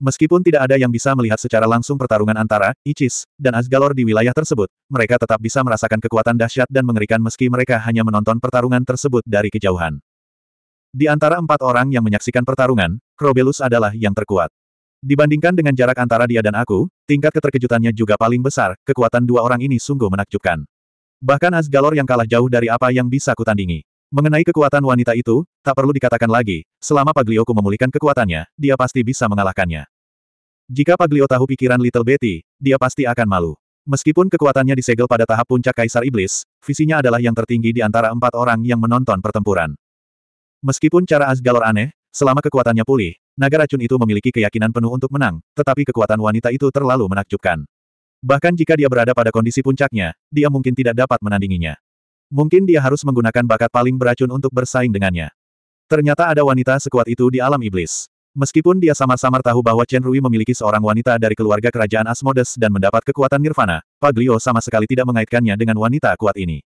Meskipun tidak ada yang bisa melihat secara langsung pertarungan antara Ichis dan Asgalor di wilayah tersebut, mereka tetap bisa merasakan kekuatan dahsyat dan mengerikan meski mereka hanya menonton pertarungan tersebut dari kejauhan. Di antara empat orang yang menyaksikan pertarungan, Krobelus adalah yang terkuat. Dibandingkan dengan jarak antara dia dan aku, tingkat keterkejutannya juga paling besar, kekuatan dua orang ini sungguh menakjubkan. Bahkan Asgalor yang kalah jauh dari apa yang bisa kutandingi. Mengenai kekuatan wanita itu, tak perlu dikatakan lagi, selama Paglioku memulihkan kekuatannya, dia pasti bisa mengalahkannya. Jika Paglio tahu pikiran Little Betty, dia pasti akan malu. Meskipun kekuatannya disegel pada tahap puncak Kaisar Iblis, visinya adalah yang tertinggi di antara empat orang yang menonton pertempuran. Meskipun cara Asgalor aneh, selama kekuatannya pulih, naga racun itu memiliki keyakinan penuh untuk menang, tetapi kekuatan wanita itu terlalu menakjubkan. Bahkan jika dia berada pada kondisi puncaknya, dia mungkin tidak dapat menandinginya. Mungkin dia harus menggunakan bakat paling beracun untuk bersaing dengannya. Ternyata ada wanita sekuat itu di alam iblis. Meskipun dia samar-samar tahu bahwa Chen Rui memiliki seorang wanita dari keluarga kerajaan Asmodes dan mendapat kekuatan nirvana, Paglio sama sekali tidak mengaitkannya dengan wanita kuat ini.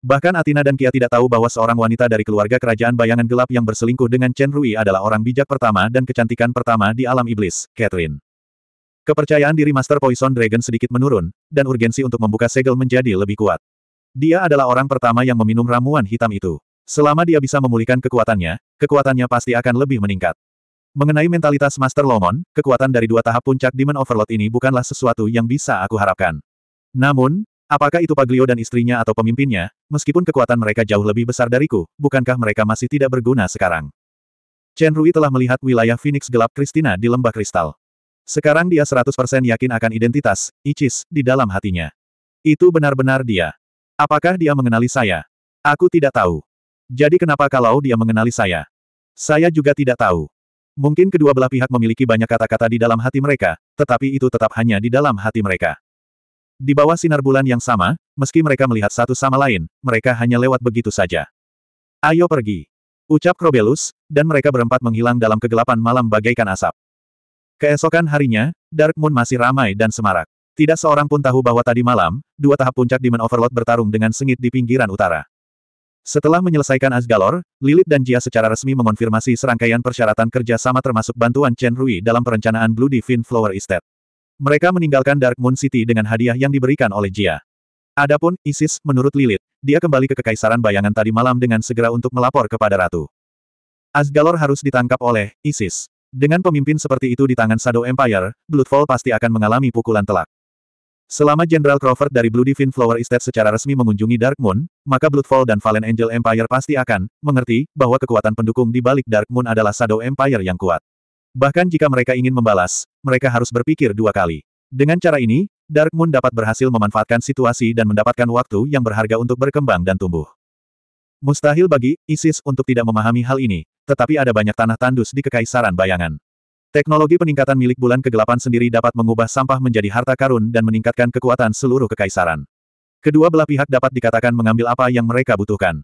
Bahkan Athena dan Kia tidak tahu bahwa seorang wanita dari keluarga kerajaan bayangan gelap yang berselingkuh dengan Chen Rui adalah orang bijak pertama dan kecantikan pertama di alam iblis, Catherine. Kepercayaan diri Master Poison Dragon sedikit menurun, dan urgensi untuk membuka segel menjadi lebih kuat. Dia adalah orang pertama yang meminum ramuan hitam itu. Selama dia bisa memulihkan kekuatannya, kekuatannya pasti akan lebih meningkat. Mengenai mentalitas Master Lomon, kekuatan dari dua tahap puncak Demon Overload ini bukanlah sesuatu yang bisa aku harapkan. Namun, apakah itu Paglio dan istrinya atau pemimpinnya, meskipun kekuatan mereka jauh lebih besar dariku, bukankah mereka masih tidak berguna sekarang? Chen Rui telah melihat wilayah Phoenix gelap Kristina di lembah kristal. Sekarang dia 100% yakin akan identitas, Ichis, di dalam hatinya. Itu benar-benar dia. Apakah dia mengenali saya? Aku tidak tahu. Jadi kenapa kalau dia mengenali saya? Saya juga tidak tahu. Mungkin kedua belah pihak memiliki banyak kata-kata di dalam hati mereka, tetapi itu tetap hanya di dalam hati mereka. Di bawah sinar bulan yang sama, meski mereka melihat satu sama lain, mereka hanya lewat begitu saja. Ayo pergi. Ucap Krobelus, dan mereka berempat menghilang dalam kegelapan malam bagaikan asap. Keesokan harinya, Dark Moon masih ramai dan semarak. Tidak seorang pun tahu bahwa tadi malam, dua tahap puncak Demon Overload bertarung dengan sengit di pinggiran utara. Setelah menyelesaikan Azgalor, Lilith dan Jia secara resmi mengonfirmasi serangkaian persyaratan kerja sama termasuk bantuan Chen Rui dalam perencanaan Blue Divine Flower Estate. Mereka meninggalkan Dark Moon City dengan hadiah yang diberikan oleh Jia. Adapun, Isis, menurut Lilith, dia kembali ke Kekaisaran Bayangan tadi malam dengan segera untuk melapor kepada Ratu. Azgalor harus ditangkap oleh Isis. Dengan pemimpin seperti itu di tangan Shadow Empire, Bloodfall pasti akan mengalami pukulan telak. Selama Jenderal Crawford dari Blue Divine Flower Estate secara resmi mengunjungi Dark Moon, maka Bloodfall dan Fallen Angel Empire pasti akan mengerti bahwa kekuatan pendukung di balik Dark Moon adalah Shadow Empire yang kuat. Bahkan jika mereka ingin membalas, mereka harus berpikir dua kali. Dengan cara ini, Dark Moon dapat berhasil memanfaatkan situasi dan mendapatkan waktu yang berharga untuk berkembang dan tumbuh. Mustahil bagi ISIS untuk tidak memahami hal ini, tetapi ada banyak tanah tandus di Kekaisaran Bayangan. Teknologi peningkatan milik bulan kegelapan sendiri dapat mengubah sampah menjadi harta karun dan meningkatkan kekuatan seluruh kekaisaran. Kedua belah pihak dapat dikatakan mengambil apa yang mereka butuhkan.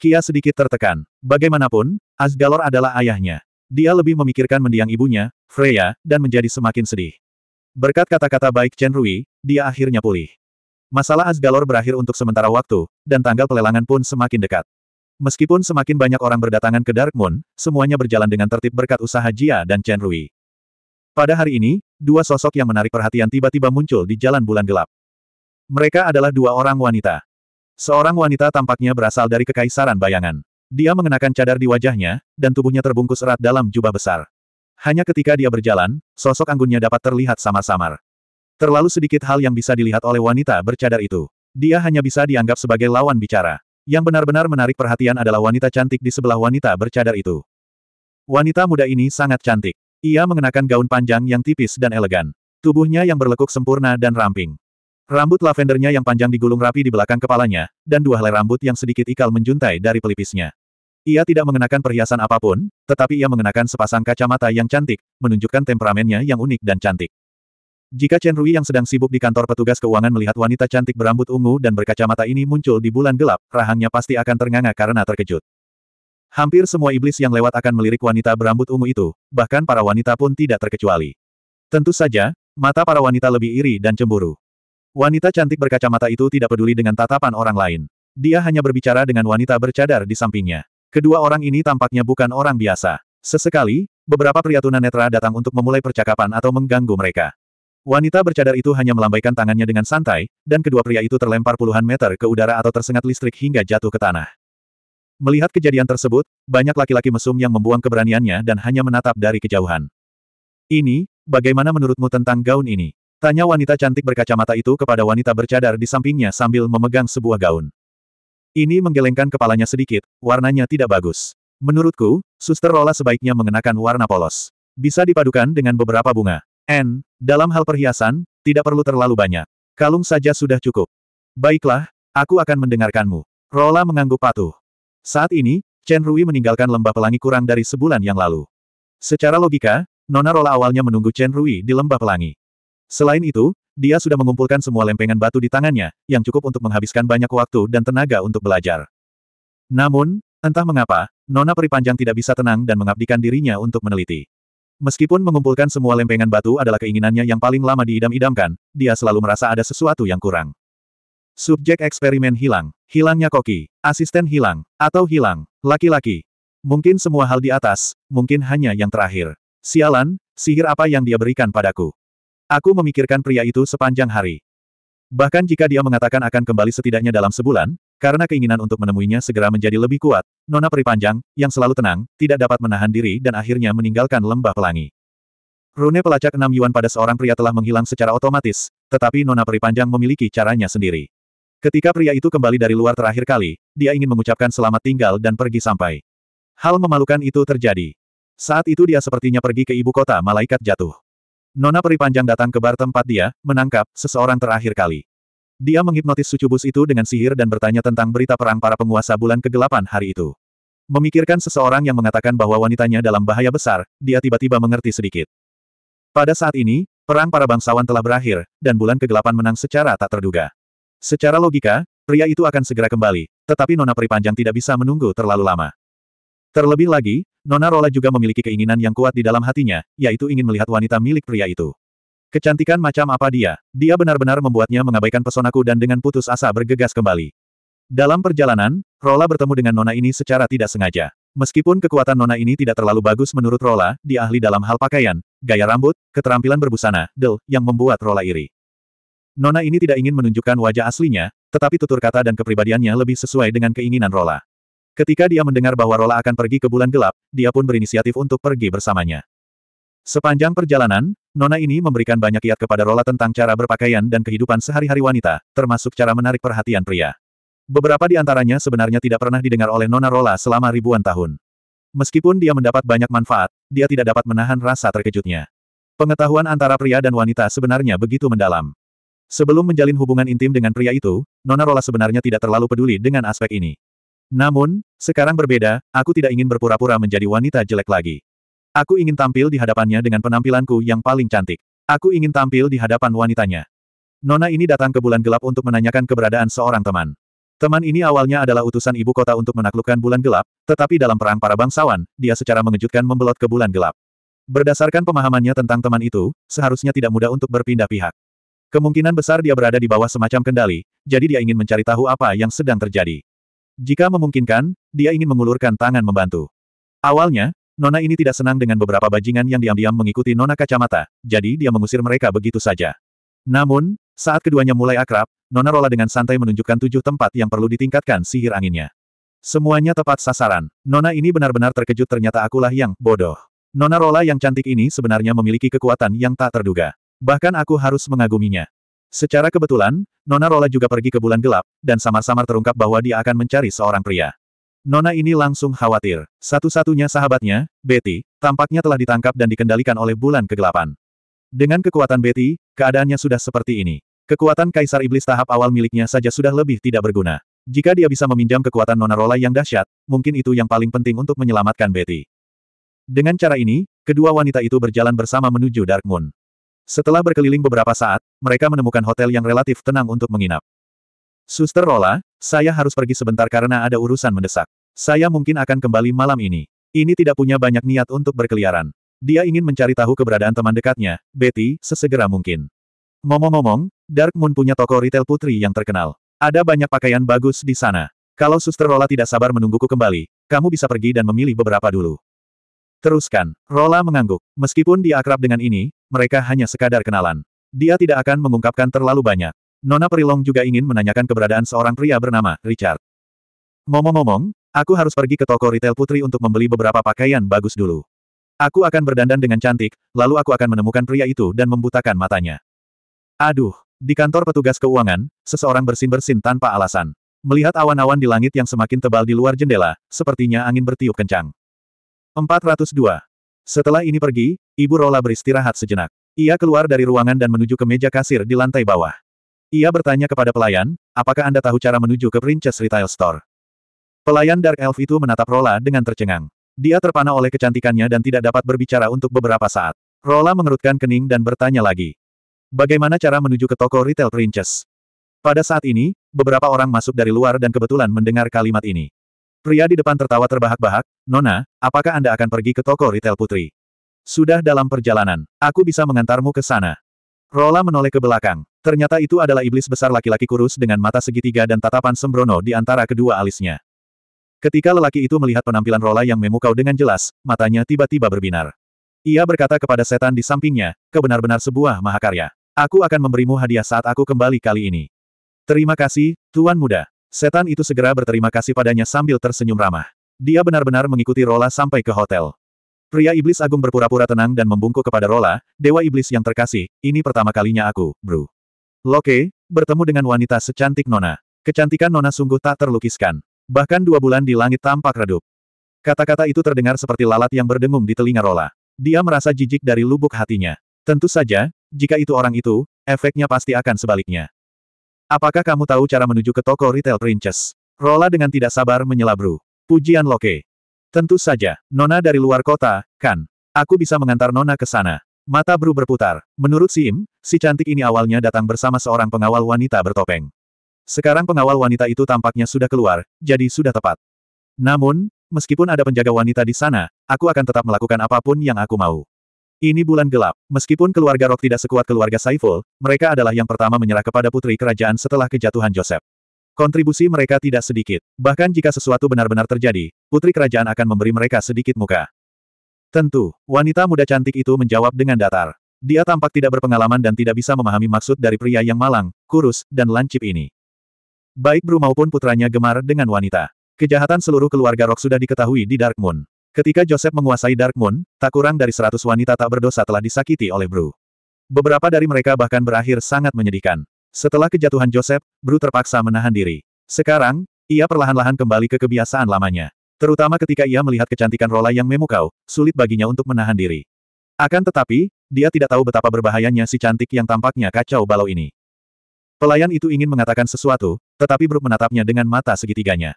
Kia sedikit tertekan. Bagaimanapun, Asgalor adalah ayahnya. Dia lebih memikirkan mendiang ibunya, Freya, dan menjadi semakin sedih. Berkat kata-kata baik Chen Rui, dia akhirnya pulih. Masalah Asgalor berakhir untuk sementara waktu, dan tanggal pelelangan pun semakin dekat. Meskipun semakin banyak orang berdatangan ke Dark Moon, semuanya berjalan dengan tertib berkat usaha Jia dan Chen Rui. Pada hari ini, dua sosok yang menarik perhatian tiba-tiba muncul di jalan bulan gelap. Mereka adalah dua orang wanita. Seorang wanita tampaknya berasal dari kekaisaran bayangan. Dia mengenakan cadar di wajahnya, dan tubuhnya terbungkus erat dalam jubah besar. Hanya ketika dia berjalan, sosok anggunnya dapat terlihat samar-samar. Terlalu sedikit hal yang bisa dilihat oleh wanita bercadar itu. Dia hanya bisa dianggap sebagai lawan bicara. Yang benar-benar menarik perhatian adalah wanita cantik di sebelah wanita bercadar itu. Wanita muda ini sangat cantik. Ia mengenakan gaun panjang yang tipis dan elegan. Tubuhnya yang berlekuk sempurna dan ramping. Rambut lavendernya yang panjang digulung rapi di belakang kepalanya, dan dua helai rambut yang sedikit ikal menjuntai dari pelipisnya. Ia tidak mengenakan perhiasan apapun, tetapi ia mengenakan sepasang kacamata yang cantik, menunjukkan temperamennya yang unik dan cantik. Jika Chen Rui yang sedang sibuk di kantor petugas keuangan melihat wanita cantik berambut ungu dan berkacamata ini muncul di bulan gelap, rahangnya pasti akan ternganga karena terkejut. Hampir semua iblis yang lewat akan melirik wanita berambut ungu itu, bahkan para wanita pun tidak terkecuali. Tentu saja, mata para wanita lebih iri dan cemburu. Wanita cantik berkacamata itu tidak peduli dengan tatapan orang lain. Dia hanya berbicara dengan wanita bercadar di sampingnya. Kedua orang ini tampaknya bukan orang biasa. Sesekali, beberapa pria tunanetra datang untuk memulai percakapan atau mengganggu mereka. Wanita bercadar itu hanya melambaikan tangannya dengan santai, dan kedua pria itu terlempar puluhan meter ke udara atau tersengat listrik hingga jatuh ke tanah. Melihat kejadian tersebut, banyak laki-laki mesum yang membuang keberaniannya dan hanya menatap dari kejauhan. Ini, bagaimana menurutmu tentang gaun ini? Tanya wanita cantik berkacamata itu kepada wanita bercadar di sampingnya sambil memegang sebuah gaun. Ini menggelengkan kepalanya sedikit, warnanya tidak bagus. Menurutku, suster Lola sebaiknya mengenakan warna polos. Bisa dipadukan dengan beberapa bunga. N, dalam hal perhiasan, tidak perlu terlalu banyak. Kalung saja sudah cukup. Baiklah, aku akan mendengarkanmu. Rola mengangguk patuh. Saat ini, Chen Rui meninggalkan lembah pelangi kurang dari sebulan yang lalu. Secara logika, Nona Rola awalnya menunggu Chen Rui di lembah pelangi. Selain itu, dia sudah mengumpulkan semua lempengan batu di tangannya, yang cukup untuk menghabiskan banyak waktu dan tenaga untuk belajar. Namun, entah mengapa, Nona Peri Panjang tidak bisa tenang dan mengabdikan dirinya untuk meneliti. Meskipun mengumpulkan semua lempengan batu adalah keinginannya yang paling lama diidam-idamkan, dia selalu merasa ada sesuatu yang kurang. Subjek eksperimen hilang, hilangnya koki, asisten hilang, atau hilang, laki-laki. Mungkin semua hal di atas, mungkin hanya yang terakhir. Sialan, sihir apa yang dia berikan padaku. Aku memikirkan pria itu sepanjang hari. Bahkan jika dia mengatakan akan kembali setidaknya dalam sebulan, karena keinginan untuk menemuinya segera menjadi lebih kuat, Nona peri panjang yang selalu tenang, tidak dapat menahan diri dan akhirnya meninggalkan lembah pelangi. Rune pelacak enam yuan pada seorang pria telah menghilang secara otomatis, tetapi Nona peri panjang memiliki caranya sendiri. Ketika pria itu kembali dari luar terakhir kali, dia ingin mengucapkan selamat tinggal dan pergi sampai. Hal memalukan itu terjadi. Saat itu dia sepertinya pergi ke ibu kota malaikat jatuh. Nona peri panjang datang ke bar tempat dia, menangkap, seseorang terakhir kali. Dia menghipnotis sucubus itu dengan sihir dan bertanya tentang berita perang para penguasa bulan kegelapan hari itu. Memikirkan seseorang yang mengatakan bahwa wanitanya dalam bahaya besar, dia tiba-tiba mengerti sedikit. Pada saat ini, perang para bangsawan telah berakhir, dan bulan kegelapan menang secara tak terduga. Secara logika, pria itu akan segera kembali, tetapi Nona Panjang tidak bisa menunggu terlalu lama. Terlebih lagi, Nona Rola juga memiliki keinginan yang kuat di dalam hatinya, yaitu ingin melihat wanita milik pria itu. Kecantikan macam apa dia? Dia benar-benar membuatnya mengabaikan pesonaku dan dengan putus asa bergegas kembali. Dalam perjalanan, Rola bertemu dengan Nona ini secara tidak sengaja. Meskipun kekuatan Nona ini tidak terlalu bagus menurut Rola, di ahli dalam hal pakaian, gaya rambut, keterampilan berbusana, del, yang membuat Rola iri. Nona ini tidak ingin menunjukkan wajah aslinya, tetapi tutur kata dan kepribadiannya lebih sesuai dengan keinginan Rola. Ketika dia mendengar bahwa Rola akan pergi ke bulan gelap, dia pun berinisiatif untuk pergi bersamanya. Sepanjang perjalanan, Nona ini memberikan banyak kiat kepada Rola tentang cara berpakaian dan kehidupan sehari-hari wanita, termasuk cara menarik perhatian pria. Beberapa di antaranya sebenarnya tidak pernah didengar oleh Nona Rola selama ribuan tahun. Meskipun dia mendapat banyak manfaat, dia tidak dapat menahan rasa terkejutnya. Pengetahuan antara pria dan wanita sebenarnya begitu mendalam. Sebelum menjalin hubungan intim dengan pria itu, Nona Rola sebenarnya tidak terlalu peduli dengan aspek ini. Namun, sekarang berbeda, aku tidak ingin berpura-pura menjadi wanita jelek lagi. Aku ingin tampil di hadapannya dengan penampilanku yang paling cantik. Aku ingin tampil di hadapan wanitanya. Nona ini datang ke bulan gelap untuk menanyakan keberadaan seorang teman. Teman ini awalnya adalah utusan ibu kota untuk menaklukkan bulan gelap, tetapi dalam perang para bangsawan, dia secara mengejutkan membelot ke bulan gelap. Berdasarkan pemahamannya tentang teman itu, seharusnya tidak mudah untuk berpindah pihak. Kemungkinan besar dia berada di bawah semacam kendali, jadi dia ingin mencari tahu apa yang sedang terjadi. Jika memungkinkan, dia ingin mengulurkan tangan membantu. Awalnya, Nona ini tidak senang dengan beberapa bajingan yang diam-diam mengikuti Nona Kacamata, jadi dia mengusir mereka begitu saja. Namun, saat keduanya mulai akrab, Nona Rola dengan santai menunjukkan tujuh tempat yang perlu ditingkatkan sihir anginnya. Semuanya tepat sasaran. Nona ini benar-benar terkejut ternyata akulah yang bodoh. Nona Rola yang cantik ini sebenarnya memiliki kekuatan yang tak terduga. Bahkan aku harus mengaguminya. Secara kebetulan, Nona Rola juga pergi ke bulan gelap, dan samar-samar terungkap bahwa dia akan mencari seorang pria. Nona ini langsung khawatir. Satu-satunya sahabatnya, Betty, tampaknya telah ditangkap dan dikendalikan oleh bulan kegelapan. Dengan kekuatan Betty, keadaannya sudah seperti ini. Kekuatan Kaisar Iblis tahap awal miliknya saja sudah lebih tidak berguna. Jika dia bisa meminjam kekuatan Nona Rola yang dahsyat, mungkin itu yang paling penting untuk menyelamatkan Betty. Dengan cara ini, kedua wanita itu berjalan bersama menuju Dark Moon. Setelah berkeliling beberapa saat, mereka menemukan hotel yang relatif tenang untuk menginap. Suster Rola, saya harus pergi sebentar karena ada urusan mendesak. Saya mungkin akan kembali malam ini. Ini tidak punya banyak niat untuk berkeliaran. Dia ingin mencari tahu keberadaan teman dekatnya, Betty, sesegera mungkin. momong ngomong Dark Moon punya toko retail putri yang terkenal. Ada banyak pakaian bagus di sana. Kalau Suster Rola tidak sabar menungguku kembali, kamu bisa pergi dan memilih beberapa dulu. Teruskan, Rola mengangguk. Meskipun dia akrab dengan ini, mereka hanya sekadar kenalan. Dia tidak akan mengungkapkan terlalu banyak. Nona Perilong juga ingin menanyakan keberadaan seorang pria bernama Richard. Ngomong-ngomong, aku harus pergi ke toko retail putri untuk membeli beberapa pakaian bagus dulu. Aku akan berdandan dengan cantik, lalu aku akan menemukan pria itu dan membutakan matanya. Aduh, di kantor petugas keuangan, seseorang bersin-bersin tanpa alasan. Melihat awan-awan di langit yang semakin tebal di luar jendela, sepertinya angin bertiup kencang. 402. Setelah ini pergi, Ibu Rola beristirahat sejenak. Ia keluar dari ruangan dan menuju ke meja kasir di lantai bawah. Ia bertanya kepada pelayan, apakah Anda tahu cara menuju ke Princess Retail Store? Pelayan Dark Elf itu menatap Rola dengan tercengang. Dia terpana oleh kecantikannya dan tidak dapat berbicara untuk beberapa saat. Rola mengerutkan kening dan bertanya lagi. Bagaimana cara menuju ke toko Retail Princess? Pada saat ini, beberapa orang masuk dari luar dan kebetulan mendengar kalimat ini. Pria di depan tertawa terbahak-bahak, Nona, apakah Anda akan pergi ke toko Retail Putri? Sudah dalam perjalanan, aku bisa mengantarmu ke sana. Rola menoleh ke belakang. Ternyata itu adalah iblis besar laki-laki kurus dengan mata segitiga dan tatapan sembrono di antara kedua alisnya. Ketika lelaki itu melihat penampilan Rola yang memukau dengan jelas, matanya tiba-tiba berbinar. Ia berkata kepada setan di sampingnya, kebenar-benar sebuah mahakarya. Aku akan memberimu hadiah saat aku kembali kali ini. Terima kasih, Tuan Muda. Setan itu segera berterima kasih padanya sambil tersenyum ramah. Dia benar-benar mengikuti Rola sampai ke hotel. Pria Iblis Agung berpura-pura tenang dan membungkuk kepada Rola, Dewa Iblis yang terkasih, ini pertama kalinya aku, bro. Loke, bertemu dengan wanita secantik Nona. Kecantikan Nona sungguh tak terlukiskan. Bahkan dua bulan di langit tampak redup. Kata-kata itu terdengar seperti lalat yang berdengung di telinga Rola. Dia merasa jijik dari lubuk hatinya. Tentu saja, jika itu orang itu, efeknya pasti akan sebaliknya. Apakah kamu tahu cara menuju ke toko retail princess? Rola dengan tidak sabar menyelabru. Pujian Loke. Tentu saja, Nona dari luar kota, kan? Aku bisa mengantar Nona ke sana. Mata Bru berputar. Menurut Sim, si cantik ini awalnya datang bersama seorang pengawal wanita bertopeng. Sekarang pengawal wanita itu tampaknya sudah keluar, jadi sudah tepat. Namun, meskipun ada penjaga wanita di sana, aku akan tetap melakukan apapun yang aku mau. Ini bulan gelap, meskipun keluarga Rock tidak sekuat keluarga Saiful, mereka adalah yang pertama menyerah kepada putri kerajaan setelah kejatuhan Joseph. Kontribusi mereka tidak sedikit. Bahkan jika sesuatu benar-benar terjadi, putri kerajaan akan memberi mereka sedikit muka. Tentu, wanita muda cantik itu menjawab dengan datar. Dia tampak tidak berpengalaman dan tidak bisa memahami maksud dari pria yang malang, kurus, dan lancip ini. Baik Bru maupun putranya gemar dengan wanita. Kejahatan seluruh keluarga Rock sudah diketahui di Dark Moon. Ketika Joseph menguasai Dark Moon, tak kurang dari seratus wanita tak berdosa telah disakiti oleh Bru. Beberapa dari mereka bahkan berakhir sangat menyedihkan. Setelah kejatuhan Joseph, Bru terpaksa menahan diri. Sekarang, ia perlahan-lahan kembali ke kebiasaan lamanya. Terutama ketika ia melihat kecantikan Rola yang memukau, sulit baginya untuk menahan diri. Akan tetapi, dia tidak tahu betapa berbahayanya si cantik yang tampaknya kacau balau ini. Pelayan itu ingin mengatakan sesuatu, tetapi Brook menatapnya dengan mata segitiganya.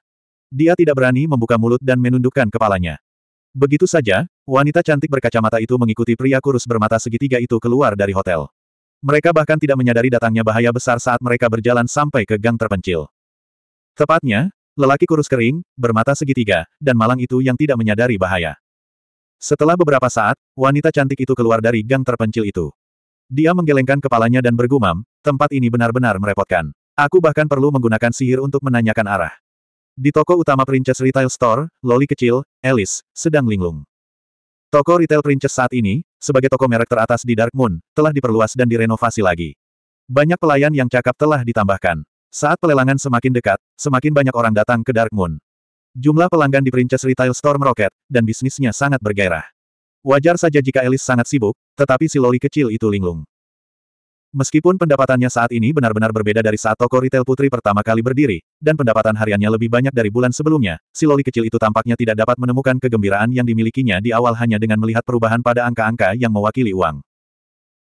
Dia tidak berani membuka mulut dan menundukkan kepalanya. Begitu saja, wanita cantik berkacamata itu mengikuti pria kurus bermata segitiga itu keluar dari hotel. Mereka bahkan tidak menyadari datangnya bahaya besar saat mereka berjalan sampai ke gang terpencil. Tepatnya, Lelaki kurus kering, bermata segitiga, dan malang itu yang tidak menyadari bahaya. Setelah beberapa saat, wanita cantik itu keluar dari gang terpencil itu. Dia menggelengkan kepalanya dan bergumam, tempat ini benar-benar merepotkan. Aku bahkan perlu menggunakan sihir untuk menanyakan arah. Di toko utama Princess Retail Store, Loli kecil, Alice, sedang linglung. Toko retail Princess saat ini, sebagai toko merek teratas di Dark Moon, telah diperluas dan direnovasi lagi. Banyak pelayan yang cakap telah ditambahkan. Saat pelelangan semakin dekat, semakin banyak orang datang ke Dark Moon. Jumlah pelanggan di Princess Retail Store meroket, dan bisnisnya sangat bergairah. Wajar saja jika Elis sangat sibuk, tetapi si loli kecil itu linglung. Meskipun pendapatannya saat ini benar-benar berbeda dari saat toko retail putri pertama kali berdiri, dan pendapatan hariannya lebih banyak dari bulan sebelumnya, si loli kecil itu tampaknya tidak dapat menemukan kegembiraan yang dimilikinya di awal hanya dengan melihat perubahan pada angka-angka yang mewakili uang.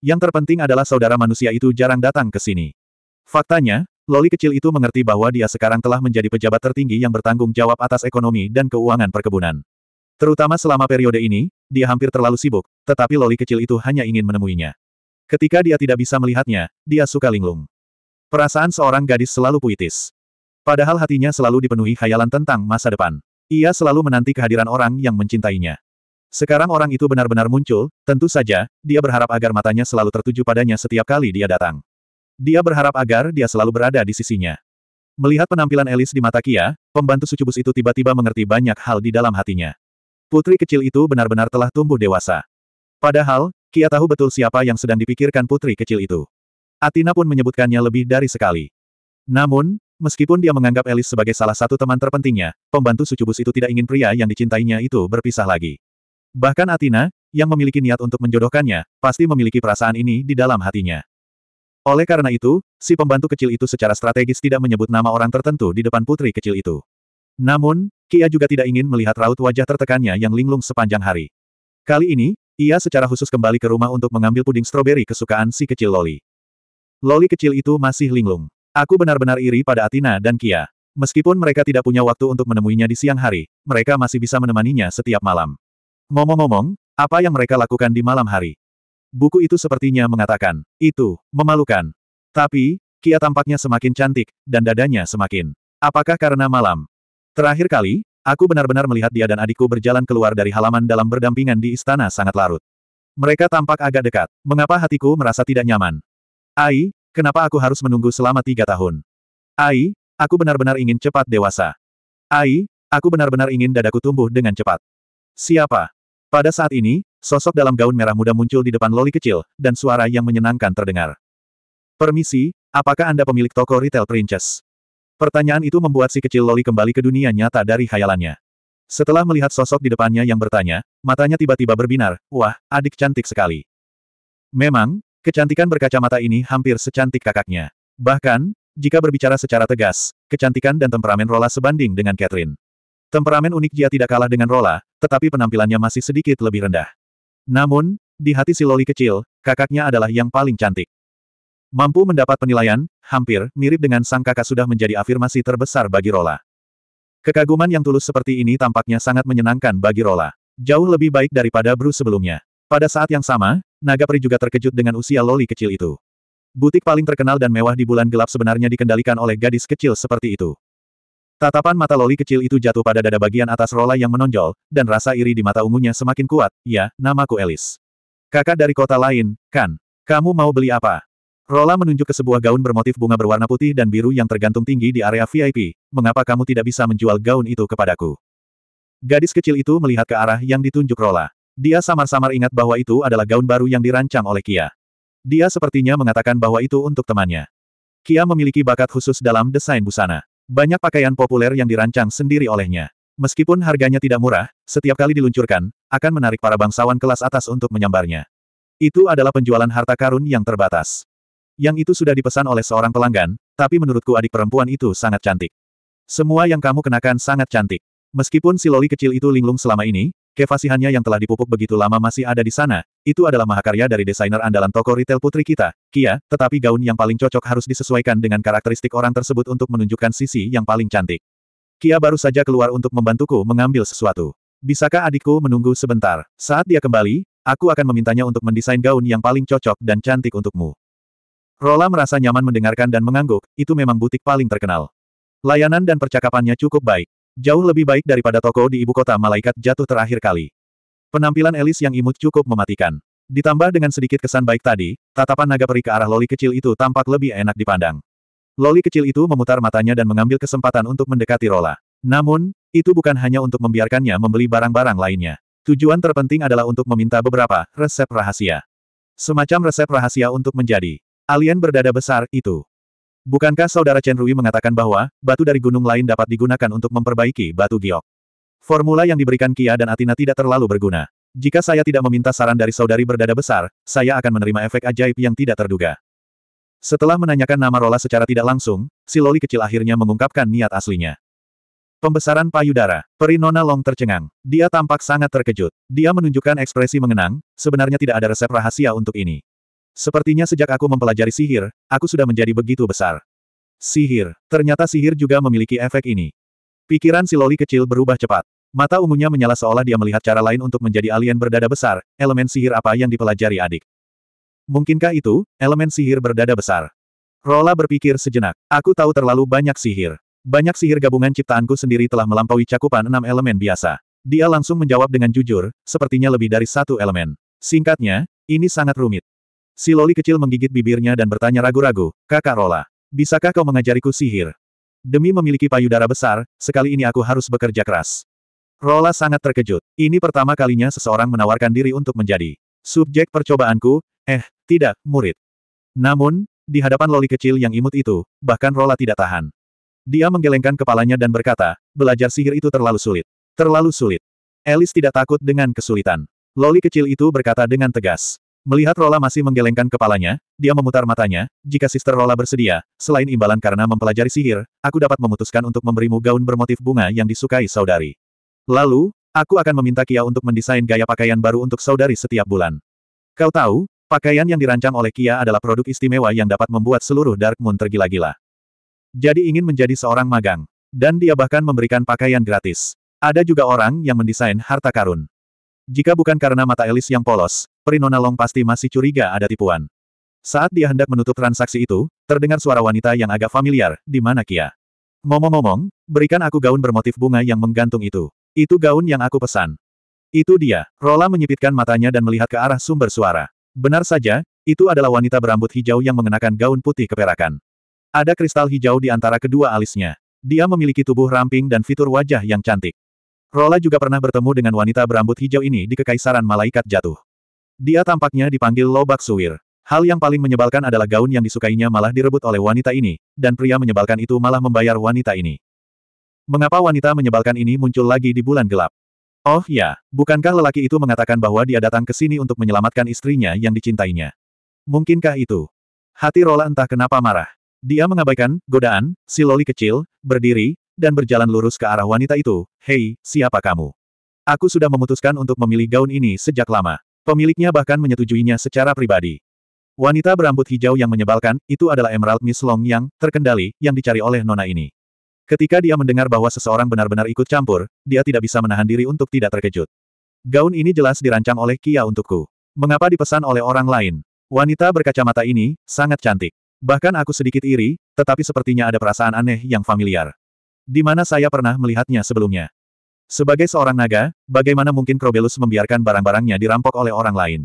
Yang terpenting adalah saudara manusia itu jarang datang ke sini. Faktanya, Loli kecil itu mengerti bahwa dia sekarang telah menjadi pejabat tertinggi yang bertanggung jawab atas ekonomi dan keuangan perkebunan. Terutama selama periode ini, dia hampir terlalu sibuk, tetapi Loli kecil itu hanya ingin menemuinya. Ketika dia tidak bisa melihatnya, dia suka linglung. Perasaan seorang gadis selalu puitis. Padahal hatinya selalu dipenuhi khayalan tentang masa depan. Ia selalu menanti kehadiran orang yang mencintainya. Sekarang orang itu benar-benar muncul, tentu saja, dia berharap agar matanya selalu tertuju padanya setiap kali dia datang. Dia berharap agar dia selalu berada di sisinya. Melihat penampilan Elis di mata Kia, pembantu sucubus itu tiba-tiba mengerti banyak hal di dalam hatinya. Putri kecil itu benar-benar telah tumbuh dewasa. Padahal, Kia tahu betul siapa yang sedang dipikirkan putri kecil itu. Atina pun menyebutkannya lebih dari sekali. Namun, meskipun dia menganggap Elis sebagai salah satu teman terpentingnya, pembantu sucubus itu tidak ingin pria yang dicintainya itu berpisah lagi. Bahkan Atina, yang memiliki niat untuk menjodohkannya, pasti memiliki perasaan ini di dalam hatinya. Oleh karena itu, si pembantu kecil itu secara strategis tidak menyebut nama orang tertentu di depan putri kecil itu. Namun, Kia juga tidak ingin melihat raut wajah tertekannya yang linglung sepanjang hari. Kali ini, ia secara khusus kembali ke rumah untuk mengambil puding stroberi kesukaan si kecil Loli. Loli kecil itu masih linglung. Aku benar-benar iri pada Atina dan Kia. Meskipun mereka tidak punya waktu untuk menemuinya di siang hari, mereka masih bisa menemaninya setiap malam. Ngomong-ngomong, apa yang mereka lakukan di malam hari? buku itu sepertinya mengatakan, itu, memalukan. Tapi, Kia tampaknya semakin cantik, dan dadanya semakin. Apakah karena malam? Terakhir kali, aku benar-benar melihat dia dan adikku berjalan keluar dari halaman dalam berdampingan di istana sangat larut. Mereka tampak agak dekat. Mengapa hatiku merasa tidak nyaman? Ai, kenapa aku harus menunggu selama tiga tahun? Ai, aku benar-benar ingin cepat dewasa. Ai, aku benar-benar ingin dadaku tumbuh dengan cepat. Siapa? Pada saat ini, Sosok dalam gaun merah muda muncul di depan loli kecil, dan suara yang menyenangkan terdengar. Permisi, apakah Anda pemilik toko retail princess? Pertanyaan itu membuat si kecil loli kembali ke dunia nyata dari khayalannya. Setelah melihat sosok di depannya yang bertanya, matanya tiba-tiba berbinar, wah, adik cantik sekali. Memang, kecantikan berkacamata ini hampir secantik kakaknya. Bahkan, jika berbicara secara tegas, kecantikan dan temperamen Rola sebanding dengan Catherine. Temperamen unik dia tidak kalah dengan Rola, tetapi penampilannya masih sedikit lebih rendah. Namun, di hati si Loli kecil, kakaknya adalah yang paling cantik. Mampu mendapat penilaian, hampir mirip dengan sang kakak sudah menjadi afirmasi terbesar bagi Rola. Kekaguman yang tulus seperti ini tampaknya sangat menyenangkan bagi Rola. Jauh lebih baik daripada Bruce sebelumnya. Pada saat yang sama, naga peri juga terkejut dengan usia Loli kecil itu. Butik paling terkenal dan mewah di bulan gelap sebenarnya dikendalikan oleh gadis kecil seperti itu. Tatapan mata Loli kecil itu jatuh pada dada bagian atas Rola yang menonjol, dan rasa iri di mata ungunya semakin kuat, ya, namaku Elis. Kakak dari kota lain, kan? Kamu mau beli apa? Rola menunjuk ke sebuah gaun bermotif bunga berwarna putih dan biru yang tergantung tinggi di area VIP, mengapa kamu tidak bisa menjual gaun itu kepadaku? Gadis kecil itu melihat ke arah yang ditunjuk Rola. Dia samar-samar ingat bahwa itu adalah gaun baru yang dirancang oleh Kia. Dia sepertinya mengatakan bahwa itu untuk temannya. Kia memiliki bakat khusus dalam desain busana. Banyak pakaian populer yang dirancang sendiri olehnya. Meskipun harganya tidak murah, setiap kali diluncurkan, akan menarik para bangsawan kelas atas untuk menyambarnya. Itu adalah penjualan harta karun yang terbatas. Yang itu sudah dipesan oleh seorang pelanggan, tapi menurutku adik perempuan itu sangat cantik. Semua yang kamu kenakan sangat cantik. Meskipun si loli kecil itu linglung selama ini, kefasihannya yang telah dipupuk begitu lama masih ada di sana, itu adalah mahakarya dari desainer andalan toko retail putri kita, Kia, tetapi gaun yang paling cocok harus disesuaikan dengan karakteristik orang tersebut untuk menunjukkan sisi yang paling cantik. Kia baru saja keluar untuk membantuku mengambil sesuatu. Bisakah adikku menunggu sebentar? Saat dia kembali, aku akan memintanya untuk mendesain gaun yang paling cocok dan cantik untukmu. Rola merasa nyaman mendengarkan dan mengangguk, itu memang butik paling terkenal. Layanan dan percakapannya cukup baik. Jauh lebih baik daripada toko di ibu kota malaikat jatuh terakhir kali. Penampilan Elis yang imut cukup mematikan. Ditambah dengan sedikit kesan baik tadi, tatapan naga peri ke arah loli kecil itu tampak lebih enak dipandang. Loli kecil itu memutar matanya dan mengambil kesempatan untuk mendekati Rola. Namun, itu bukan hanya untuk membiarkannya membeli barang-barang lainnya. Tujuan terpenting adalah untuk meminta beberapa resep rahasia. Semacam resep rahasia untuk menjadi alien berdada besar itu. Bukankah saudara Chen Rui mengatakan bahwa batu dari gunung lain dapat digunakan untuk memperbaiki batu giok? Formula yang diberikan Kia dan Atina tidak terlalu berguna. Jika saya tidak meminta saran dari saudari berdada besar, saya akan menerima efek ajaib yang tidak terduga. Setelah menanyakan nama Rola secara tidak langsung, si loli kecil akhirnya mengungkapkan niat aslinya. Pembesaran payudara, Perinona Long tercengang. Dia tampak sangat terkejut. Dia menunjukkan ekspresi mengenang, sebenarnya tidak ada resep rahasia untuk ini. Sepertinya sejak aku mempelajari sihir, aku sudah menjadi begitu besar. Sihir, ternyata sihir juga memiliki efek ini. Pikiran si Loli kecil berubah cepat. Mata ungunya menyala seolah dia melihat cara lain untuk menjadi alien berdada besar, elemen sihir apa yang dipelajari adik. Mungkinkah itu, elemen sihir berdada besar? Rola berpikir sejenak, aku tahu terlalu banyak sihir. Banyak sihir gabungan ciptaanku sendiri telah melampaui cakupan enam elemen biasa. Dia langsung menjawab dengan jujur, sepertinya lebih dari satu elemen. Singkatnya, ini sangat rumit. Si Loli kecil menggigit bibirnya dan bertanya ragu-ragu, kakak Rola, bisakah kau mengajariku sihir? Demi memiliki payudara besar, sekali ini aku harus bekerja keras. Rola sangat terkejut. Ini pertama kalinya seseorang menawarkan diri untuk menjadi subjek percobaanku, eh, tidak, murid. Namun, di hadapan loli kecil yang imut itu, bahkan Rola tidak tahan. Dia menggelengkan kepalanya dan berkata, belajar sihir itu terlalu sulit. Terlalu sulit. Elis tidak takut dengan kesulitan. Loli kecil itu berkata dengan tegas. Melihat Rola masih menggelengkan kepalanya, dia memutar matanya, jika Sister Rola bersedia, selain imbalan karena mempelajari sihir, aku dapat memutuskan untuk memberimu gaun bermotif bunga yang disukai saudari. Lalu, aku akan meminta Kia untuk mendesain gaya pakaian baru untuk saudari setiap bulan. Kau tahu, pakaian yang dirancang oleh Kia adalah produk istimewa yang dapat membuat seluruh Dark Moon tergila-gila. Jadi ingin menjadi seorang magang. Dan dia bahkan memberikan pakaian gratis. Ada juga orang yang mendesain harta karun. Jika bukan karena mata Elis yang polos, Perinona Long pasti masih curiga ada tipuan. Saat dia hendak menutup transaksi itu, terdengar suara wanita yang agak familiar, di mana Kia. Momong-momong, berikan aku gaun bermotif bunga yang menggantung itu. Itu gaun yang aku pesan. Itu dia. Rola menyipitkan matanya dan melihat ke arah sumber suara. Benar saja, itu adalah wanita berambut hijau yang mengenakan gaun putih keperakan. Ada kristal hijau di antara kedua alisnya. Dia memiliki tubuh ramping dan fitur wajah yang cantik. Rola juga pernah bertemu dengan wanita berambut hijau ini di Kekaisaran Malaikat Jatuh. Dia tampaknya dipanggil Lobak Suwir. Hal yang paling menyebalkan adalah gaun yang disukainya malah direbut oleh wanita ini, dan pria menyebalkan itu malah membayar wanita ini. Mengapa wanita menyebalkan ini muncul lagi di bulan gelap? Oh ya, bukankah lelaki itu mengatakan bahwa dia datang ke sini untuk menyelamatkan istrinya yang dicintainya? Mungkinkah itu? Hati Rola entah kenapa marah. Dia mengabaikan godaan, si loli kecil, berdiri, dan berjalan lurus ke arah wanita itu. Hei, siapa kamu? Aku sudah memutuskan untuk memilih gaun ini sejak lama. Pemiliknya bahkan menyetujuinya secara pribadi. Wanita berambut hijau yang menyebalkan, itu adalah Emerald Miss Long yang terkendali, yang dicari oleh nona ini. Ketika dia mendengar bahwa seseorang benar-benar ikut campur, dia tidak bisa menahan diri untuk tidak terkejut. Gaun ini jelas dirancang oleh Kia untukku. Mengapa dipesan oleh orang lain? Wanita berkacamata ini, sangat cantik. Bahkan aku sedikit iri, tetapi sepertinya ada perasaan aneh yang familiar. Di mana saya pernah melihatnya sebelumnya. Sebagai seorang naga, bagaimana mungkin Krobelus membiarkan barang-barangnya dirampok oleh orang lain?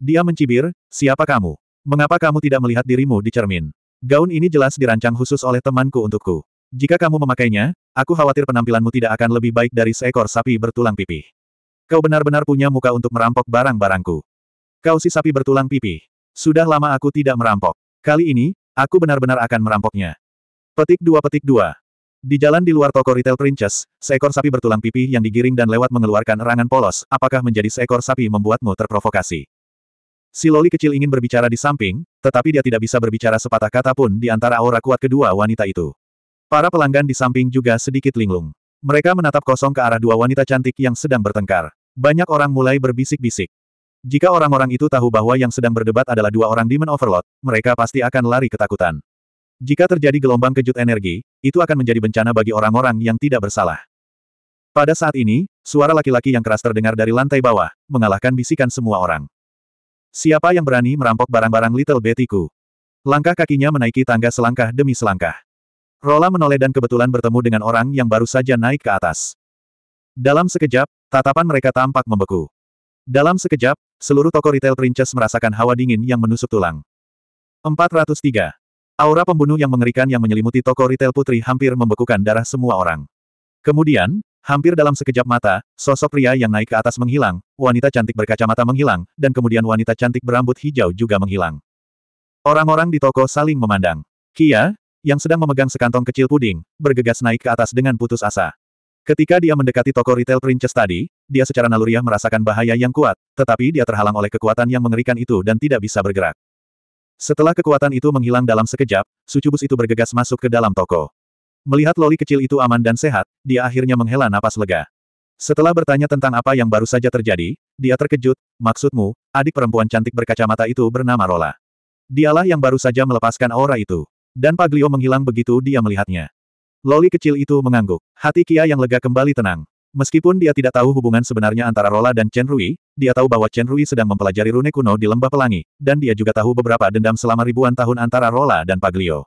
Dia mencibir, siapa kamu? Mengapa kamu tidak melihat dirimu di cermin? Gaun ini jelas dirancang khusus oleh temanku untukku. Jika kamu memakainya, aku khawatir penampilanmu tidak akan lebih baik dari seekor sapi bertulang pipih. Kau benar-benar punya muka untuk merampok barang-barangku. Kau si sapi bertulang pipih. Sudah lama aku tidak merampok. Kali ini, aku benar-benar akan merampoknya. Petik dua petik dua. Di jalan di luar toko retail Princess, seekor sapi bertulang pipih yang digiring dan lewat mengeluarkan erangan polos, apakah menjadi seekor sapi membuatmu terprovokasi? Si loli kecil ingin berbicara di samping, tetapi dia tidak bisa berbicara sepatah kata pun di antara aura kuat kedua wanita itu. Para pelanggan di samping juga sedikit linglung. Mereka menatap kosong ke arah dua wanita cantik yang sedang bertengkar. Banyak orang mulai berbisik-bisik. Jika orang-orang itu tahu bahwa yang sedang berdebat adalah dua orang Demon Overlord, mereka pasti akan lari ketakutan. Jika terjadi gelombang kejut energi, itu akan menjadi bencana bagi orang-orang yang tidak bersalah. Pada saat ini, suara laki-laki yang keras terdengar dari lantai bawah, mengalahkan bisikan semua orang. Siapa yang berani merampok barang-barang Little Bettyku? Langkah kakinya menaiki tangga selangkah demi selangkah. Rola menoleh dan kebetulan bertemu dengan orang yang baru saja naik ke atas. Dalam sekejap, tatapan mereka tampak membeku. Dalam sekejap, seluruh toko retail Princess merasakan hawa dingin yang menusuk tulang. 403. Aura pembunuh yang mengerikan yang menyelimuti toko retail putri hampir membekukan darah semua orang. Kemudian, hampir dalam sekejap mata, sosok pria yang naik ke atas menghilang, wanita cantik berkacamata menghilang, dan kemudian wanita cantik berambut hijau juga menghilang. Orang-orang di toko saling memandang. Kia, yang sedang memegang sekantong kecil puding, bergegas naik ke atas dengan putus asa. Ketika dia mendekati toko retail Princess tadi, dia secara naluriah merasakan bahaya yang kuat, tetapi dia terhalang oleh kekuatan yang mengerikan itu dan tidak bisa bergerak. Setelah kekuatan itu menghilang dalam sekejap, Sucubus itu bergegas masuk ke dalam toko. Melihat loli kecil itu aman dan sehat, dia akhirnya menghela napas lega. Setelah bertanya tentang apa yang baru saja terjadi, dia terkejut, maksudmu, adik perempuan cantik berkacamata itu bernama Rola. Dialah yang baru saja melepaskan aura itu. Dan Paglio menghilang begitu dia melihatnya. Loli kecil itu mengangguk. Hati Kia yang lega kembali tenang. Meskipun dia tidak tahu hubungan sebenarnya antara Rola dan Chen Rui, dia tahu bahwa Chen Rui sedang mempelajari rune kuno di Lembah Pelangi, dan dia juga tahu beberapa dendam selama ribuan tahun antara Rola dan Paglio.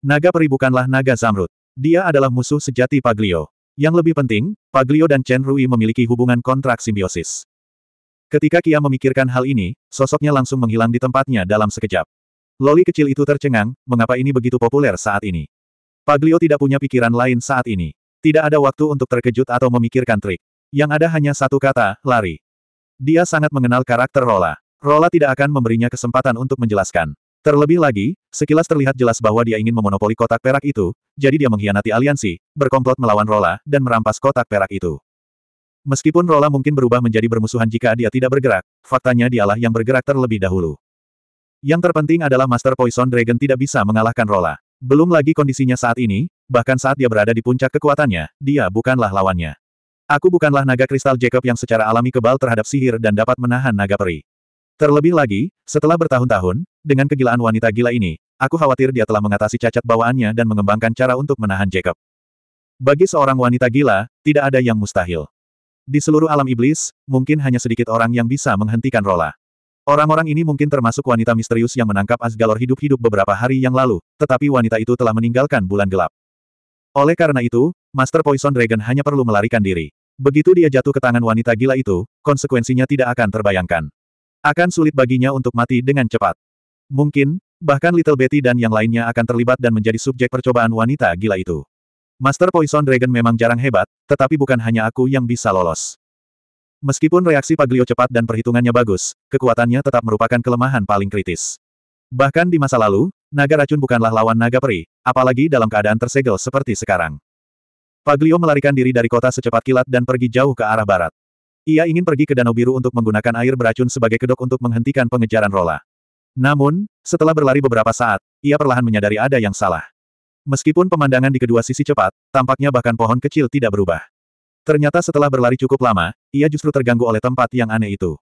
Naga peri bukanlah naga zamrud. Dia adalah musuh sejati Paglio. Yang lebih penting, Paglio dan Chen Rui memiliki hubungan kontrak simbiosis. Ketika Kia memikirkan hal ini, sosoknya langsung menghilang di tempatnya dalam sekejap. Loli kecil itu tercengang, mengapa ini begitu populer saat ini. Paglio tidak punya pikiran lain saat ini. Tidak ada waktu untuk terkejut atau memikirkan trik. Yang ada hanya satu kata, lari. Dia sangat mengenal karakter Rola. Rola tidak akan memberinya kesempatan untuk menjelaskan. Terlebih lagi, sekilas terlihat jelas bahwa dia ingin memonopoli kotak perak itu, jadi dia mengkhianati aliansi, berkomplot melawan Rola, dan merampas kotak perak itu. Meskipun Rola mungkin berubah menjadi bermusuhan jika dia tidak bergerak, faktanya dialah yang bergerak terlebih dahulu. Yang terpenting adalah Master Poison Dragon tidak bisa mengalahkan Rola. Belum lagi kondisinya saat ini, bahkan saat dia berada di puncak kekuatannya, dia bukanlah lawannya. Aku bukanlah naga kristal Jacob yang secara alami kebal terhadap sihir dan dapat menahan naga peri. Terlebih lagi, setelah bertahun-tahun, dengan kegilaan wanita gila ini, aku khawatir dia telah mengatasi cacat bawaannya dan mengembangkan cara untuk menahan Jacob. Bagi seorang wanita gila, tidak ada yang mustahil. Di seluruh alam iblis, mungkin hanya sedikit orang yang bisa menghentikan Rola. Orang-orang ini mungkin termasuk wanita misterius yang menangkap Asgalor hidup-hidup beberapa hari yang lalu, tetapi wanita itu telah meninggalkan bulan gelap. Oleh karena itu, Master Poison Dragon hanya perlu melarikan diri. Begitu dia jatuh ke tangan wanita gila itu, konsekuensinya tidak akan terbayangkan. Akan sulit baginya untuk mati dengan cepat. Mungkin, bahkan Little Betty dan yang lainnya akan terlibat dan menjadi subjek percobaan wanita gila itu. Master Poison Dragon memang jarang hebat, tetapi bukan hanya aku yang bisa lolos. Meskipun reaksi Paglio cepat dan perhitungannya bagus, kekuatannya tetap merupakan kelemahan paling kritis. Bahkan di masa lalu, naga racun bukanlah lawan naga peri, apalagi dalam keadaan tersegel seperti sekarang. Paglio melarikan diri dari kota secepat kilat dan pergi jauh ke arah barat. Ia ingin pergi ke Danau Biru untuk menggunakan air beracun sebagai kedok untuk menghentikan pengejaran Rola. Namun, setelah berlari beberapa saat, ia perlahan menyadari ada yang salah. Meskipun pemandangan di kedua sisi cepat, tampaknya bahkan pohon kecil tidak berubah. Ternyata setelah berlari cukup lama, ia justru terganggu oleh tempat yang aneh itu.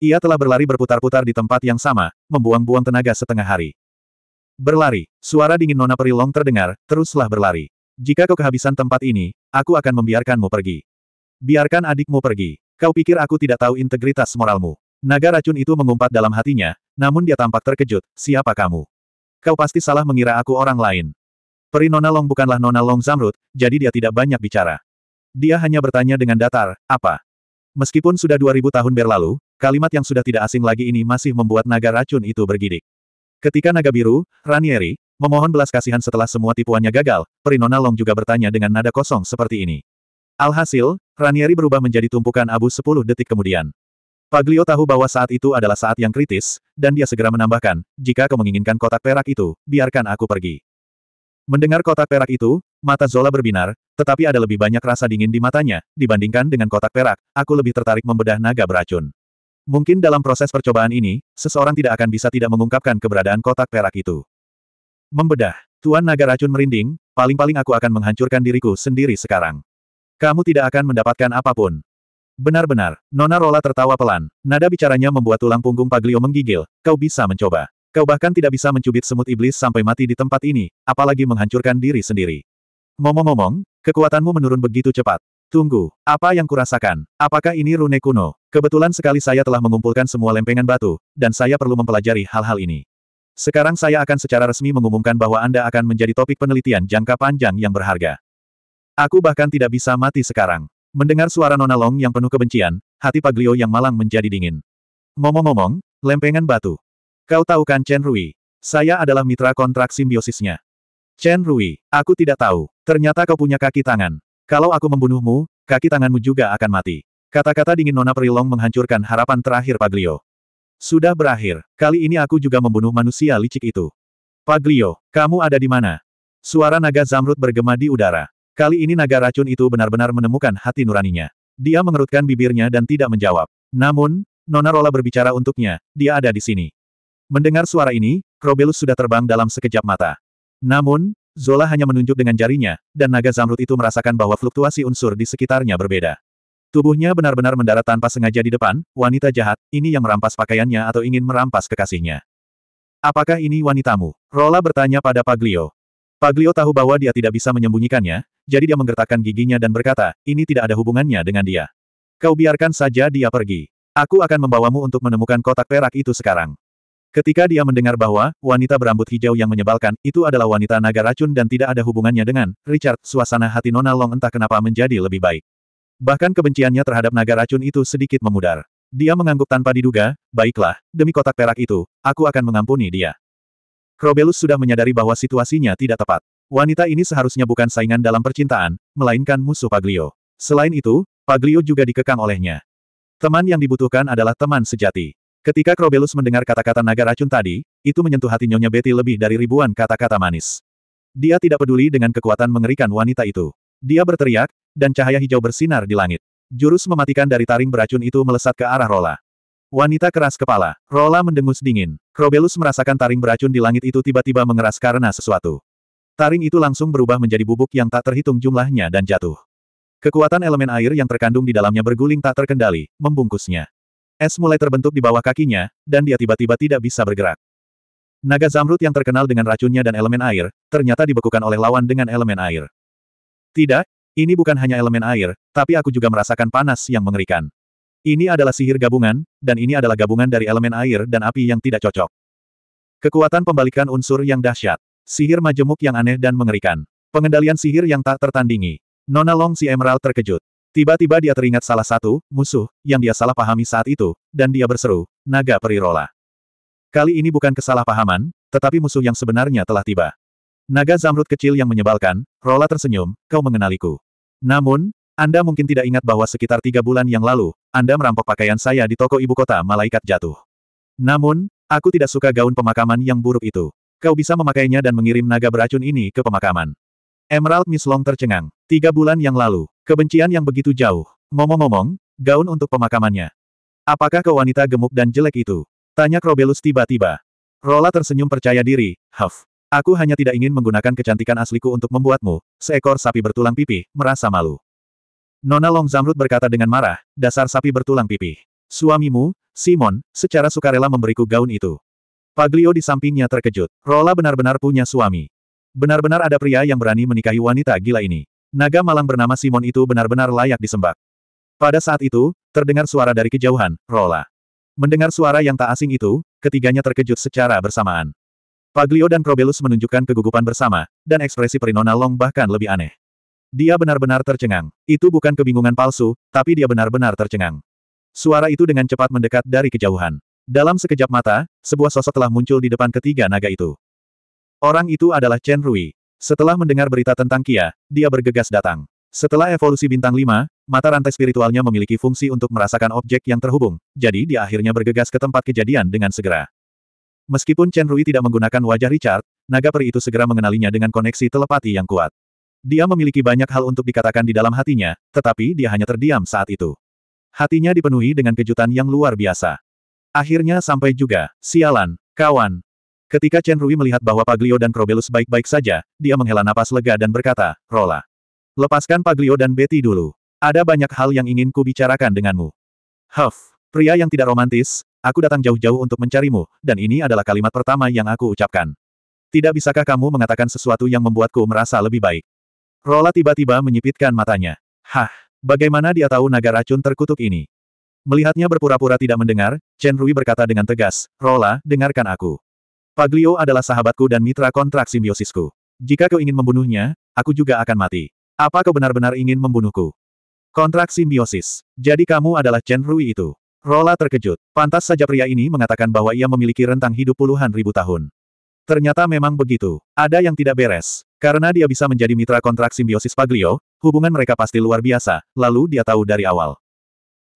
Ia telah berlari berputar-putar di tempat yang sama, membuang-buang tenaga setengah hari. Berlari, suara dingin Nona Perilong terdengar, teruslah berlari. Jika kau kehabisan tempat ini, aku akan membiarkanmu pergi. Biarkan adikmu pergi. Kau pikir aku tidak tahu integritas moralmu. Naga racun itu mengumpat dalam hatinya, namun dia tampak terkejut, siapa kamu? Kau pasti salah mengira aku orang lain. Peri Nona Long bukanlah Nona Long Zamrud, jadi dia tidak banyak bicara. Dia hanya bertanya dengan datar, apa? Meskipun sudah 2000 tahun berlalu, kalimat yang sudah tidak asing lagi ini masih membuat naga racun itu bergidik. Ketika naga biru, Ranieri, memohon belas kasihan setelah semua tipuannya gagal, Perinona Long juga bertanya dengan nada kosong seperti ini. Alhasil, Ranieri berubah menjadi tumpukan abu 10 detik kemudian. Paglio tahu bahwa saat itu adalah saat yang kritis, dan dia segera menambahkan, jika kau menginginkan kotak perak itu, biarkan aku pergi. Mendengar kotak perak itu, Mata Zola berbinar, tetapi ada lebih banyak rasa dingin di matanya, dibandingkan dengan kotak perak, aku lebih tertarik membedah naga beracun. Mungkin dalam proses percobaan ini, seseorang tidak akan bisa tidak mengungkapkan keberadaan kotak perak itu. Membedah, Tuan Naga Racun merinding, paling-paling aku akan menghancurkan diriku sendiri sekarang. Kamu tidak akan mendapatkan apapun. Benar-benar, Nona Rola tertawa pelan, nada bicaranya membuat tulang punggung Paglio menggigil, kau bisa mencoba. Kau bahkan tidak bisa mencubit semut iblis sampai mati di tempat ini, apalagi menghancurkan diri sendiri ngomong momong, kekuatanmu menurun begitu cepat. Tunggu, apa yang kurasakan? Apakah ini rune kuno? Kebetulan sekali saya telah mengumpulkan semua lempengan batu, dan saya perlu mempelajari hal-hal ini. Sekarang saya akan secara resmi mengumumkan bahwa Anda akan menjadi topik penelitian jangka panjang yang berharga. Aku bahkan tidak bisa mati sekarang. Mendengar suara Nona Long yang penuh kebencian, hati Paglio yang malang menjadi dingin. ngomong momong, lempengan batu. Kau tahu kan Chen Rui? Saya adalah mitra kontrak simbiosisnya. Chen Rui, aku tidak tahu. Ternyata kau punya kaki tangan. Kalau aku membunuhmu, kaki tanganmu juga akan mati. Kata-kata dingin Nona Perilong menghancurkan harapan terakhir Paglio. Sudah berakhir, kali ini aku juga membunuh manusia licik itu. Paglio, kamu ada di mana? Suara naga zamrud bergema di udara. Kali ini naga racun itu benar-benar menemukan hati nuraninya. Dia mengerutkan bibirnya dan tidak menjawab. Namun, Nona Rola berbicara untuknya, dia ada di sini. Mendengar suara ini, Krobelus sudah terbang dalam sekejap mata. Namun, Zola hanya menunjuk dengan jarinya, dan naga zamrud itu merasakan bahwa fluktuasi unsur di sekitarnya berbeda. Tubuhnya benar-benar mendarat tanpa sengaja di depan, wanita jahat, ini yang merampas pakaiannya atau ingin merampas kekasihnya. Apakah ini wanitamu? Rola bertanya pada Paglio. Paglio tahu bahwa dia tidak bisa menyembunyikannya, jadi dia menggertakkan giginya dan berkata, ini tidak ada hubungannya dengan dia. Kau biarkan saja dia pergi. Aku akan membawamu untuk menemukan kotak perak itu sekarang. Ketika dia mendengar bahwa wanita berambut hijau yang menyebalkan itu adalah wanita naga racun dan tidak ada hubungannya dengan Richard, suasana hati Nona Long entah kenapa menjadi lebih baik. Bahkan kebenciannya terhadap naga racun itu sedikit memudar. Dia mengangguk tanpa diduga, baiklah, demi kotak perak itu, aku akan mengampuni dia. Krobelus sudah menyadari bahwa situasinya tidak tepat. Wanita ini seharusnya bukan saingan dalam percintaan, melainkan musuh Paglio. Selain itu, Paglio juga dikekang olehnya. Teman yang dibutuhkan adalah teman sejati. Ketika Krobelus mendengar kata-kata naga racun tadi, itu menyentuh hati Nyonya Betty lebih dari ribuan kata-kata manis. Dia tidak peduli dengan kekuatan mengerikan wanita itu. Dia berteriak, dan cahaya hijau bersinar di langit. Jurus mematikan dari taring beracun itu melesat ke arah Rola. Wanita keras kepala, Rola mendengus dingin. Krobelus merasakan taring beracun di langit itu tiba-tiba mengeras karena sesuatu. Taring itu langsung berubah menjadi bubuk yang tak terhitung jumlahnya dan jatuh. Kekuatan elemen air yang terkandung di dalamnya berguling tak terkendali, membungkusnya. Es mulai terbentuk di bawah kakinya, dan dia tiba-tiba tidak bisa bergerak. Naga Zamrud yang terkenal dengan racunnya dan elemen air, ternyata dibekukan oleh lawan dengan elemen air. Tidak, ini bukan hanya elemen air, tapi aku juga merasakan panas yang mengerikan. Ini adalah sihir gabungan, dan ini adalah gabungan dari elemen air dan api yang tidak cocok. Kekuatan pembalikan unsur yang dahsyat. Sihir majemuk yang aneh dan mengerikan. Pengendalian sihir yang tak tertandingi. Nona Long si Emerald terkejut. Tiba-tiba dia teringat salah satu, musuh, yang dia salah pahami saat itu, dan dia berseru, Naga Perirola. Kali ini bukan kesalahpahaman, tetapi musuh yang sebenarnya telah tiba. Naga zamrud kecil yang menyebalkan, Rola tersenyum, kau mengenaliku. Namun, Anda mungkin tidak ingat bahwa sekitar tiga bulan yang lalu, Anda merampok pakaian saya di toko ibu kota malaikat jatuh. Namun, aku tidak suka gaun pemakaman yang buruk itu. Kau bisa memakainya dan mengirim naga beracun ini ke pemakaman. Emerald Miss Long tercengang. Tiga bulan yang lalu, kebencian yang begitu jauh. ngomong momong gaun untuk pemakamannya. Apakah ke wanita gemuk dan jelek itu? Tanya Krobelus tiba-tiba. Rola tersenyum percaya diri, Huff. Aku hanya tidak ingin menggunakan kecantikan asliku untuk membuatmu, seekor sapi bertulang pipi merasa malu. Nona Long Zamrud berkata dengan marah, dasar sapi bertulang pipi. Suamimu, Simon, secara sukarela memberiku gaun itu. Paglio di sampingnya terkejut. Rola benar-benar punya suami. Benar-benar ada pria yang berani menikahi wanita gila ini. Naga malang bernama Simon itu benar-benar layak disembah. Pada saat itu, terdengar suara dari kejauhan, Rola. Mendengar suara yang tak asing itu, ketiganya terkejut secara bersamaan. Paglio dan Probelus menunjukkan kegugupan bersama, dan ekspresi Perinona Long bahkan lebih aneh. Dia benar-benar tercengang. Itu bukan kebingungan palsu, tapi dia benar-benar tercengang. Suara itu dengan cepat mendekat dari kejauhan. Dalam sekejap mata, sebuah sosok telah muncul di depan ketiga naga itu. Orang itu adalah Chen Rui. Setelah mendengar berita tentang Kia, dia bergegas datang. Setelah evolusi bintang 5, mata rantai spiritualnya memiliki fungsi untuk merasakan objek yang terhubung, jadi dia akhirnya bergegas ke tempat kejadian dengan segera. Meskipun Chen Rui tidak menggunakan wajah Richard, naga peri itu segera mengenalinya dengan koneksi telepati yang kuat. Dia memiliki banyak hal untuk dikatakan di dalam hatinya, tetapi dia hanya terdiam saat itu. Hatinya dipenuhi dengan kejutan yang luar biasa. Akhirnya sampai juga, sialan, kawan, Ketika Chen Rui melihat bahwa Paglio dan Krobelus baik-baik saja, dia menghela napas lega dan berkata, Rola. Lepaskan Paglio dan Betty dulu. Ada banyak hal yang ingin ku bicarakan denganmu. Huff, pria yang tidak romantis, aku datang jauh-jauh untuk mencarimu, dan ini adalah kalimat pertama yang aku ucapkan. Tidak bisakah kamu mengatakan sesuatu yang membuatku merasa lebih baik? Rola tiba-tiba menyipitkan matanya. Hah, bagaimana dia tahu naga racun terkutuk ini? Melihatnya berpura-pura tidak mendengar, Chen Rui berkata dengan tegas, Rola, dengarkan aku. Paglio adalah sahabatku dan mitra kontrak simbiosisku. Jika kau ingin membunuhnya, aku juga akan mati. Apa kau benar-benar ingin membunuhku? Kontrak simbiosis. Jadi kamu adalah Chen Rui itu. Rola terkejut. Pantas saja pria ini mengatakan bahwa ia memiliki rentang hidup puluhan ribu tahun. Ternyata memang begitu. Ada yang tidak beres. Karena dia bisa menjadi mitra kontrak simbiosis Paglio, hubungan mereka pasti luar biasa, lalu dia tahu dari awal.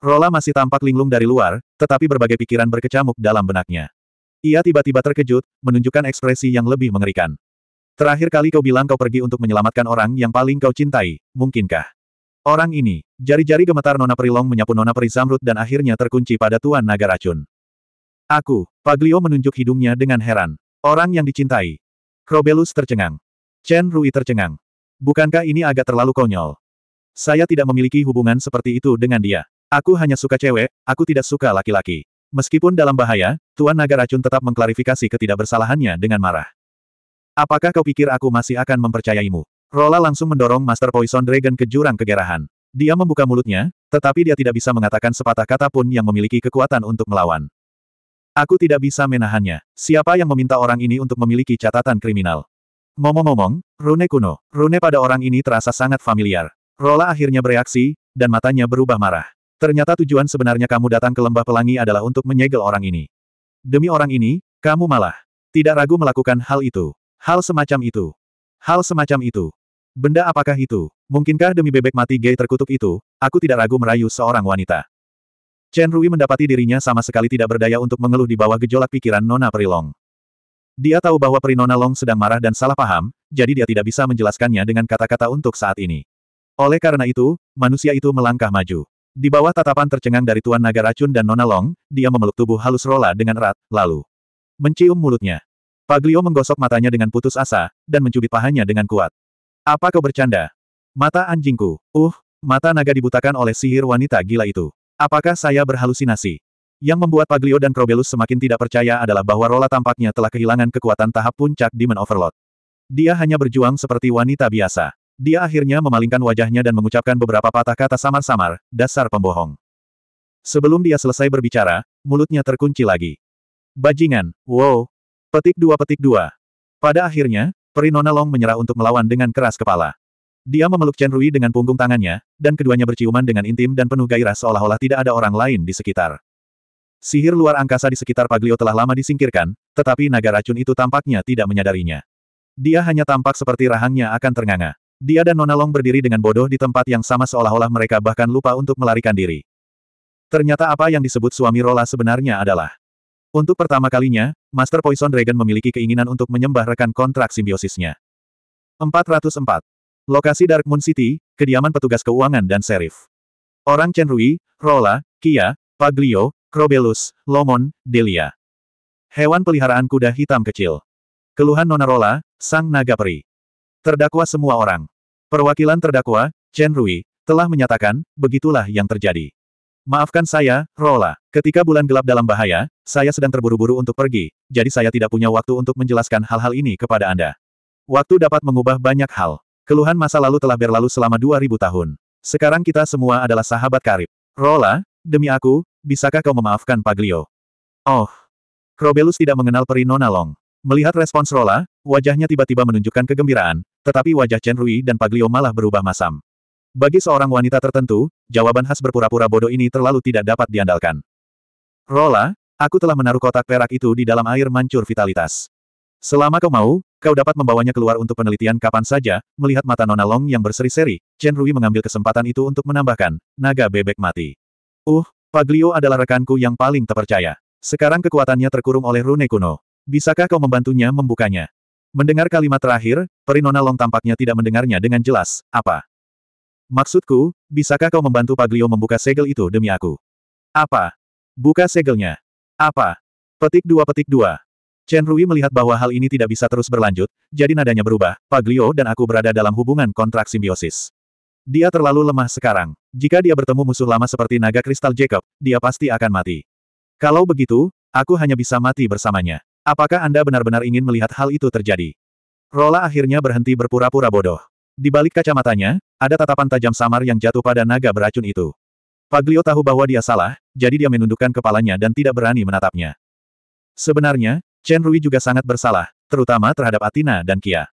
Rola masih tampak linglung dari luar, tetapi berbagai pikiran berkecamuk dalam benaknya. Ia tiba-tiba terkejut, menunjukkan ekspresi yang lebih mengerikan. Terakhir kali kau bilang kau pergi untuk menyelamatkan orang yang paling kau cintai, mungkinkah? Orang ini, jari-jari gemetar Nona Perilong menyapu Nona Perizamrut dan akhirnya terkunci pada Tuan Naga Racun. Aku, Paglio menunjuk hidungnya dengan heran. Orang yang dicintai. Krobelus tercengang. Chen Rui tercengang. Bukankah ini agak terlalu konyol? Saya tidak memiliki hubungan seperti itu dengan dia. Aku hanya suka cewek, aku tidak suka laki-laki. Meskipun dalam bahaya, Tuan Naga Racun tetap mengklarifikasi ketidakbersalahannya dengan marah. Apakah kau pikir aku masih akan mempercayaimu? Rola langsung mendorong Master Poison Dragon ke jurang kegerahan. Dia membuka mulutnya, tetapi dia tidak bisa mengatakan sepatah kata pun yang memiliki kekuatan untuk melawan. Aku tidak bisa menahannya. Siapa yang meminta orang ini untuk memiliki catatan kriminal? Ngomong-ngomong, rune kuno. Rune pada orang ini terasa sangat familiar. Rola akhirnya bereaksi, dan matanya berubah marah. Ternyata tujuan sebenarnya kamu datang ke lembah pelangi adalah untuk menyegel orang ini. Demi orang ini, kamu malah tidak ragu melakukan hal itu. Hal semacam itu. Hal semacam itu. Benda apakah itu? Mungkinkah demi bebek mati gay terkutuk itu, aku tidak ragu merayu seorang wanita. Chen Rui mendapati dirinya sama sekali tidak berdaya untuk mengeluh di bawah gejolak pikiran Nona Perilong. Dia tahu bahwa Prinona Long sedang marah dan salah paham, jadi dia tidak bisa menjelaskannya dengan kata-kata untuk saat ini. Oleh karena itu, manusia itu melangkah maju. Di bawah tatapan tercengang dari Tuan Naga Racun dan Nona Long, dia memeluk tubuh halus Rola dengan erat, lalu mencium mulutnya. Paglio menggosok matanya dengan putus asa, dan mencubit pahanya dengan kuat. Apa kau bercanda? Mata anjingku. Uh, mata naga dibutakan oleh sihir wanita gila itu. Apakah saya berhalusinasi? Yang membuat Paglio dan Krobelus semakin tidak percaya adalah bahwa Rola tampaknya telah kehilangan kekuatan tahap puncak Demon Overlord. Dia hanya berjuang seperti wanita biasa. Dia akhirnya memalingkan wajahnya dan mengucapkan beberapa patah kata samar-samar, dasar pembohong. Sebelum dia selesai berbicara, mulutnya terkunci lagi. Bajingan, wow. Petik dua petik dua. Pada akhirnya, Perinona Long menyerah untuk melawan dengan keras kepala. Dia memeluk Chen Rui dengan punggung tangannya, dan keduanya berciuman dengan intim dan penuh gairah seolah-olah tidak ada orang lain di sekitar. Sihir luar angkasa di sekitar Paglio telah lama disingkirkan, tetapi naga racun itu tampaknya tidak menyadarinya. Dia hanya tampak seperti rahangnya akan ternganga. Dia dan Nona Long berdiri dengan bodoh di tempat yang sama seolah-olah mereka bahkan lupa untuk melarikan diri. Ternyata apa yang disebut suami Rola sebenarnya adalah. Untuk pertama kalinya, Master Poison Dragon memiliki keinginan untuk menyembah rekan kontrak simbiosisnya. 404. Lokasi Dark Moon City, kediaman petugas keuangan dan serif. Orang Chen Rui, Rola, Kia, Paglio, Krobelus, Lomon, Delia. Hewan peliharaan kuda hitam kecil. Keluhan Nona Rola, Sang Naga Peri. Terdakwa semua orang. Perwakilan terdakwa, Chen Rui, telah menyatakan, begitulah yang terjadi. Maafkan saya, Rola. Ketika bulan gelap dalam bahaya, saya sedang terburu-buru untuk pergi, jadi saya tidak punya waktu untuk menjelaskan hal-hal ini kepada Anda. Waktu dapat mengubah banyak hal. Keluhan masa lalu telah berlalu selama 2000 tahun. Sekarang kita semua adalah sahabat karib. Rola, demi aku, bisakah kau memaafkan Paglio? Oh. Krobelus tidak mengenal Peri Nona Long. Melihat respons Rola, Wajahnya tiba-tiba menunjukkan kegembiraan, tetapi wajah Chen Rui dan Paglio malah berubah masam. Bagi seorang wanita tertentu, jawaban khas berpura-pura bodoh ini terlalu tidak dapat diandalkan. Rola, aku telah menaruh kotak perak itu di dalam air mancur vitalitas. Selama kau mau, kau dapat membawanya keluar untuk penelitian kapan saja, melihat mata Nona Long yang berseri-seri, Chen Rui mengambil kesempatan itu untuk menambahkan, naga bebek mati. Uh, Paglio adalah rekanku yang paling terpercaya. Sekarang kekuatannya terkurung oleh rune kuno. Bisakah kau membantunya membukanya? Mendengar kalimat terakhir, Perinona Long tampaknya tidak mendengarnya dengan jelas, apa? Maksudku, bisakah kau membantu Paglio membuka segel itu demi aku? Apa? Buka segelnya. Apa? Petik dua petik dua. Chen Rui melihat bahwa hal ini tidak bisa terus berlanjut, jadi nadanya berubah, Paglio dan aku berada dalam hubungan kontrak simbiosis. Dia terlalu lemah sekarang. Jika dia bertemu musuh lama seperti naga kristal Jacob, dia pasti akan mati. Kalau begitu, aku hanya bisa mati bersamanya. Apakah Anda benar-benar ingin melihat hal itu terjadi? Rola akhirnya berhenti berpura-pura bodoh. Di balik kacamatanya, ada tatapan tajam samar yang jatuh pada naga beracun itu. Paglio tahu bahwa dia salah, jadi dia menundukkan kepalanya dan tidak berani menatapnya. Sebenarnya, Chen Rui juga sangat bersalah, terutama terhadap Atina dan Kia.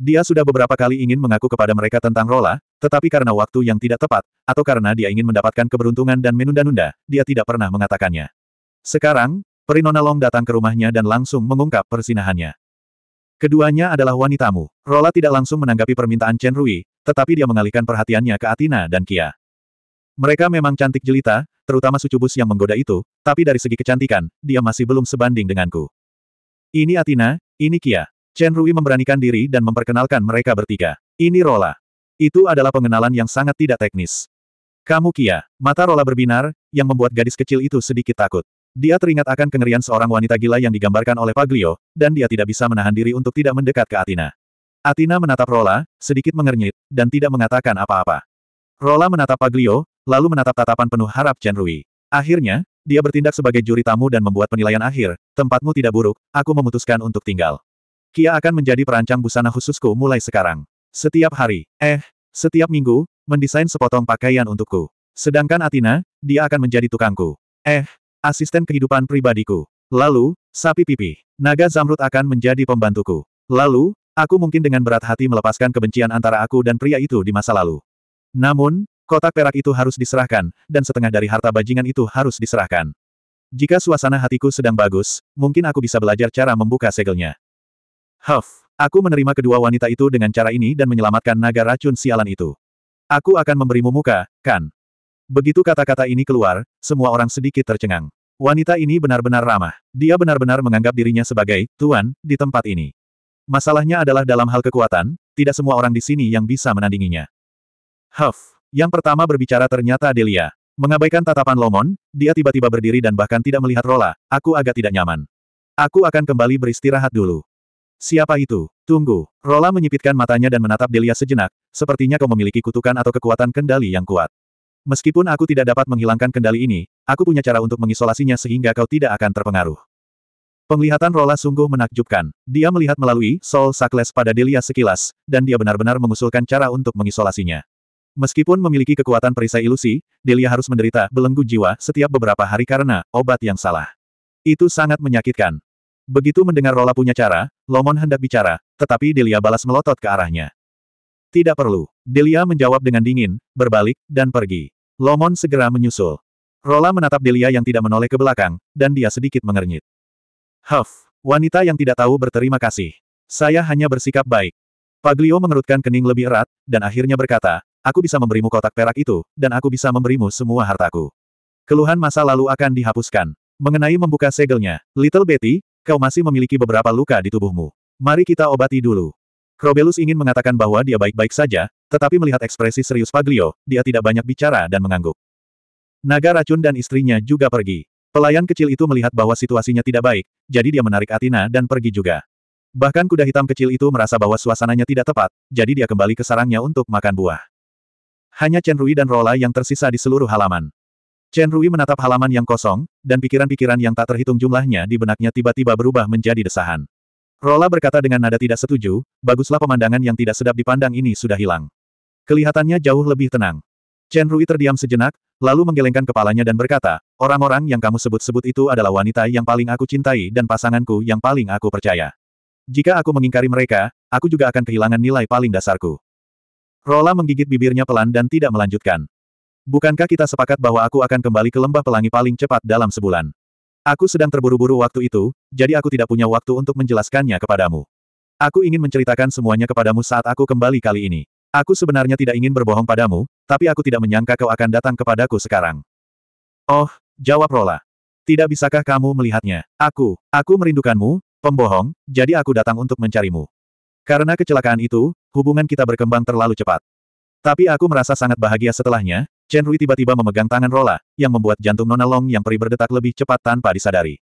Dia sudah beberapa kali ingin mengaku kepada mereka tentang Rola, tetapi karena waktu yang tidak tepat, atau karena dia ingin mendapatkan keberuntungan dan menunda-nunda, dia tidak pernah mengatakannya. Sekarang, Perinona Long datang ke rumahnya dan langsung mengungkap persinahannya. Keduanya adalah wanitamu. Rola tidak langsung menanggapi permintaan Chen Rui, tetapi dia mengalihkan perhatiannya ke Atina dan Kia. Mereka memang cantik jelita, terutama sucubus yang menggoda itu, tapi dari segi kecantikan, dia masih belum sebanding denganku. Ini Atina, ini Kia. Chen Rui memberanikan diri dan memperkenalkan mereka bertiga. Ini Rola. Itu adalah pengenalan yang sangat tidak teknis. Kamu Kia, mata Rola berbinar, yang membuat gadis kecil itu sedikit takut. Dia teringat akan kengerian seorang wanita gila yang digambarkan oleh Paglio, dan dia tidak bisa menahan diri untuk tidak mendekat ke Atina. Atina menatap Rola, sedikit mengernyit, dan tidak mengatakan apa-apa. Rola menatap Paglio, lalu menatap tatapan penuh harap Chen Rui. Akhirnya, dia bertindak sebagai juri tamu dan membuat penilaian akhir, tempatmu tidak buruk, aku memutuskan untuk tinggal. Kia akan menjadi perancang busana khususku mulai sekarang. Setiap hari, eh, setiap minggu, mendesain sepotong pakaian untukku. Sedangkan Atina, dia akan menjadi tukangku. Eh, asisten kehidupan pribadiku. Lalu, sapi pipi. Naga Zamrud akan menjadi pembantuku. Lalu, aku mungkin dengan berat hati melepaskan kebencian antara aku dan pria itu di masa lalu. Namun, kotak perak itu harus diserahkan, dan setengah dari harta bajingan itu harus diserahkan. Jika suasana hatiku sedang bagus, mungkin aku bisa belajar cara membuka segelnya. Huff, aku menerima kedua wanita itu dengan cara ini dan menyelamatkan naga racun sialan itu. Aku akan memberimu muka, kan? Begitu kata-kata ini keluar, semua orang sedikit tercengang. Wanita ini benar-benar ramah. Dia benar-benar menganggap dirinya sebagai tuan di tempat ini. Masalahnya adalah dalam hal kekuatan, tidak semua orang di sini yang bisa menandinginya. Huff, yang pertama berbicara ternyata Delia. Mengabaikan tatapan Lomon, dia tiba-tiba berdiri dan bahkan tidak melihat Rola, aku agak tidak nyaman. Aku akan kembali beristirahat dulu. Siapa itu? Tunggu. Rola menyipitkan matanya dan menatap Delia sejenak, sepertinya kau memiliki kutukan atau kekuatan kendali yang kuat. Meskipun aku tidak dapat menghilangkan kendali ini, aku punya cara untuk mengisolasinya sehingga kau tidak akan terpengaruh. Penglihatan Rola sungguh menakjubkan. Dia melihat melalui Soul Sakles pada Delia sekilas, dan dia benar-benar mengusulkan cara untuk mengisolasinya. Meskipun memiliki kekuatan perisai ilusi, Delia harus menderita belenggu jiwa setiap beberapa hari karena obat yang salah. Itu sangat menyakitkan. Begitu mendengar Rola punya cara, Lomon hendak bicara, tetapi Delia balas melotot ke arahnya. Tidak perlu. Delia menjawab dengan dingin, berbalik, dan pergi. Lomon segera menyusul. Rola menatap Delia yang tidak menoleh ke belakang, dan dia sedikit mengernyit. Huff, wanita yang tidak tahu berterima kasih. Saya hanya bersikap baik. Paglio mengerutkan kening lebih erat, dan akhirnya berkata, aku bisa memberimu kotak perak itu, dan aku bisa memberimu semua hartaku. Keluhan masa lalu akan dihapuskan. Mengenai membuka segelnya, Little Betty, kau masih memiliki beberapa luka di tubuhmu. Mari kita obati dulu. Krobelus ingin mengatakan bahwa dia baik-baik saja, tetapi melihat ekspresi serius Paglio, dia tidak banyak bicara dan mengangguk. Naga racun dan istrinya juga pergi. Pelayan kecil itu melihat bahwa situasinya tidak baik, jadi dia menarik Athena dan pergi juga. Bahkan kuda hitam kecil itu merasa bahwa suasananya tidak tepat, jadi dia kembali ke sarangnya untuk makan buah. Hanya Chen Rui dan Rola yang tersisa di seluruh halaman. Chen Rui menatap halaman yang kosong, dan pikiran-pikiran yang tak terhitung jumlahnya di benaknya tiba-tiba berubah menjadi desahan. Rola berkata dengan nada tidak setuju, baguslah pemandangan yang tidak sedap dipandang ini sudah hilang. Kelihatannya jauh lebih tenang. Chen Rui terdiam sejenak, lalu menggelengkan kepalanya dan berkata, orang-orang yang kamu sebut-sebut itu adalah wanita yang paling aku cintai dan pasanganku yang paling aku percaya. Jika aku mengingkari mereka, aku juga akan kehilangan nilai paling dasarku. Rola menggigit bibirnya pelan dan tidak melanjutkan. Bukankah kita sepakat bahwa aku akan kembali ke lembah pelangi paling cepat dalam sebulan? Aku sedang terburu-buru waktu itu, jadi aku tidak punya waktu untuk menjelaskannya kepadamu. Aku ingin menceritakan semuanya kepadamu saat aku kembali kali ini. Aku sebenarnya tidak ingin berbohong padamu, tapi aku tidak menyangka kau akan datang kepadaku sekarang. Oh, jawab Rola. Tidak bisakah kamu melihatnya? Aku, aku merindukanmu, pembohong, jadi aku datang untuk mencarimu. Karena kecelakaan itu, hubungan kita berkembang terlalu cepat. Tapi aku merasa sangat bahagia setelahnya, Chen Rui tiba-tiba memegang tangan Rola, yang membuat jantung Nona Long yang peri berdetak lebih cepat tanpa disadari.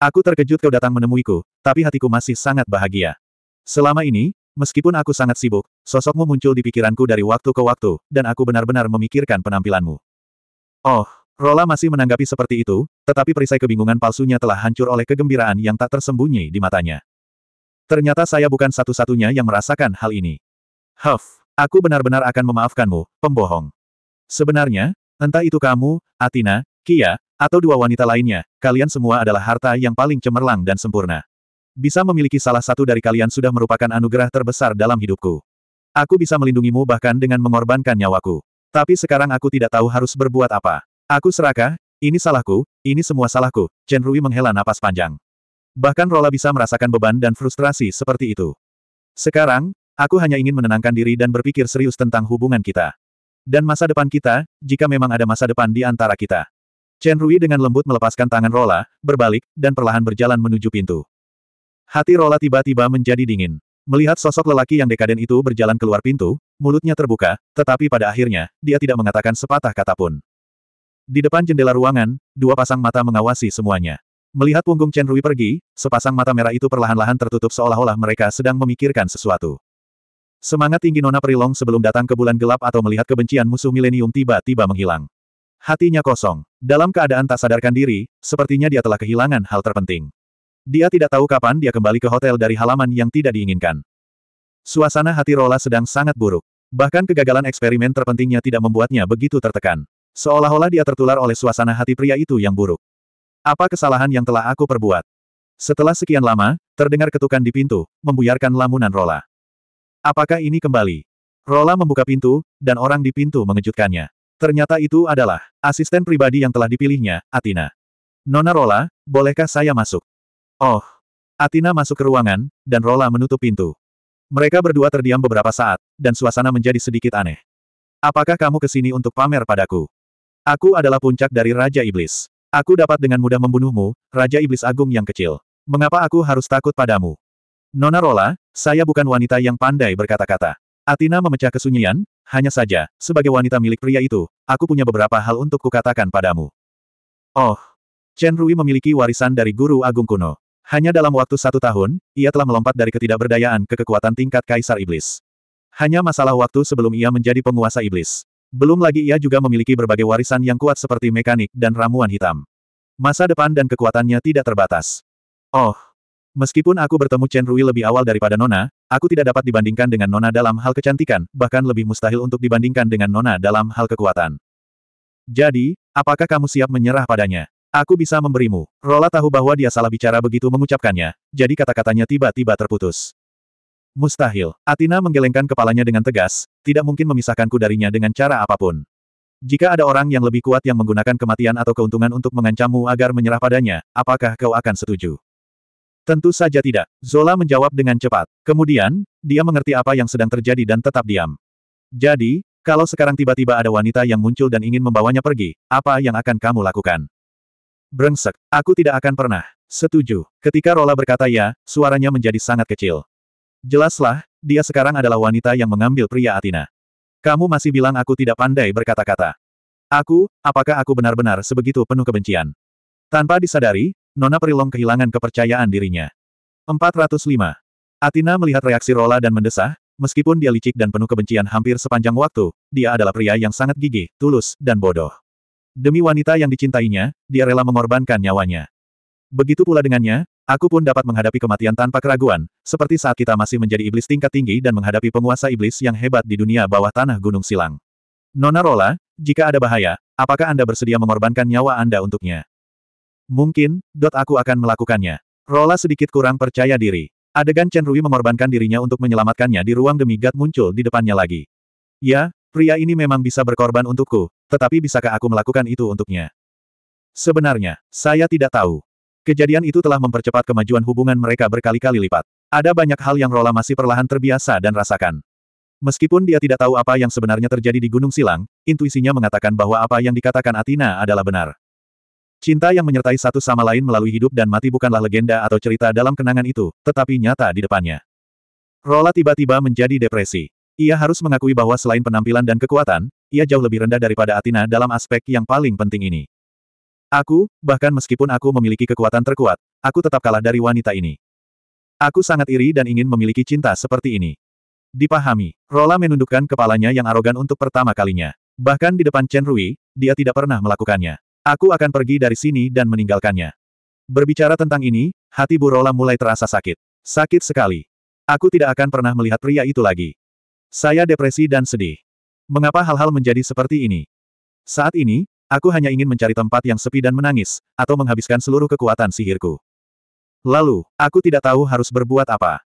Aku terkejut kau datang menemuiku, tapi hatiku masih sangat bahagia. Selama ini, meskipun aku sangat sibuk, sosokmu muncul di pikiranku dari waktu ke waktu, dan aku benar-benar memikirkan penampilanmu. Oh, Rola masih menanggapi seperti itu, tetapi perisai kebingungan palsunya telah hancur oleh kegembiraan yang tak tersembunyi di matanya. Ternyata saya bukan satu-satunya yang merasakan hal ini. Huff, Aku benar-benar akan memaafkanmu, pembohong. Sebenarnya, entah itu kamu, Atina, Kia, atau dua wanita lainnya, kalian semua adalah harta yang paling cemerlang dan sempurna. Bisa memiliki salah satu dari kalian sudah merupakan anugerah terbesar dalam hidupku. Aku bisa melindungimu bahkan dengan mengorbankan nyawaku. Tapi sekarang aku tidak tahu harus berbuat apa. Aku serakah, ini salahku, ini semua salahku, Chen Rui menghela napas panjang. Bahkan Rola bisa merasakan beban dan frustrasi seperti itu. Sekarang, Aku hanya ingin menenangkan diri dan berpikir serius tentang hubungan kita. Dan masa depan kita, jika memang ada masa depan di antara kita. Chen Rui dengan lembut melepaskan tangan Rola, berbalik, dan perlahan berjalan menuju pintu. Hati Rola tiba-tiba menjadi dingin. Melihat sosok lelaki yang dekaden itu berjalan keluar pintu, mulutnya terbuka, tetapi pada akhirnya, dia tidak mengatakan sepatah kata pun. Di depan jendela ruangan, dua pasang mata mengawasi semuanya. Melihat punggung Chen Rui pergi, sepasang mata merah itu perlahan-lahan tertutup seolah-olah mereka sedang memikirkan sesuatu. Semangat tinggi Nona Perilong sebelum datang ke bulan gelap atau melihat kebencian musuh milenium tiba-tiba menghilang. Hatinya kosong. Dalam keadaan tak sadarkan diri, sepertinya dia telah kehilangan hal terpenting. Dia tidak tahu kapan dia kembali ke hotel dari halaman yang tidak diinginkan. Suasana hati Rola sedang sangat buruk. Bahkan kegagalan eksperimen terpentingnya tidak membuatnya begitu tertekan. Seolah-olah dia tertular oleh suasana hati pria itu yang buruk. Apa kesalahan yang telah aku perbuat? Setelah sekian lama, terdengar ketukan di pintu, membuyarkan lamunan Rola. Apakah ini kembali? Rola membuka pintu, dan orang di pintu mengejutkannya. Ternyata itu adalah asisten pribadi yang telah dipilihnya, Atina. Nona Rola, bolehkah saya masuk? Oh. Atina masuk ke ruangan, dan Rola menutup pintu. Mereka berdua terdiam beberapa saat, dan suasana menjadi sedikit aneh. Apakah kamu ke sini untuk pamer padaku? Aku adalah puncak dari Raja Iblis. Aku dapat dengan mudah membunuhmu, Raja Iblis Agung yang kecil. Mengapa aku harus takut padamu? Nona Rola, saya bukan wanita yang pandai berkata-kata. Atina memecah kesunyian, hanya saja, sebagai wanita milik pria itu, aku punya beberapa hal untuk kukatakan padamu. Oh, Chen Rui memiliki warisan dari guru agung kuno. Hanya dalam waktu satu tahun, ia telah melompat dari ketidakberdayaan ke kekuatan tingkat Kaisar Iblis. Hanya masalah waktu sebelum ia menjadi penguasa Iblis. Belum lagi ia juga memiliki berbagai warisan yang kuat seperti mekanik dan ramuan hitam. Masa depan dan kekuatannya tidak terbatas. Oh, Meskipun aku bertemu Chen Rui lebih awal daripada Nona, aku tidak dapat dibandingkan dengan Nona dalam hal kecantikan, bahkan lebih mustahil untuk dibandingkan dengan Nona dalam hal kekuatan. Jadi, apakah kamu siap menyerah padanya? Aku bisa memberimu. Rola tahu bahwa dia salah bicara begitu mengucapkannya, jadi kata-katanya tiba-tiba terputus. Mustahil. Atina menggelengkan kepalanya dengan tegas, tidak mungkin memisahkanku darinya dengan cara apapun. Jika ada orang yang lebih kuat yang menggunakan kematian atau keuntungan untuk mengancammu agar menyerah padanya, apakah kau akan setuju? Tentu saja tidak. Zola menjawab dengan cepat. Kemudian, dia mengerti apa yang sedang terjadi dan tetap diam. Jadi, kalau sekarang tiba-tiba ada wanita yang muncul dan ingin membawanya pergi, apa yang akan kamu lakukan? Brengsek, aku tidak akan pernah. Setuju. Ketika Rola berkata ya, suaranya menjadi sangat kecil. Jelaslah, dia sekarang adalah wanita yang mengambil pria Atina. Kamu masih bilang aku tidak pandai berkata-kata. Aku, apakah aku benar-benar sebegitu penuh kebencian? Tanpa disadari, Nona Perilong kehilangan kepercayaan dirinya. 405. Atina melihat reaksi Rola dan mendesah, meskipun dia licik dan penuh kebencian hampir sepanjang waktu, dia adalah pria yang sangat gigih, tulus, dan bodoh. Demi wanita yang dicintainya, dia rela mengorbankan nyawanya. Begitu pula dengannya, aku pun dapat menghadapi kematian tanpa keraguan, seperti saat kita masih menjadi iblis tingkat tinggi dan menghadapi penguasa iblis yang hebat di dunia bawah tanah Gunung Silang. Nona Rola, jika ada bahaya, apakah Anda bersedia mengorbankan nyawa Anda untuknya? Mungkin, dot aku akan melakukannya. Rola sedikit kurang percaya diri. Adegan Chen Rui mengorbankan dirinya untuk menyelamatkannya di ruang demi God muncul di depannya lagi. Ya, pria ini memang bisa berkorban untukku, tetapi bisakah aku melakukan itu untuknya? Sebenarnya, saya tidak tahu. Kejadian itu telah mempercepat kemajuan hubungan mereka berkali-kali lipat. Ada banyak hal yang Rola masih perlahan terbiasa dan rasakan. Meskipun dia tidak tahu apa yang sebenarnya terjadi di Gunung Silang, intuisinya mengatakan bahwa apa yang dikatakan Athena adalah benar. Cinta yang menyertai satu sama lain melalui hidup dan mati bukanlah legenda atau cerita dalam kenangan itu, tetapi nyata di depannya. Rola tiba-tiba menjadi depresi. Ia harus mengakui bahwa selain penampilan dan kekuatan, ia jauh lebih rendah daripada Athena dalam aspek yang paling penting ini. Aku, bahkan meskipun aku memiliki kekuatan terkuat, aku tetap kalah dari wanita ini. Aku sangat iri dan ingin memiliki cinta seperti ini. Dipahami, Rola menundukkan kepalanya yang arogan untuk pertama kalinya. Bahkan di depan Chen Rui, dia tidak pernah melakukannya. Aku akan pergi dari sini dan meninggalkannya. Berbicara tentang ini, hati Bu Rola mulai terasa sakit. Sakit sekali. Aku tidak akan pernah melihat pria itu lagi. Saya depresi dan sedih. Mengapa hal-hal menjadi seperti ini? Saat ini, aku hanya ingin mencari tempat yang sepi dan menangis, atau menghabiskan seluruh kekuatan sihirku. Lalu, aku tidak tahu harus berbuat apa.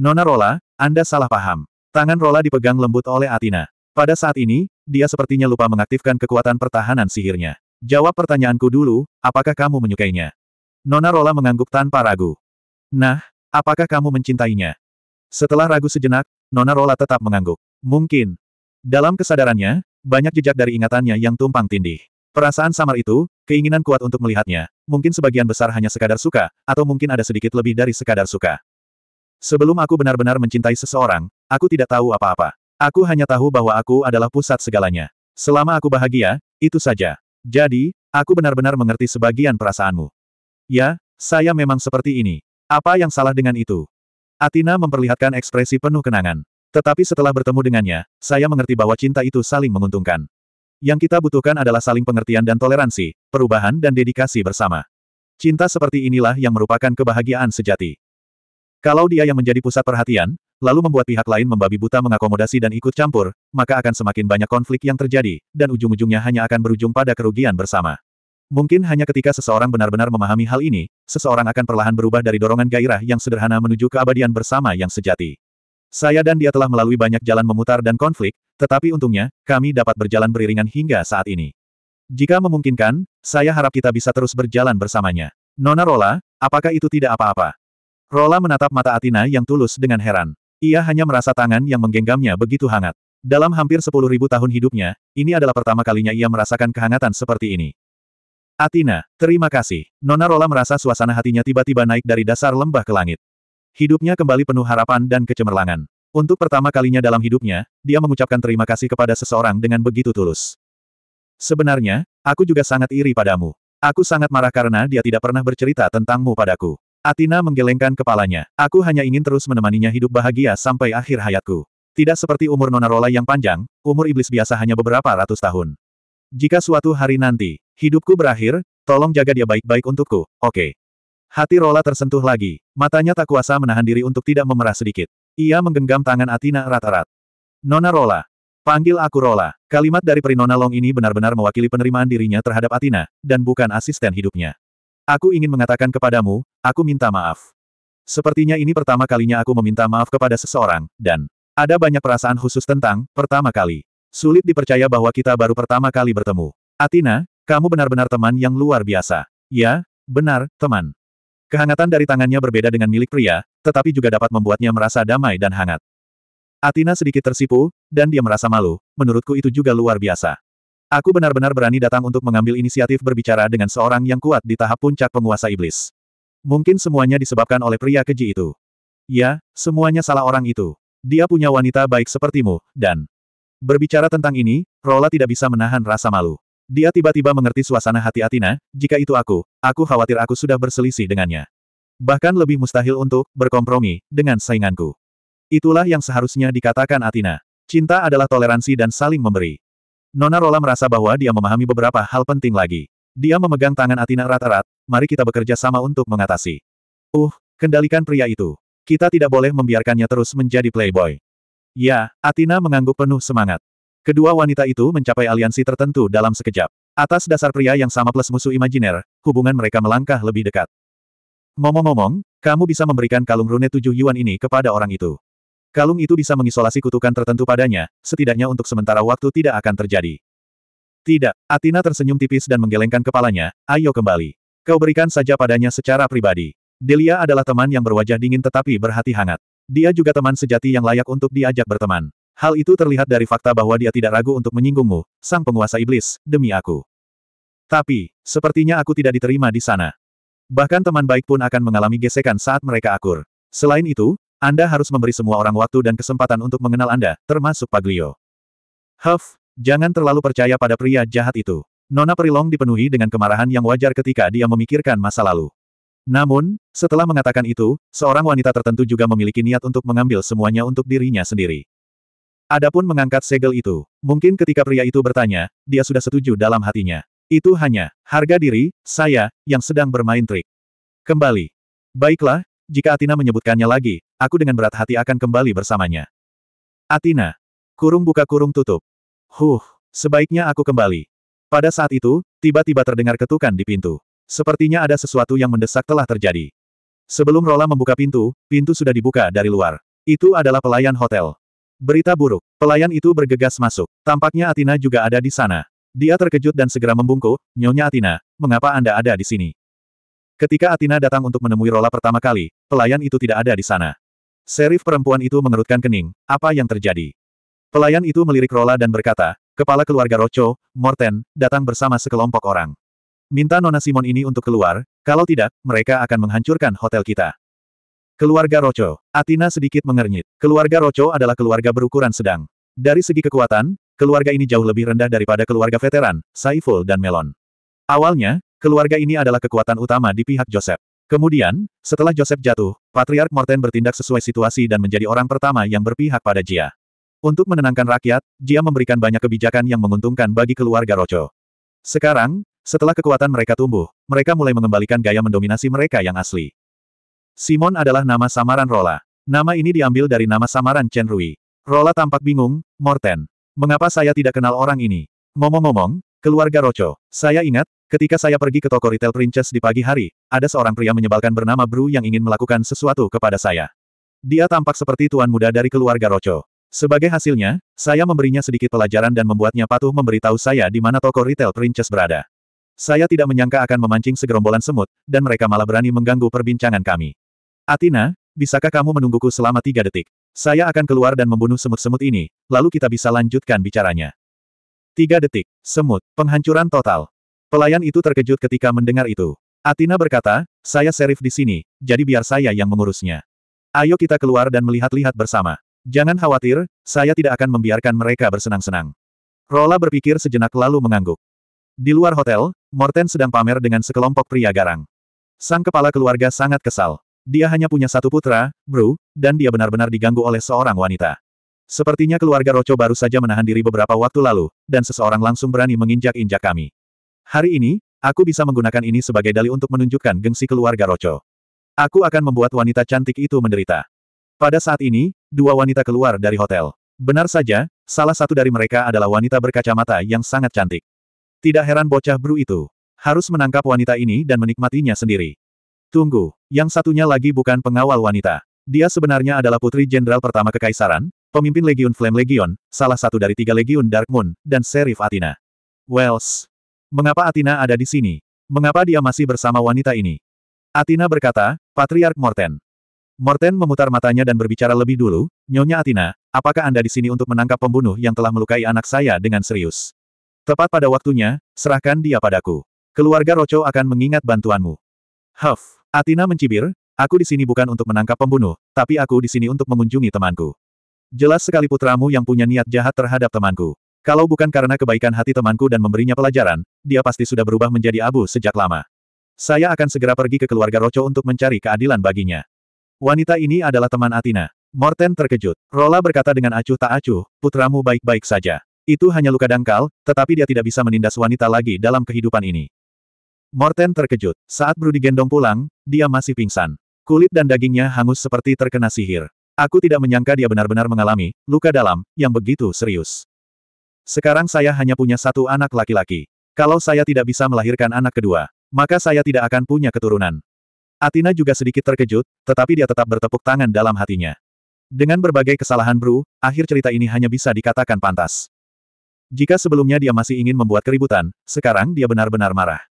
Nona Rola, Anda salah paham. Tangan Rola dipegang lembut oleh Atina. Pada saat ini, dia sepertinya lupa mengaktifkan kekuatan pertahanan sihirnya. Jawab pertanyaanku dulu, apakah kamu menyukainya? Nona Rola mengangguk tanpa ragu. Nah, apakah kamu mencintainya? Setelah ragu sejenak, Nona Rola tetap mengangguk. Mungkin. Dalam kesadarannya, banyak jejak dari ingatannya yang tumpang tindih. Perasaan samar itu, keinginan kuat untuk melihatnya, mungkin sebagian besar hanya sekadar suka, atau mungkin ada sedikit lebih dari sekadar suka. Sebelum aku benar-benar mencintai seseorang, aku tidak tahu apa-apa. Aku hanya tahu bahwa aku adalah pusat segalanya. Selama aku bahagia, itu saja. Jadi, aku benar-benar mengerti sebagian perasaanmu. Ya, saya memang seperti ini. Apa yang salah dengan itu? Atina memperlihatkan ekspresi penuh kenangan. Tetapi setelah bertemu dengannya, saya mengerti bahwa cinta itu saling menguntungkan. Yang kita butuhkan adalah saling pengertian dan toleransi, perubahan dan dedikasi bersama. Cinta seperti inilah yang merupakan kebahagiaan sejati. Kalau dia yang menjadi pusat perhatian, lalu membuat pihak lain membabi buta mengakomodasi dan ikut campur, maka akan semakin banyak konflik yang terjadi, dan ujung-ujungnya hanya akan berujung pada kerugian bersama. Mungkin hanya ketika seseorang benar-benar memahami hal ini, seseorang akan perlahan berubah dari dorongan gairah yang sederhana menuju keabadian bersama yang sejati. Saya dan dia telah melalui banyak jalan memutar dan konflik, tetapi untungnya, kami dapat berjalan beriringan hingga saat ini. Jika memungkinkan, saya harap kita bisa terus berjalan bersamanya. Nona Rola, apakah itu tidak apa-apa? Rola menatap mata Atina yang tulus dengan heran. Ia hanya merasa tangan yang menggenggamnya begitu hangat. Dalam hampir sepuluh ribu tahun hidupnya, ini adalah pertama kalinya ia merasakan kehangatan seperti ini. Athena, terima kasih. Nona Rola merasa suasana hatinya tiba-tiba naik dari dasar lembah ke langit. Hidupnya kembali penuh harapan dan kecemerlangan. Untuk pertama kalinya dalam hidupnya, dia mengucapkan terima kasih kepada seseorang dengan begitu tulus. Sebenarnya, aku juga sangat iri padamu. Aku sangat marah karena dia tidak pernah bercerita tentangmu padaku. Atina menggelengkan kepalanya. Aku hanya ingin terus menemaninya hidup bahagia sampai akhir hayatku. Tidak seperti umur Nona Rola yang panjang, umur iblis biasa hanya beberapa ratus tahun. Jika suatu hari nanti, hidupku berakhir, tolong jaga dia baik-baik untukku, oke. Okay. Hati Rola tersentuh lagi, matanya tak kuasa menahan diri untuk tidak memerah sedikit. Ia menggenggam tangan Atina erat-erat. Nona Rola. Panggil aku Rola. Kalimat dari Prinona Long ini benar-benar mewakili penerimaan dirinya terhadap Atina, dan bukan asisten hidupnya. Aku ingin mengatakan kepadamu, aku minta maaf. Sepertinya ini pertama kalinya aku meminta maaf kepada seseorang, dan ada banyak perasaan khusus tentang pertama kali. Sulit dipercaya bahwa kita baru pertama kali bertemu. Atina, kamu benar-benar teman yang luar biasa. Ya, benar, teman. Kehangatan dari tangannya berbeda dengan milik pria, tetapi juga dapat membuatnya merasa damai dan hangat. Atina sedikit tersipu, dan dia merasa malu, menurutku itu juga luar biasa. Aku benar-benar berani datang untuk mengambil inisiatif berbicara dengan seorang yang kuat di tahap puncak penguasa iblis. Mungkin semuanya disebabkan oleh pria keji itu. Ya, semuanya salah orang itu. Dia punya wanita baik sepertimu, dan... Berbicara tentang ini, Rola tidak bisa menahan rasa malu. Dia tiba-tiba mengerti suasana hati Atina, jika itu aku, aku khawatir aku sudah berselisih dengannya. Bahkan lebih mustahil untuk berkompromi dengan sainganku. Itulah yang seharusnya dikatakan Atina. Cinta adalah toleransi dan saling memberi. Nona Rola merasa bahwa dia memahami beberapa hal penting lagi. Dia memegang tangan Atina erat-erat, mari kita bekerja sama untuk mengatasi. Uh, kendalikan pria itu. Kita tidak boleh membiarkannya terus menjadi playboy. Ya, Atina mengangguk penuh semangat. Kedua wanita itu mencapai aliansi tertentu dalam sekejap. Atas dasar pria yang sama plus musuh imajiner, hubungan mereka melangkah lebih dekat. Ngomong-ngomong, kamu bisa memberikan kalung rune tujuh yuan ini kepada orang itu. Kalung itu bisa mengisolasi kutukan tertentu padanya, setidaknya untuk sementara waktu tidak akan terjadi. Tidak, Atina tersenyum tipis dan menggelengkan kepalanya, ayo kembali. Kau berikan saja padanya secara pribadi. Delia adalah teman yang berwajah dingin tetapi berhati hangat. Dia juga teman sejati yang layak untuk diajak berteman. Hal itu terlihat dari fakta bahwa dia tidak ragu untuk menyinggungmu, sang penguasa iblis, demi aku. Tapi, sepertinya aku tidak diterima di sana. Bahkan teman baik pun akan mengalami gesekan saat mereka akur. Selain itu, anda harus memberi semua orang waktu dan kesempatan untuk mengenal Anda, termasuk Paglio. Huff, jangan terlalu percaya pada pria jahat itu. Nona Perilong dipenuhi dengan kemarahan yang wajar ketika dia memikirkan masa lalu. Namun, setelah mengatakan itu, seorang wanita tertentu juga memiliki niat untuk mengambil semuanya untuk dirinya sendiri. Adapun mengangkat segel itu, mungkin ketika pria itu bertanya, dia sudah setuju dalam hatinya. Itu hanya, harga diri, saya, yang sedang bermain trik. Kembali. Baiklah, jika Atina menyebutkannya lagi, Aku dengan berat hati akan kembali bersamanya. Atina, Kurung buka kurung tutup. Huh, sebaiknya aku kembali. Pada saat itu, tiba-tiba terdengar ketukan di pintu. Sepertinya ada sesuatu yang mendesak telah terjadi. Sebelum Rola membuka pintu, pintu sudah dibuka dari luar. Itu adalah pelayan hotel. Berita buruk. Pelayan itu bergegas masuk. Tampaknya Atina juga ada di sana. Dia terkejut dan segera membungkuk, Nyonya Atina, mengapa Anda ada di sini? Ketika Atina datang untuk menemui Rola pertama kali, pelayan itu tidak ada di sana. Serif perempuan itu mengerutkan kening, apa yang terjadi? Pelayan itu melirik Rola dan berkata, kepala keluarga Rocho, Morten, datang bersama sekelompok orang. Minta Nona Simon ini untuk keluar, kalau tidak, mereka akan menghancurkan hotel kita. Keluarga Rocho, Atina sedikit mengernyit. Keluarga Rocho adalah keluarga berukuran sedang. Dari segi kekuatan, keluarga ini jauh lebih rendah daripada keluarga veteran, Saiful dan Melon. Awalnya, keluarga ini adalah kekuatan utama di pihak Joseph. Kemudian, setelah Joseph jatuh, Patriark Morten bertindak sesuai situasi dan menjadi orang pertama yang berpihak pada Jia. Untuk menenangkan rakyat, Jia memberikan banyak kebijakan yang menguntungkan bagi keluarga Rocho. Sekarang, setelah kekuatan mereka tumbuh, mereka mulai mengembalikan gaya mendominasi mereka yang asli. Simon adalah nama samaran Rola. Nama ini diambil dari nama samaran Chen Rui. Rola tampak bingung, Morten. Mengapa saya tidak kenal orang ini? Ngomong-ngomong, keluarga Rocho, saya ingat, Ketika saya pergi ke toko retail Princess di pagi hari, ada seorang pria menyebalkan bernama Bru yang ingin melakukan sesuatu kepada saya. Dia tampak seperti tuan muda dari keluarga Rocho. Sebagai hasilnya, saya memberinya sedikit pelajaran dan membuatnya patuh memberitahu saya di mana toko retail Princess berada. Saya tidak menyangka akan memancing segerombolan semut, dan mereka malah berani mengganggu perbincangan kami. Atina, bisakah kamu menungguku selama tiga detik? Saya akan keluar dan membunuh semut-semut ini, lalu kita bisa lanjutkan bicaranya. Tiga detik, semut, penghancuran total. Pelayan itu terkejut ketika mendengar itu. Atina berkata, saya serif di sini, jadi biar saya yang mengurusnya. Ayo kita keluar dan melihat-lihat bersama. Jangan khawatir, saya tidak akan membiarkan mereka bersenang-senang. Rola berpikir sejenak lalu mengangguk. Di luar hotel, Morten sedang pamer dengan sekelompok pria garang. Sang kepala keluarga sangat kesal. Dia hanya punya satu putra, Bru, dan dia benar-benar diganggu oleh seorang wanita. Sepertinya keluarga Roco baru saja menahan diri beberapa waktu lalu, dan seseorang langsung berani menginjak-injak kami. Hari ini, aku bisa menggunakan ini sebagai dalih untuk menunjukkan gengsi keluarga Rocho. Aku akan membuat wanita cantik itu menderita. Pada saat ini, dua wanita keluar dari hotel. Benar saja, salah satu dari mereka adalah wanita berkacamata yang sangat cantik. Tidak heran bocah bru itu. Harus menangkap wanita ini dan menikmatinya sendiri. Tunggu, yang satunya lagi bukan pengawal wanita. Dia sebenarnya adalah putri jenderal pertama kekaisaran, pemimpin Legion Flame Legion, salah satu dari tiga Legion Dark Moon, dan Serif Athena. Wells, Mengapa Athena ada di sini? Mengapa dia masih bersama wanita ini? Athena berkata, Patriark Morten. Morten memutar matanya dan berbicara lebih dulu, Nyonya Athena, apakah Anda di sini untuk menangkap pembunuh yang telah melukai anak saya dengan serius? Tepat pada waktunya, serahkan dia padaku. Keluarga Roco akan mengingat bantuanmu. Huff, Athena mencibir, aku di sini bukan untuk menangkap pembunuh, tapi aku di sini untuk mengunjungi temanku. Jelas sekali putramu yang punya niat jahat terhadap temanku. Kalau bukan karena kebaikan hati temanku dan memberinya pelajaran, dia pasti sudah berubah menjadi abu sejak lama. Saya akan segera pergi ke keluarga Roco untuk mencari keadilan baginya. Wanita ini adalah teman Atina. Morten terkejut. Rola berkata dengan acuh tak acuh, putramu baik-baik saja. Itu hanya luka dangkal, tetapi dia tidak bisa menindas wanita lagi dalam kehidupan ini. Morten terkejut. Saat Bru gendong pulang, dia masih pingsan. Kulit dan dagingnya hangus seperti terkena sihir. Aku tidak menyangka dia benar-benar mengalami luka dalam yang begitu serius. Sekarang saya hanya punya satu anak laki-laki. Kalau saya tidak bisa melahirkan anak kedua, maka saya tidak akan punya keturunan. Atina juga sedikit terkejut, tetapi dia tetap bertepuk tangan dalam hatinya. Dengan berbagai kesalahan Bru, akhir cerita ini hanya bisa dikatakan pantas. Jika sebelumnya dia masih ingin membuat keributan, sekarang dia benar-benar marah.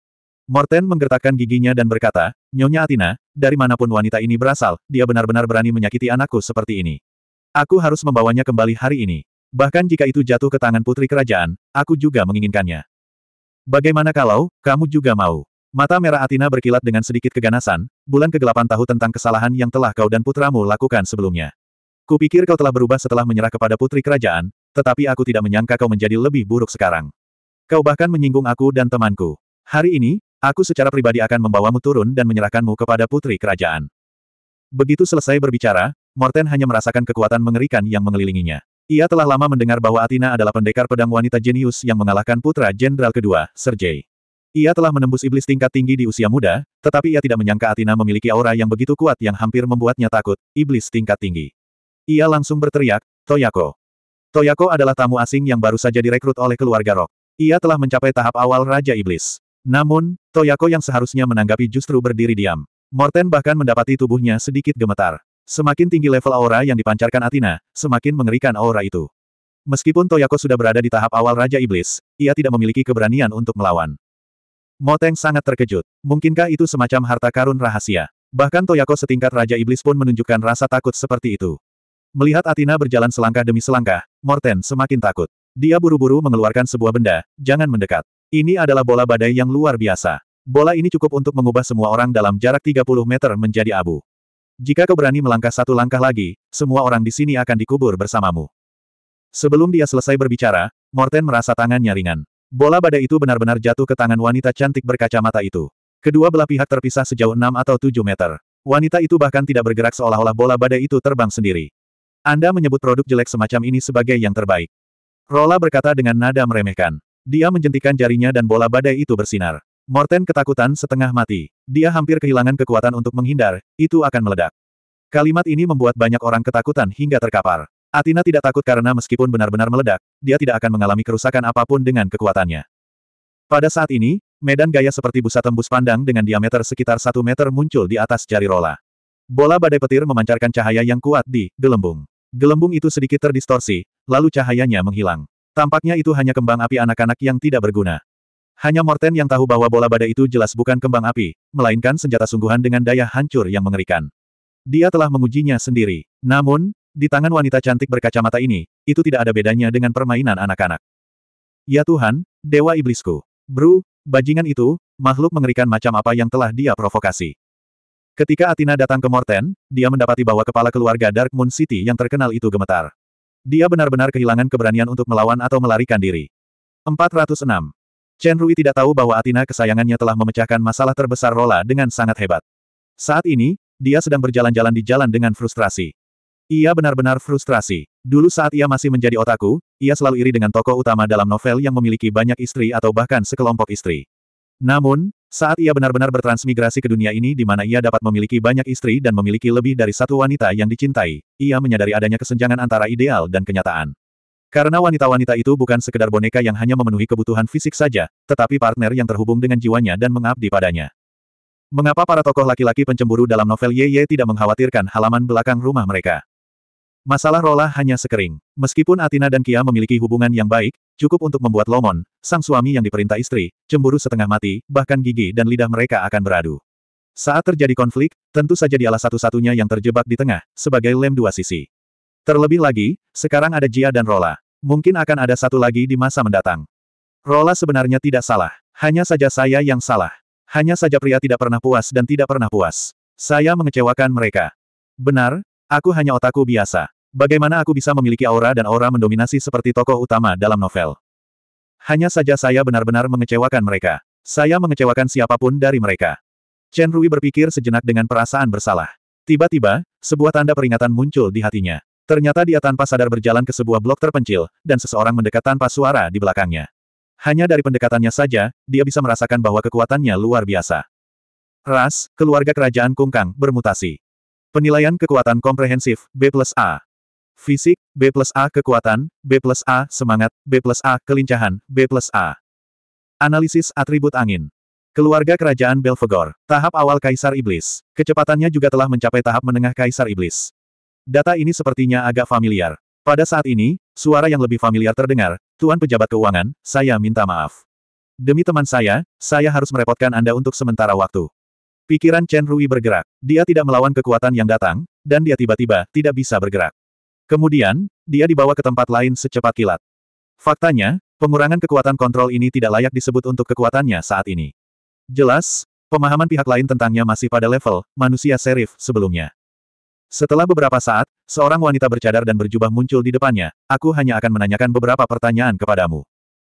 Morten menggertakkan giginya dan berkata, Nyonya Atina, dari manapun wanita ini berasal, dia benar-benar berani menyakiti anakku seperti ini. Aku harus membawanya kembali hari ini. Bahkan jika itu jatuh ke tangan putri kerajaan, aku juga menginginkannya. Bagaimana kalau, kamu juga mau? Mata merah Atina berkilat dengan sedikit keganasan, bulan kegelapan tahu tentang kesalahan yang telah kau dan putramu lakukan sebelumnya. Kupikir kau telah berubah setelah menyerah kepada putri kerajaan, tetapi aku tidak menyangka kau menjadi lebih buruk sekarang. Kau bahkan menyinggung aku dan temanku. Hari ini, aku secara pribadi akan membawamu turun dan menyerahkanmu kepada putri kerajaan. Begitu selesai berbicara, Morten hanya merasakan kekuatan mengerikan yang mengelilinginya. Ia telah lama mendengar bahwa Athena adalah pendekar pedang wanita jenius yang mengalahkan putra jenderal kedua, Sergei. Ia telah menembus iblis tingkat tinggi di usia muda, tetapi ia tidak menyangka Athena memiliki aura yang begitu kuat yang hampir membuatnya takut, iblis tingkat tinggi. Ia langsung berteriak, Toyako. Toyako adalah tamu asing yang baru saja direkrut oleh keluarga Rock. Ia telah mencapai tahap awal Raja Iblis. Namun, Toyako yang seharusnya menanggapi justru berdiri diam. Morten bahkan mendapati tubuhnya sedikit gemetar. Semakin tinggi level aura yang dipancarkan Athena, semakin mengerikan aura itu. Meskipun Toyako sudah berada di tahap awal Raja Iblis, ia tidak memiliki keberanian untuk melawan. Moteng sangat terkejut. Mungkinkah itu semacam harta karun rahasia? Bahkan Toyako setingkat Raja Iblis pun menunjukkan rasa takut seperti itu. Melihat Athena berjalan selangkah demi selangkah, Morten semakin takut. Dia buru-buru mengeluarkan sebuah benda, jangan mendekat. Ini adalah bola badai yang luar biasa. Bola ini cukup untuk mengubah semua orang dalam jarak 30 meter menjadi abu. Jika kau berani melangkah satu langkah lagi, semua orang di sini akan dikubur bersamamu. Sebelum dia selesai berbicara, Morten merasa tangannya ringan. Bola badai itu benar-benar jatuh ke tangan wanita cantik berkacamata itu. Kedua belah pihak terpisah sejauh 6 atau 7 meter. Wanita itu bahkan tidak bergerak seolah-olah bola badai itu terbang sendiri. Anda menyebut produk jelek semacam ini sebagai yang terbaik. Rola berkata dengan nada meremehkan. Dia menjentikan jarinya dan bola badai itu bersinar. Morten ketakutan setengah mati. Dia hampir kehilangan kekuatan untuk menghindar, itu akan meledak. Kalimat ini membuat banyak orang ketakutan hingga terkapar. Atina tidak takut karena meskipun benar-benar meledak, dia tidak akan mengalami kerusakan apapun dengan kekuatannya. Pada saat ini, medan gaya seperti busa tembus pandang dengan diameter sekitar satu meter muncul di atas jari Rola. Bola badai petir memancarkan cahaya yang kuat di gelembung. Gelembung itu sedikit terdistorsi, lalu cahayanya menghilang. Tampaknya itu hanya kembang api anak-anak yang tidak berguna. Hanya Morten yang tahu bahwa bola badai itu jelas bukan kembang api, melainkan senjata sungguhan dengan daya hancur yang mengerikan. Dia telah mengujinya sendiri. Namun, di tangan wanita cantik berkacamata ini, itu tidak ada bedanya dengan permainan anak-anak. Ya Tuhan, Dewa Iblisku. Bru, bajingan itu, makhluk mengerikan macam apa yang telah dia provokasi. Ketika Athena datang ke Morten, dia mendapati bahwa kepala keluarga Dark Moon City yang terkenal itu gemetar. Dia benar-benar kehilangan keberanian untuk melawan atau melarikan diri. 406. Chen Rui tidak tahu bahwa Athena kesayangannya telah memecahkan masalah terbesar Rola dengan sangat hebat. Saat ini, dia sedang berjalan-jalan di jalan dengan frustrasi. Ia benar-benar frustrasi. Dulu saat ia masih menjadi otaku, ia selalu iri dengan tokoh utama dalam novel yang memiliki banyak istri atau bahkan sekelompok istri. Namun, saat ia benar-benar bertransmigrasi ke dunia ini di mana ia dapat memiliki banyak istri dan memiliki lebih dari satu wanita yang dicintai, ia menyadari adanya kesenjangan antara ideal dan kenyataan. Karena wanita-wanita itu bukan sekedar boneka yang hanya memenuhi kebutuhan fisik saja, tetapi partner yang terhubung dengan jiwanya dan mengabdi padanya. Mengapa para tokoh laki-laki pencemburu dalam novel Ye Ye tidak mengkhawatirkan halaman belakang rumah mereka? Masalah Rola hanya sekering. Meskipun Atina dan Kia memiliki hubungan yang baik, cukup untuk membuat Lomon, sang suami yang diperintah istri, cemburu setengah mati, bahkan gigi dan lidah mereka akan beradu. Saat terjadi konflik, tentu saja dialah satu-satunya yang terjebak di tengah, sebagai lem dua sisi. Terlebih lagi, sekarang ada Jia dan Rola. Mungkin akan ada satu lagi di masa mendatang. Rola sebenarnya tidak salah. Hanya saja saya yang salah. Hanya saja pria tidak pernah puas dan tidak pernah puas. Saya mengecewakan mereka. Benar, aku hanya otakku biasa. Bagaimana aku bisa memiliki aura dan aura mendominasi seperti tokoh utama dalam novel? Hanya saja saya benar-benar mengecewakan mereka. Saya mengecewakan siapapun dari mereka. Chen Rui berpikir sejenak dengan perasaan bersalah. Tiba-tiba, sebuah tanda peringatan muncul di hatinya. Ternyata dia tanpa sadar berjalan ke sebuah blok terpencil, dan seseorang mendekat tanpa suara di belakangnya. Hanya dari pendekatannya saja, dia bisa merasakan bahwa kekuatannya luar biasa. Ras, keluarga kerajaan Kungkang, bermutasi. Penilaian kekuatan komprehensif, B plus A. Fisik, B plus A kekuatan, B plus A semangat, B plus A kelincahan, B plus A. Analisis atribut angin. Keluarga kerajaan Belfegor, tahap awal Kaisar Iblis. Kecepatannya juga telah mencapai tahap menengah Kaisar Iblis. Data ini sepertinya agak familiar. Pada saat ini, suara yang lebih familiar terdengar, Tuan Pejabat Keuangan, saya minta maaf. Demi teman saya, saya harus merepotkan Anda untuk sementara waktu. Pikiran Chen Rui bergerak. Dia tidak melawan kekuatan yang datang, dan dia tiba-tiba tidak bisa bergerak. Kemudian, dia dibawa ke tempat lain secepat kilat. Faktanya, pengurangan kekuatan kontrol ini tidak layak disebut untuk kekuatannya saat ini. Jelas, pemahaman pihak lain tentangnya masih pada level manusia serif sebelumnya. Setelah beberapa saat, seorang wanita bercadar dan berjubah muncul di depannya, aku hanya akan menanyakan beberapa pertanyaan kepadamu.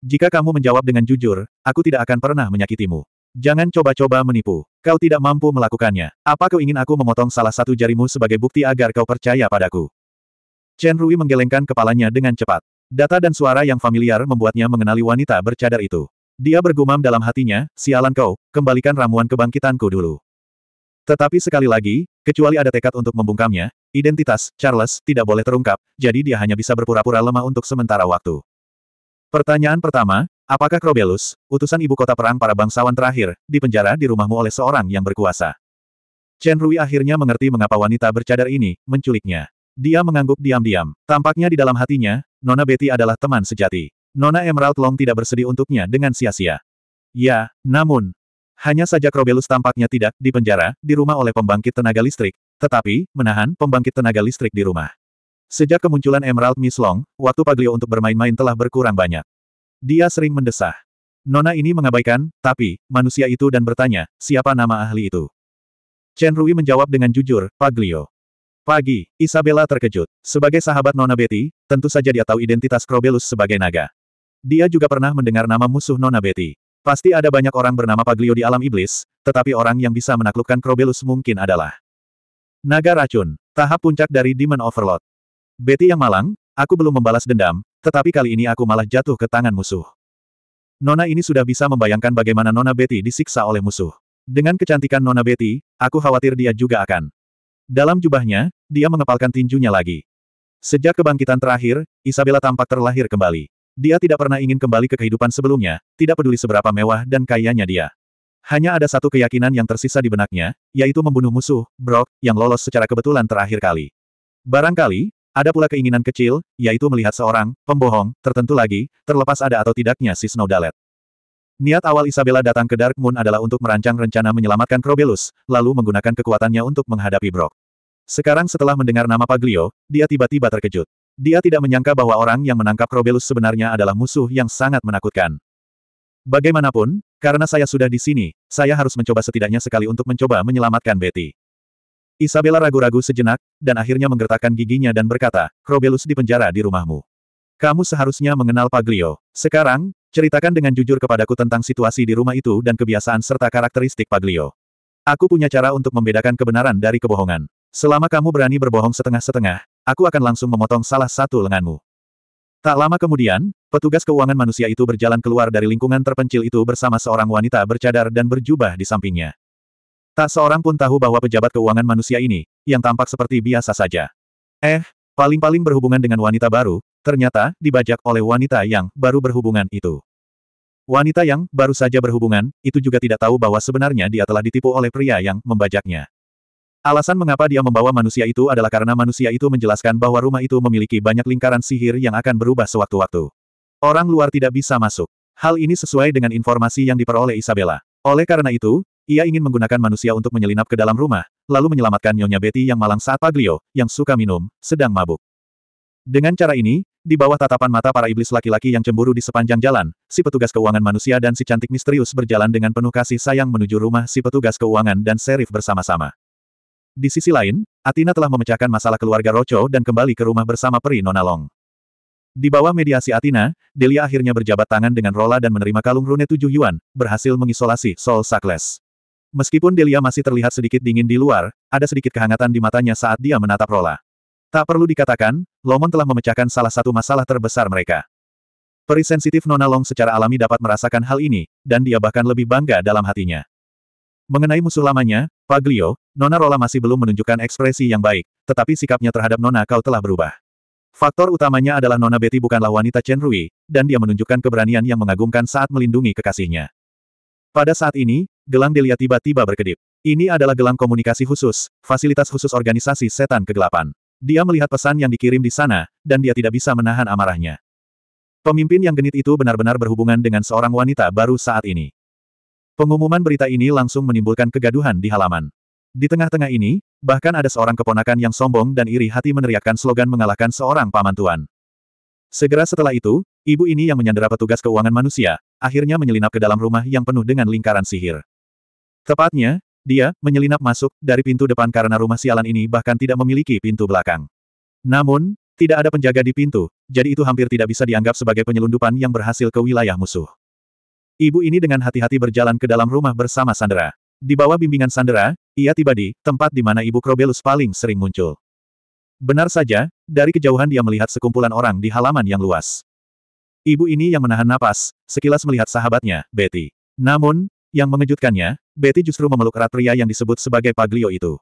Jika kamu menjawab dengan jujur, aku tidak akan pernah menyakitimu. Jangan coba-coba menipu. Kau tidak mampu melakukannya. Apa kau ingin aku memotong salah satu jarimu sebagai bukti agar kau percaya padaku? Chen Rui menggelengkan kepalanya dengan cepat. Data dan suara yang familiar membuatnya mengenali wanita bercadar itu. Dia bergumam dalam hatinya, sialan kau, kembalikan ramuan kebangkitanku dulu. Tetapi sekali lagi, kecuali ada tekad untuk membungkamnya, identitas Charles tidak boleh terungkap, jadi dia hanya bisa berpura-pura lemah untuk sementara waktu. Pertanyaan pertama, apakah Krobelus, utusan ibu kota perang para bangsawan terakhir, dipenjara di rumahmu oleh seorang yang berkuasa? Chen Rui akhirnya mengerti mengapa wanita bercadar ini menculiknya. Dia mengangguk diam-diam. Tampaknya di dalam hatinya, Nona Betty adalah teman sejati. Nona Emerald Long tidak bersedih untuknya dengan sia-sia. Ya, namun, hanya saja Krobelus tampaknya tidak dipenjara di rumah oleh pembangkit tenaga listrik, tetapi menahan pembangkit tenaga listrik di rumah. Sejak kemunculan Emerald Miss Long, waktu Paglio untuk bermain-main telah berkurang banyak. Dia sering mendesah. Nona ini mengabaikan, tapi, manusia itu dan bertanya, siapa nama ahli itu? Chen Rui menjawab dengan jujur, Paglio. Pagi, Isabella terkejut. Sebagai sahabat Nona Betty, tentu saja dia tahu identitas Krobelus sebagai naga. Dia juga pernah mendengar nama musuh Nona Betty. Pasti ada banyak orang bernama Paglio di alam iblis, tetapi orang yang bisa menaklukkan Krobelus mungkin adalah Naga Racun, tahap puncak dari Demon Overlord. Betty yang malang, aku belum membalas dendam, tetapi kali ini aku malah jatuh ke tangan musuh. Nona ini sudah bisa membayangkan bagaimana Nona Betty disiksa oleh musuh. Dengan kecantikan Nona Betty, aku khawatir dia juga akan. Dalam jubahnya, dia mengepalkan tinjunya lagi. Sejak kebangkitan terakhir, Isabella tampak terlahir kembali. Dia tidak pernah ingin kembali ke kehidupan sebelumnya, tidak peduli seberapa mewah dan kayanya dia. Hanya ada satu keyakinan yang tersisa di benaknya, yaitu membunuh musuh, Brock, yang lolos secara kebetulan terakhir kali. Barangkali, ada pula keinginan kecil, yaitu melihat seorang, pembohong, tertentu lagi, terlepas ada atau tidaknya si Snowdalet. Niat awal Isabella datang ke Dark Moon adalah untuk merancang rencana menyelamatkan Krobelus, lalu menggunakan kekuatannya untuk menghadapi Brock. Sekarang setelah mendengar nama Paglio, dia tiba-tiba terkejut. Dia tidak menyangka bahwa orang yang menangkap Robelus sebenarnya adalah musuh yang sangat menakutkan. Bagaimanapun, karena saya sudah di sini, saya harus mencoba setidaknya sekali untuk mencoba menyelamatkan Betty. Isabella ragu-ragu sejenak, dan akhirnya menggertakkan giginya dan berkata, Robelus dipenjara di rumahmu. Kamu seharusnya mengenal Paglio. Sekarang, ceritakan dengan jujur kepadaku tentang situasi di rumah itu dan kebiasaan serta karakteristik Paglio. Aku punya cara untuk membedakan kebenaran dari kebohongan. Selama kamu berani berbohong setengah-setengah, Aku akan langsung memotong salah satu lenganmu. Tak lama kemudian, petugas keuangan manusia itu berjalan keluar dari lingkungan terpencil itu bersama seorang wanita bercadar dan berjubah di sampingnya. Tak seorang pun tahu bahwa pejabat keuangan manusia ini, yang tampak seperti biasa saja. Eh, paling-paling berhubungan dengan wanita baru, ternyata dibajak oleh wanita yang baru berhubungan itu. Wanita yang baru saja berhubungan, itu juga tidak tahu bahwa sebenarnya dia telah ditipu oleh pria yang membajaknya. Alasan mengapa dia membawa manusia itu adalah karena manusia itu menjelaskan bahwa rumah itu memiliki banyak lingkaran sihir yang akan berubah sewaktu-waktu. Orang luar tidak bisa masuk. Hal ini sesuai dengan informasi yang diperoleh Isabella. Oleh karena itu, ia ingin menggunakan manusia untuk menyelinap ke dalam rumah, lalu menyelamatkan Nyonya Betty yang malang saat Paglio, yang suka minum, sedang mabuk. Dengan cara ini, di bawah tatapan mata para iblis laki-laki yang cemburu di sepanjang jalan, si petugas keuangan manusia dan si cantik misterius berjalan dengan penuh kasih sayang menuju rumah si petugas keuangan dan serif bersama-sama. Di sisi lain, Atina telah memecahkan masalah keluarga Rocho dan kembali ke rumah bersama peri Nona Long. Di bawah mediasi Atina, Delia akhirnya berjabat tangan dengan Rola dan menerima kalung rune tujuh yuan, berhasil mengisolasi Sol Sakles. Meskipun Delia masih terlihat sedikit dingin di luar, ada sedikit kehangatan di matanya saat dia menatap Rola. Tak perlu dikatakan, Lomon telah memecahkan salah satu masalah terbesar mereka. Peri sensitif Nona Long secara alami dapat merasakan hal ini, dan dia bahkan lebih bangga dalam hatinya. Mengenai musuh lamanya, Paglio, Nona Rola masih belum menunjukkan ekspresi yang baik, tetapi sikapnya terhadap Nona kau telah berubah. Faktor utamanya adalah Nona Betty bukanlah wanita Chen Rui, dan dia menunjukkan keberanian yang mengagumkan saat melindungi kekasihnya. Pada saat ini, gelang Delia tiba-tiba berkedip. Ini adalah gelang komunikasi khusus, fasilitas khusus organisasi setan kegelapan. Dia melihat pesan yang dikirim di sana, dan dia tidak bisa menahan amarahnya. Pemimpin yang genit itu benar-benar berhubungan dengan seorang wanita baru saat ini. Pengumuman berita ini langsung menimbulkan kegaduhan di halaman. Di tengah-tengah ini, bahkan ada seorang keponakan yang sombong dan iri hati meneriakkan slogan mengalahkan seorang paman tuan. Segera setelah itu, ibu ini yang menyandera petugas keuangan manusia, akhirnya menyelinap ke dalam rumah yang penuh dengan lingkaran sihir. Tepatnya, dia menyelinap masuk dari pintu depan karena rumah sialan ini bahkan tidak memiliki pintu belakang. Namun, tidak ada penjaga di pintu, jadi itu hampir tidak bisa dianggap sebagai penyelundupan yang berhasil ke wilayah musuh. Ibu ini dengan hati-hati berjalan ke dalam rumah bersama Sandra. Di bawah bimbingan Sandra, ia tiba di tempat di mana ibu Krobelus paling sering muncul. Benar saja, dari kejauhan dia melihat sekumpulan orang di halaman yang luas. Ibu ini yang menahan napas, sekilas melihat sahabatnya, Betty. Namun, yang mengejutkannya, Betty justru memeluk erat pria yang disebut sebagai Paglio itu.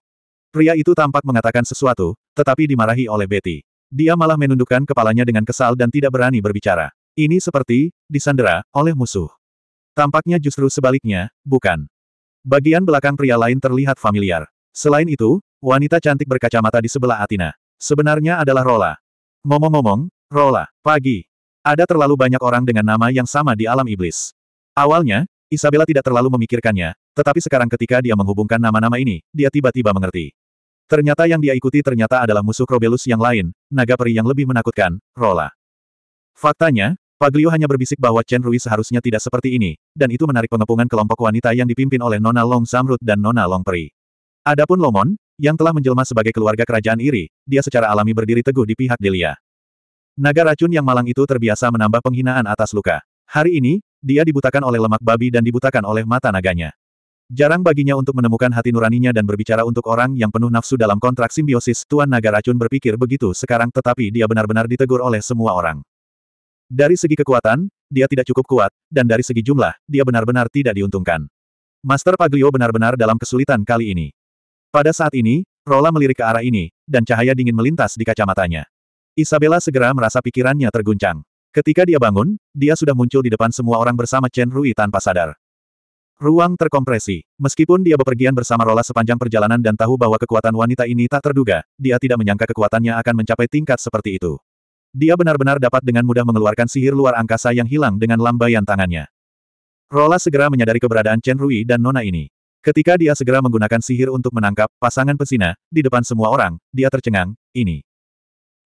Pria itu tampak mengatakan sesuatu, tetapi dimarahi oleh Betty. Dia malah menundukkan kepalanya dengan kesal dan tidak berani berbicara. Ini seperti, disandera, oleh musuh. Tampaknya justru sebaliknya, bukan. Bagian belakang pria lain terlihat familiar. Selain itu, wanita cantik berkacamata di sebelah Athena, Sebenarnya adalah Rola. Ngomong-ngomong, Rola, pagi. Ada terlalu banyak orang dengan nama yang sama di alam iblis. Awalnya, Isabella tidak terlalu memikirkannya, tetapi sekarang ketika dia menghubungkan nama-nama ini, dia tiba-tiba mengerti. Ternyata yang dia ikuti ternyata adalah musuh Krobelus yang lain, naga peri yang lebih menakutkan, Rola. Faktanya, Faglio hanya berbisik bahwa Chen Rui seharusnya tidak seperti ini, dan itu menarik pengepungan kelompok wanita yang dipimpin oleh Nona Long Samrut dan Nona Long Peri. Adapun Lomon, yang telah menjelma sebagai keluarga kerajaan Iri, dia secara alami berdiri teguh di pihak Delia. Naga racun yang malang itu terbiasa menambah penghinaan atas luka. Hari ini, dia dibutakan oleh lemak babi dan dibutakan oleh mata naganya. Jarang baginya untuk menemukan hati nuraninya dan berbicara untuk orang yang penuh nafsu dalam kontrak simbiosis. Tuan Naga Racun berpikir begitu sekarang tetapi dia benar-benar ditegur oleh semua orang. Dari segi kekuatan, dia tidak cukup kuat, dan dari segi jumlah, dia benar-benar tidak diuntungkan. Master Paglio benar-benar dalam kesulitan kali ini. Pada saat ini, Rola melirik ke arah ini, dan cahaya dingin melintas di kacamatanya. Isabella segera merasa pikirannya terguncang. Ketika dia bangun, dia sudah muncul di depan semua orang bersama Chen Rui tanpa sadar. Ruang terkompresi. Meskipun dia bepergian bersama Rola sepanjang perjalanan dan tahu bahwa kekuatan wanita ini tak terduga, dia tidak menyangka kekuatannya akan mencapai tingkat seperti itu. Dia benar-benar dapat dengan mudah mengeluarkan sihir luar angkasa yang hilang dengan lambaian tangannya. Rola segera menyadari keberadaan Chen Rui dan Nona ini. Ketika dia segera menggunakan sihir untuk menangkap pasangan pesina, di depan semua orang, dia tercengang, ini.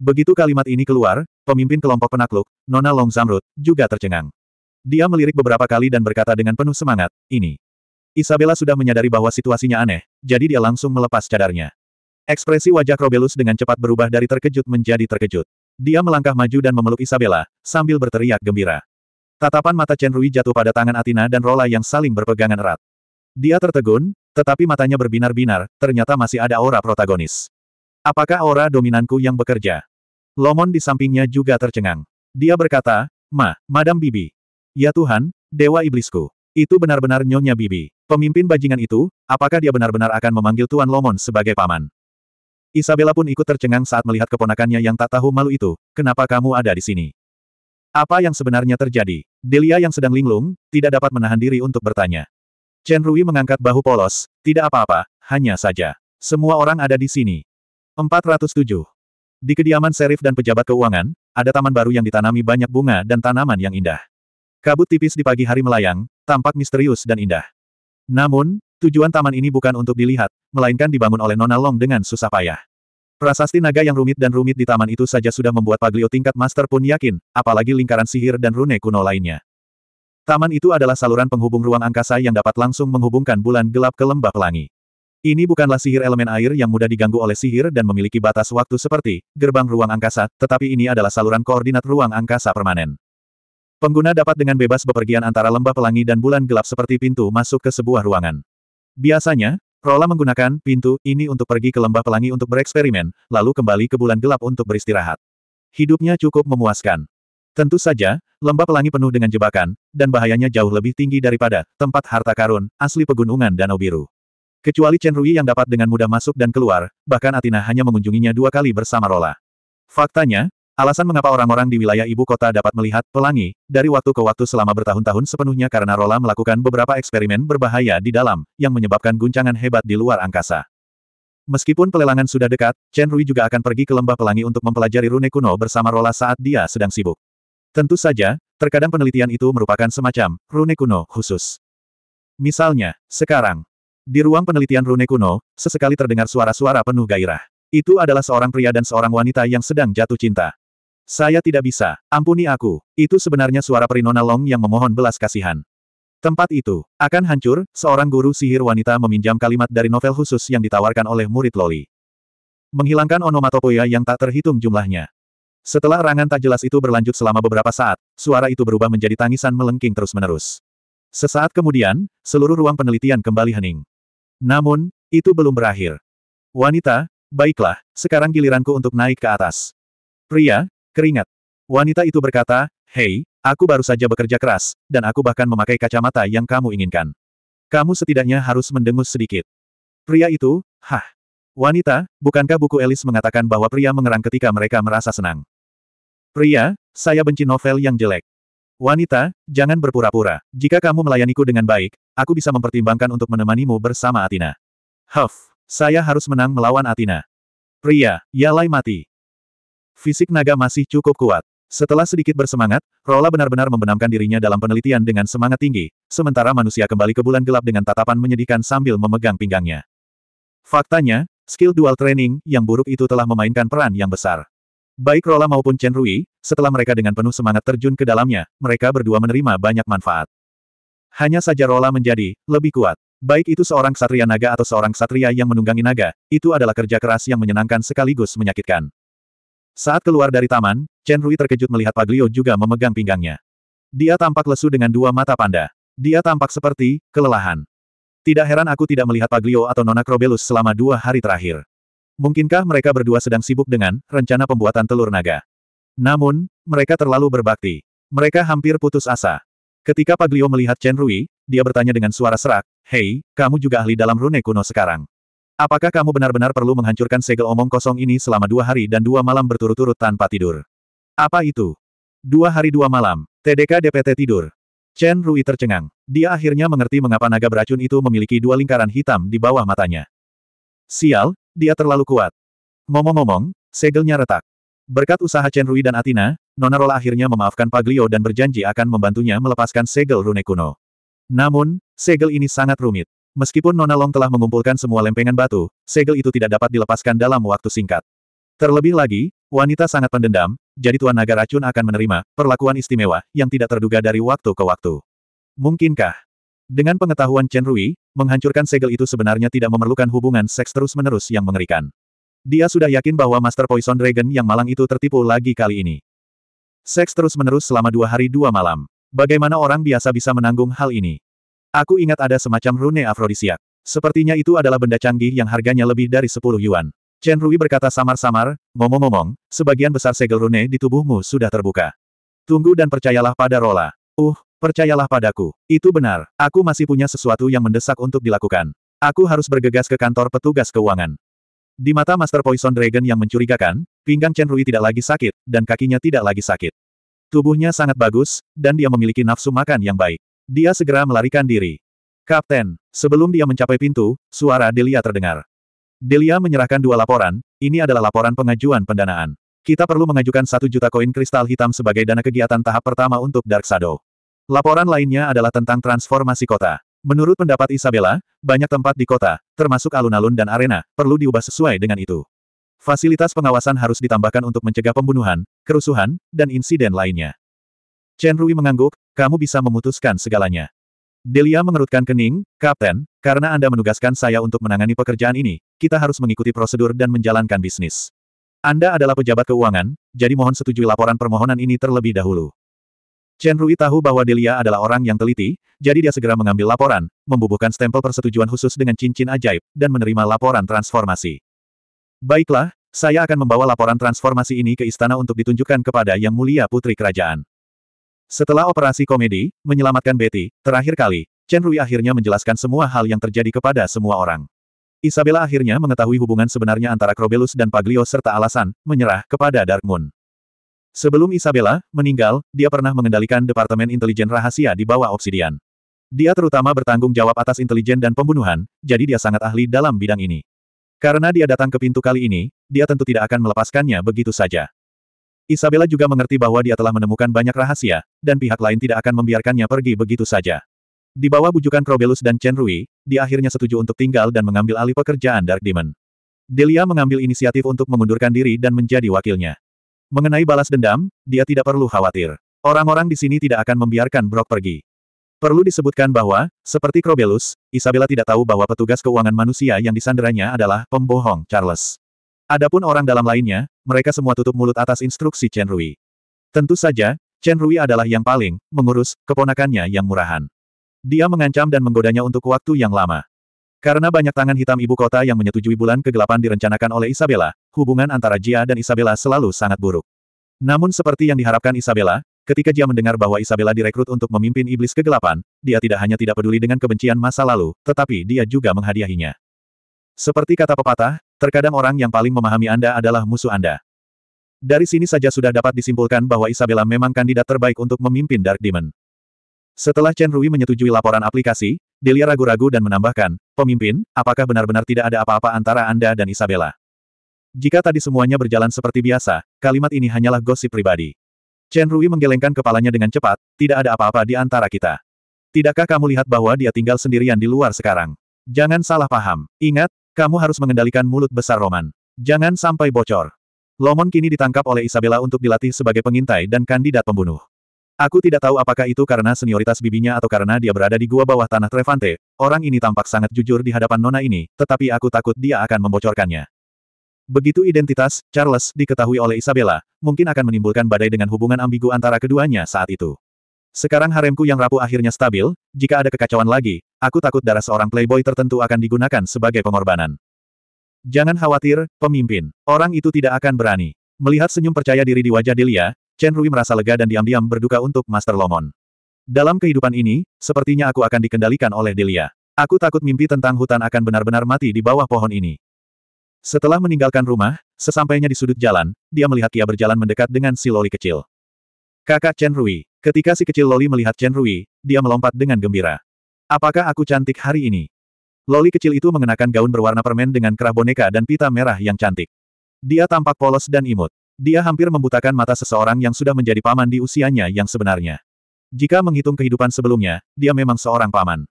Begitu kalimat ini keluar, pemimpin kelompok penakluk, Nona Long Zamrud, juga tercengang. Dia melirik beberapa kali dan berkata dengan penuh semangat, ini. Isabella sudah menyadari bahwa situasinya aneh, jadi dia langsung melepas cadarnya. Ekspresi wajah Krobelus dengan cepat berubah dari terkejut menjadi terkejut. Dia melangkah maju dan memeluk Isabella, sambil berteriak gembira. Tatapan mata Chen Rui jatuh pada tangan Atina dan Rola yang saling berpegangan erat. Dia tertegun, tetapi matanya berbinar-binar, ternyata masih ada aura protagonis. Apakah aura dominanku yang bekerja? Lomon di sampingnya juga tercengang. Dia berkata, Ma, Madam Bibi. Ya Tuhan, Dewa Iblisku. Itu benar-benar Nyonya Bibi. Pemimpin bajingan itu, apakah dia benar-benar akan memanggil Tuan Lomon sebagai paman? Isabella pun ikut tercengang saat melihat keponakannya yang tak tahu malu itu, kenapa kamu ada di sini? Apa yang sebenarnya terjadi? Delia yang sedang linglung, tidak dapat menahan diri untuk bertanya. Chen Rui mengangkat bahu polos, tidak apa-apa, hanya saja. Semua orang ada di sini. 407. Di kediaman serif dan pejabat keuangan, ada taman baru yang ditanami banyak bunga dan tanaman yang indah. Kabut tipis di pagi hari melayang, tampak misterius dan indah. Namun, tujuan taman ini bukan untuk dilihat, melainkan dibangun oleh Nona Long dengan susah payah. Prasasti naga yang rumit dan rumit di taman itu saja sudah membuat Paglio tingkat master pun yakin, apalagi lingkaran sihir dan rune kuno lainnya. Taman itu adalah saluran penghubung ruang angkasa yang dapat langsung menghubungkan bulan gelap ke lembah pelangi. Ini bukanlah sihir elemen air yang mudah diganggu oleh sihir dan memiliki batas waktu seperti gerbang ruang angkasa, tetapi ini adalah saluran koordinat ruang angkasa permanen. Pengguna dapat dengan bebas bepergian antara lembah pelangi dan bulan gelap seperti pintu masuk ke sebuah ruangan. Biasanya, Rola menggunakan pintu ini untuk pergi ke lembah pelangi untuk bereksperimen, lalu kembali ke bulan gelap untuk beristirahat. Hidupnya cukup memuaskan. Tentu saja, lembah pelangi penuh dengan jebakan, dan bahayanya jauh lebih tinggi daripada tempat harta karun, asli pegunungan Danau Biru. Kecuali Chen Rui yang dapat dengan mudah masuk dan keluar, bahkan Atina hanya mengunjunginya dua kali bersama Rola. Faktanya, Alasan mengapa orang-orang di wilayah ibu kota dapat melihat pelangi dari waktu ke waktu selama bertahun-tahun sepenuhnya karena Rola melakukan beberapa eksperimen berbahaya di dalam, yang menyebabkan guncangan hebat di luar angkasa. Meskipun pelelangan sudah dekat, Chen Rui juga akan pergi ke lembah pelangi untuk mempelajari rune kuno bersama Rola saat dia sedang sibuk. Tentu saja, terkadang penelitian itu merupakan semacam rune kuno khusus. Misalnya, sekarang, di ruang penelitian rune kuno, sesekali terdengar suara-suara penuh gairah. Itu adalah seorang pria dan seorang wanita yang sedang jatuh cinta. Saya tidak bisa, ampuni aku. Itu sebenarnya suara Perinona Long yang memohon belas kasihan. Tempat itu akan hancur, seorang guru sihir wanita meminjam kalimat dari novel khusus yang ditawarkan oleh murid Loli. Menghilangkan onomatopoeia yang tak terhitung jumlahnya. Setelah rangan tak jelas itu berlanjut selama beberapa saat, suara itu berubah menjadi tangisan melengking terus-menerus. Sesaat kemudian, seluruh ruang penelitian kembali hening. Namun, itu belum berakhir. Wanita, baiklah, sekarang giliranku untuk naik ke atas. Pria, keringat. Wanita itu berkata, Hei, aku baru saja bekerja keras, dan aku bahkan memakai kacamata yang kamu inginkan. Kamu setidaknya harus mendengus sedikit. Pria itu, hah. Wanita, bukankah buku Elis mengatakan bahwa pria mengerang ketika mereka merasa senang? Pria, saya benci novel yang jelek. Wanita, jangan berpura-pura. Jika kamu melayaniku dengan baik, aku bisa mempertimbangkan untuk menemanimu bersama Atina. Huff, saya harus menang melawan Atina. Pria, Yalai mati. Fisik naga masih cukup kuat. Setelah sedikit bersemangat, Rola benar-benar membenamkan dirinya dalam penelitian dengan semangat tinggi, sementara manusia kembali ke bulan gelap dengan tatapan menyedihkan sambil memegang pinggangnya. Faktanya, skill dual training yang buruk itu telah memainkan peran yang besar. Baik Rola maupun Chen Rui, setelah mereka dengan penuh semangat terjun ke dalamnya, mereka berdua menerima banyak manfaat. Hanya saja Rola menjadi lebih kuat. Baik itu seorang ksatria naga atau seorang ksatria yang menunggangi naga, itu adalah kerja keras yang menyenangkan sekaligus menyakitkan. Saat keluar dari taman, Chen Rui terkejut melihat Paglio juga memegang pinggangnya. Dia tampak lesu dengan dua mata panda. Dia tampak seperti, kelelahan. Tidak heran aku tidak melihat Paglio atau Nona Krobelus selama dua hari terakhir. Mungkinkah mereka berdua sedang sibuk dengan rencana pembuatan telur naga? Namun, mereka terlalu berbakti. Mereka hampir putus asa. Ketika Paglio melihat Chen Rui, dia bertanya dengan suara serak, Hei, kamu juga ahli dalam rune kuno sekarang. Apakah kamu benar-benar perlu menghancurkan segel omong kosong ini selama dua hari dan dua malam berturut-turut tanpa tidur? Apa itu? Dua hari dua malam, TDK DPT tidur. Chen Rui tercengang. Dia akhirnya mengerti mengapa naga beracun itu memiliki dua lingkaran hitam di bawah matanya. Sial, dia terlalu kuat. Ngomong-ngomong, segelnya retak. Berkat usaha Chen Rui dan Atina, Nona Rola akhirnya memaafkan Paglio dan berjanji akan membantunya melepaskan segel rune kuno. Namun, segel ini sangat rumit. Meskipun Nona Long telah mengumpulkan semua lempengan batu, segel itu tidak dapat dilepaskan dalam waktu singkat. Terlebih lagi, wanita sangat pendendam, jadi Tuan Naga Racun akan menerima perlakuan istimewa yang tidak terduga dari waktu ke waktu. Mungkinkah? Dengan pengetahuan Chen Rui, menghancurkan segel itu sebenarnya tidak memerlukan hubungan seks terus-menerus yang mengerikan. Dia sudah yakin bahwa Master Poison Dragon yang malang itu tertipu lagi kali ini. Seks terus-menerus selama dua hari dua malam. Bagaimana orang biasa bisa menanggung hal ini? Aku ingat ada semacam rune afrodisiak. Sepertinya itu adalah benda canggih yang harganya lebih dari 10 yuan. Chen Rui berkata samar-samar, ngomong-ngomong, sebagian besar segel rune di tubuhmu sudah terbuka. Tunggu dan percayalah pada Rola. Uh, percayalah padaku. Itu benar, aku masih punya sesuatu yang mendesak untuk dilakukan. Aku harus bergegas ke kantor petugas keuangan. Di mata Master Poison Dragon yang mencurigakan, pinggang Chen Rui tidak lagi sakit, dan kakinya tidak lagi sakit. Tubuhnya sangat bagus, dan dia memiliki nafsu makan yang baik. Dia segera melarikan diri. Kapten, sebelum dia mencapai pintu, suara Delia terdengar. Delia menyerahkan dua laporan, ini adalah laporan pengajuan pendanaan. Kita perlu mengajukan satu juta koin kristal hitam sebagai dana kegiatan tahap pertama untuk Dark Shadow. Laporan lainnya adalah tentang transformasi kota. Menurut pendapat Isabella, banyak tempat di kota, termasuk alun-alun dan arena, perlu diubah sesuai dengan itu. Fasilitas pengawasan harus ditambahkan untuk mencegah pembunuhan, kerusuhan, dan insiden lainnya. Chen Rui mengangguk, kamu bisa memutuskan segalanya. Delia mengerutkan kening, Kapten, karena Anda menugaskan saya untuk menangani pekerjaan ini, kita harus mengikuti prosedur dan menjalankan bisnis. Anda adalah pejabat keuangan, jadi mohon setujui laporan permohonan ini terlebih dahulu. Chen Rui tahu bahwa Delia adalah orang yang teliti, jadi dia segera mengambil laporan, membubuhkan stempel persetujuan khusus dengan cincin ajaib, dan menerima laporan transformasi. Baiklah, saya akan membawa laporan transformasi ini ke istana untuk ditunjukkan kepada Yang Mulia Putri Kerajaan. Setelah operasi komedi, menyelamatkan Betty, terakhir kali, Chen Rui akhirnya menjelaskan semua hal yang terjadi kepada semua orang. Isabella akhirnya mengetahui hubungan sebenarnya antara Krobelus dan Paglio serta alasan, menyerah, kepada Dark Moon. Sebelum Isabella meninggal, dia pernah mengendalikan Departemen Intelijen Rahasia di bawah Obsidian. Dia terutama bertanggung jawab atas intelijen dan pembunuhan, jadi dia sangat ahli dalam bidang ini. Karena dia datang ke pintu kali ini, dia tentu tidak akan melepaskannya begitu saja. Isabella juga mengerti bahwa dia telah menemukan banyak rahasia, dan pihak lain tidak akan membiarkannya pergi begitu saja. Di bawah bujukan Krobelus dan Chen Rui, dia akhirnya setuju untuk tinggal dan mengambil alih pekerjaan Dark Demon. Delia mengambil inisiatif untuk mengundurkan diri dan menjadi wakilnya. Mengenai balas dendam, dia tidak perlu khawatir. Orang-orang di sini tidak akan membiarkan Brock pergi. Perlu disebutkan bahwa, seperti Krobelus, Isabella tidak tahu bahwa petugas keuangan manusia yang disanderanya adalah pembohong Charles. Adapun orang dalam lainnya, mereka semua tutup mulut atas instruksi Chen Rui. Tentu saja, Chen Rui adalah yang paling mengurus keponakannya yang murahan. Dia mengancam dan menggodanya untuk waktu yang lama. Karena banyak tangan hitam ibu kota yang menyetujui bulan kegelapan direncanakan oleh Isabella, hubungan antara Jia dan Isabella selalu sangat buruk. Namun seperti yang diharapkan Isabella, ketika Jia mendengar bahwa Isabella direkrut untuk memimpin iblis kegelapan, dia tidak hanya tidak peduli dengan kebencian masa lalu, tetapi dia juga menghadiahinya. Seperti kata pepatah, terkadang orang yang paling memahami Anda adalah musuh Anda. Dari sini saja sudah dapat disimpulkan bahwa Isabella memang kandidat terbaik untuk memimpin Dark Demon. Setelah Chen Rui menyetujui laporan aplikasi, Delia ragu-ragu dan menambahkan, Pemimpin, apakah benar-benar tidak ada apa-apa antara Anda dan Isabella? Jika tadi semuanya berjalan seperti biasa, kalimat ini hanyalah gosip pribadi. Chen Rui menggelengkan kepalanya dengan cepat, tidak ada apa-apa di antara kita. Tidakkah kamu lihat bahwa dia tinggal sendirian di luar sekarang? Jangan salah paham. Ingat, kamu harus mengendalikan mulut besar Roman. Jangan sampai bocor. Lomon kini ditangkap oleh Isabella untuk dilatih sebagai pengintai dan kandidat pembunuh. Aku tidak tahu apakah itu karena senioritas bibinya atau karena dia berada di gua bawah tanah Trevante, orang ini tampak sangat jujur di hadapan nona ini, tetapi aku takut dia akan membocorkannya. Begitu identitas, Charles, diketahui oleh Isabella, mungkin akan menimbulkan badai dengan hubungan ambigu antara keduanya saat itu. Sekarang haremku yang rapuh akhirnya stabil, jika ada kekacauan lagi, Aku takut darah seorang playboy tertentu akan digunakan sebagai pengorbanan. Jangan khawatir, pemimpin. Orang itu tidak akan berani. Melihat senyum percaya diri di wajah Delia, Chen Rui merasa lega dan diam-diam berduka untuk Master Lomon. Dalam kehidupan ini, sepertinya aku akan dikendalikan oleh Delia. Aku takut mimpi tentang hutan akan benar-benar mati di bawah pohon ini. Setelah meninggalkan rumah, sesampainya di sudut jalan, dia melihat Kia berjalan mendekat dengan si loli kecil. Kakak Chen Rui. Ketika si kecil Loli melihat Chen Rui, dia melompat dengan gembira. Apakah aku cantik hari ini? Loli kecil itu mengenakan gaun berwarna permen dengan kerah boneka dan pita merah yang cantik. Dia tampak polos dan imut. Dia hampir membutakan mata seseorang yang sudah menjadi paman di usianya yang sebenarnya. Jika menghitung kehidupan sebelumnya, dia memang seorang paman.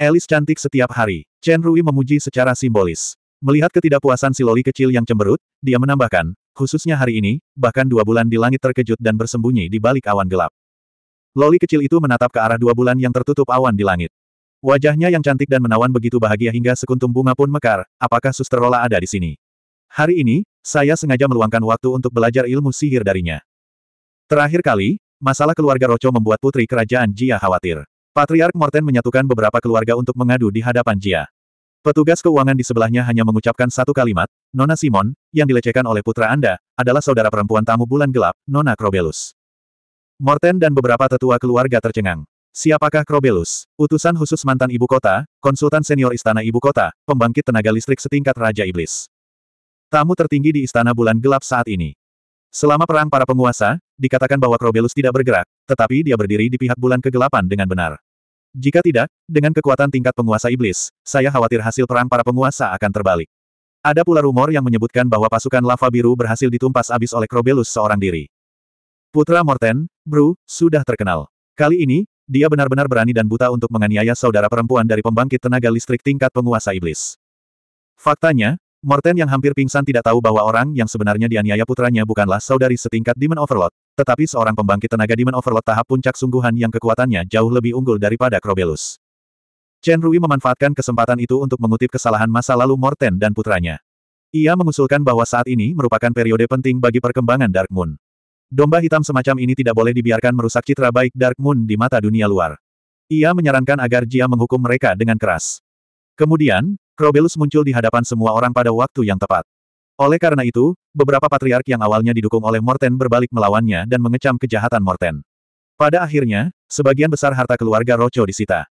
Elis cantik setiap hari. Chen Rui memuji secara simbolis. Melihat ketidakpuasan si Loli kecil yang cemberut, dia menambahkan, khususnya hari ini, bahkan dua bulan di langit terkejut dan bersembunyi di balik awan gelap. Loli kecil itu menatap ke arah dua bulan yang tertutup awan di langit. Wajahnya yang cantik dan menawan begitu bahagia hingga sekuntum bunga pun mekar, apakah Suster Rola ada di sini? Hari ini, saya sengaja meluangkan waktu untuk belajar ilmu sihir darinya. Terakhir kali, masalah keluarga Roco membuat putri kerajaan Jia khawatir. Patriark Morten menyatukan beberapa keluarga untuk mengadu di hadapan Jia. Petugas keuangan di sebelahnya hanya mengucapkan satu kalimat, Nona Simon, yang dilecehkan oleh putra Anda, adalah saudara perempuan tamu bulan gelap, Nona Krobelus. Morten dan beberapa tetua keluarga tercengang. Siapakah Krobelus? Utusan khusus mantan ibu kota, konsultan senior istana ibu kota, pembangkit tenaga listrik setingkat Raja Iblis. Tamu tertinggi di istana bulan gelap saat ini. Selama perang para penguasa, dikatakan bahwa Krobelus tidak bergerak, tetapi dia berdiri di pihak bulan kegelapan dengan benar. Jika tidak, dengan kekuatan tingkat penguasa iblis, saya khawatir hasil perang para penguasa akan terbalik. Ada pula rumor yang menyebutkan bahwa pasukan lava biru berhasil ditumpas abis oleh Krobelus seorang diri. Putra Morten, Bru, sudah terkenal. Kali ini, dia benar-benar berani dan buta untuk menganiaya saudara perempuan dari pembangkit tenaga listrik tingkat penguasa iblis. Faktanya, Morten yang hampir pingsan tidak tahu bahwa orang yang sebenarnya dianiaya putranya bukanlah saudari setingkat Demon Overlord, tetapi seorang pembangkit tenaga Demon Overlord tahap puncak sungguhan yang kekuatannya jauh lebih unggul daripada Krobelus. Chen Rui memanfaatkan kesempatan itu untuk mengutip kesalahan masa lalu Morten dan putranya. Ia mengusulkan bahwa saat ini merupakan periode penting bagi perkembangan Dark Moon. Domba hitam semacam ini tidak boleh dibiarkan merusak citra baik Dark Moon di mata dunia luar. Ia menyarankan agar Jia menghukum mereka dengan keras. Kemudian, Krobelus muncul di hadapan semua orang pada waktu yang tepat. Oleh karena itu, beberapa patriark yang awalnya didukung oleh Morten berbalik melawannya dan mengecam kejahatan Morten. Pada akhirnya, sebagian besar harta keluarga Rocho disita.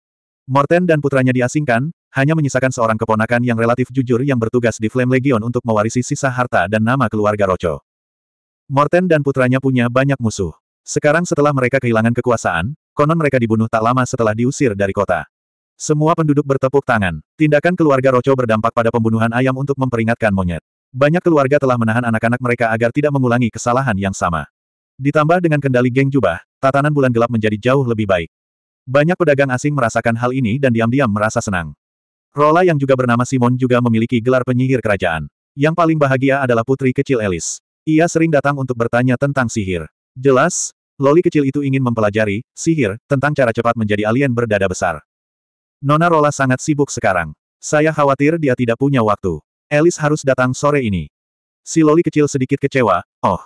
Morten dan putranya diasingkan, hanya menyisakan seorang keponakan yang relatif jujur yang bertugas di Flame Legion untuk mewarisi sisa harta dan nama keluarga Rocho. Morten dan putranya punya banyak musuh. Sekarang setelah mereka kehilangan kekuasaan, konon mereka dibunuh tak lama setelah diusir dari kota. Semua penduduk bertepuk tangan. Tindakan keluarga Rocho berdampak pada pembunuhan ayam untuk memperingatkan monyet. Banyak keluarga telah menahan anak-anak mereka agar tidak mengulangi kesalahan yang sama. Ditambah dengan kendali geng jubah, tatanan bulan gelap menjadi jauh lebih baik. Banyak pedagang asing merasakan hal ini dan diam-diam merasa senang. Rola yang juga bernama Simon juga memiliki gelar penyihir kerajaan. Yang paling bahagia adalah putri kecil Elis. Ia sering datang untuk bertanya tentang sihir. Jelas, Loli kecil itu ingin mempelajari, sihir, tentang cara cepat menjadi alien berdada besar. Nona Rola sangat sibuk sekarang. Saya khawatir dia tidak punya waktu. Elis harus datang sore ini. Si Loli kecil sedikit kecewa, oh.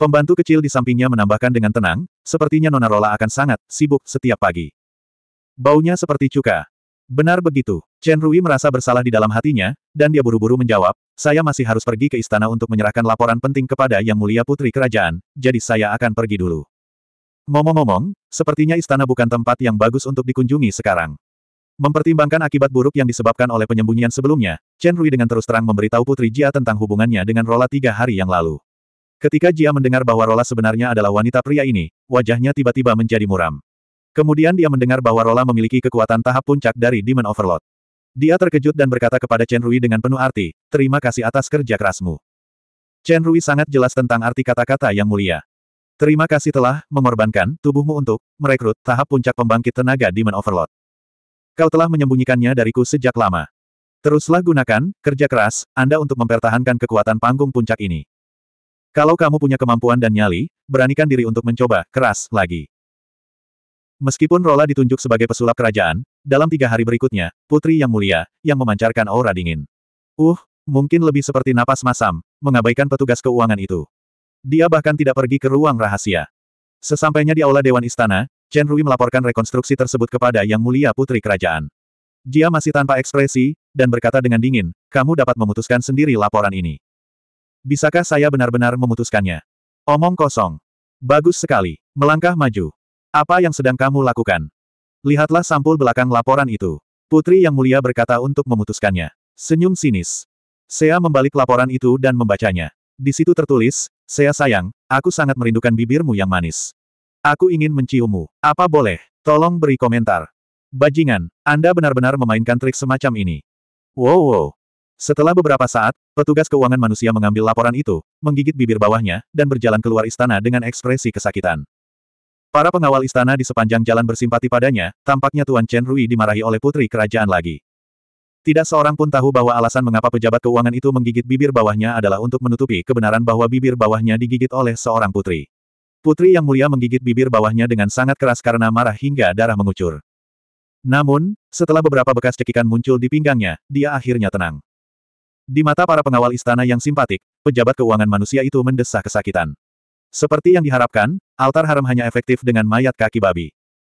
Pembantu kecil di sampingnya menambahkan dengan tenang, sepertinya Nona Rola akan sangat sibuk setiap pagi. Baunya seperti cuka. Benar begitu. Chen Rui merasa bersalah di dalam hatinya, dan dia buru-buru menjawab, saya masih harus pergi ke istana untuk menyerahkan laporan penting kepada Yang Mulia Putri Kerajaan, jadi saya akan pergi dulu. Ngomong-ngomong, sepertinya istana bukan tempat yang bagus untuk dikunjungi sekarang. Mempertimbangkan akibat buruk yang disebabkan oleh penyembunyian sebelumnya, Chen Rui dengan terus terang memberitahu Putri Jia tentang hubungannya dengan Rola tiga hari yang lalu. Ketika Jia mendengar bahwa Rola sebenarnya adalah wanita pria ini, wajahnya tiba-tiba menjadi muram. Kemudian dia mendengar bahwa Rola memiliki kekuatan tahap puncak dari Demon Overlord. Dia terkejut dan berkata kepada Chen Rui dengan penuh arti, terima kasih atas kerja kerasmu. Chen Rui sangat jelas tentang arti kata-kata yang mulia. Terima kasih telah mengorbankan tubuhmu untuk merekrut tahap puncak pembangkit tenaga Demon Overlord. Kau telah menyembunyikannya dariku sejak lama. Teruslah gunakan kerja keras Anda untuk mempertahankan kekuatan panggung puncak ini. Kalau kamu punya kemampuan dan nyali, beranikan diri untuk mencoba keras lagi. Meskipun Rola ditunjuk sebagai pesulap kerajaan, dalam tiga hari berikutnya, putri yang mulia, yang memancarkan aura dingin. Uh, mungkin lebih seperti napas masam, mengabaikan petugas keuangan itu. Dia bahkan tidak pergi ke ruang rahasia. Sesampainya di aula Dewan Istana, Chen Rui melaporkan rekonstruksi tersebut kepada Yang Mulia Putri Kerajaan. Dia masih tanpa ekspresi, dan berkata dengan dingin, kamu dapat memutuskan sendiri laporan ini. Bisakah saya benar-benar memutuskannya? Omong kosong. Bagus sekali. Melangkah maju. Apa yang sedang kamu lakukan? Lihatlah sampul belakang laporan itu. Putri yang mulia berkata untuk memutuskannya. Senyum sinis. Saya membalik laporan itu dan membacanya. Di situ tertulis, Saya sayang, aku sangat merindukan bibirmu yang manis. Aku ingin menciummu. Apa boleh? Tolong beri komentar. Bajingan, Anda benar-benar memainkan trik semacam ini. Wow wow. Setelah beberapa saat, petugas keuangan manusia mengambil laporan itu, menggigit bibir bawahnya, dan berjalan keluar istana dengan ekspresi kesakitan. Para pengawal istana di sepanjang jalan bersimpati padanya, tampaknya Tuan Chen Rui dimarahi oleh putri kerajaan lagi. Tidak seorang pun tahu bahwa alasan mengapa pejabat keuangan itu menggigit bibir bawahnya adalah untuk menutupi kebenaran bahwa bibir bawahnya digigit oleh seorang putri. Putri yang mulia menggigit bibir bawahnya dengan sangat keras karena marah hingga darah mengucur. Namun, setelah beberapa bekas cekikan muncul di pinggangnya, dia akhirnya tenang. Di mata para pengawal istana yang simpatik, pejabat keuangan manusia itu mendesah kesakitan. Seperti yang diharapkan, altar harem hanya efektif dengan mayat kaki babi.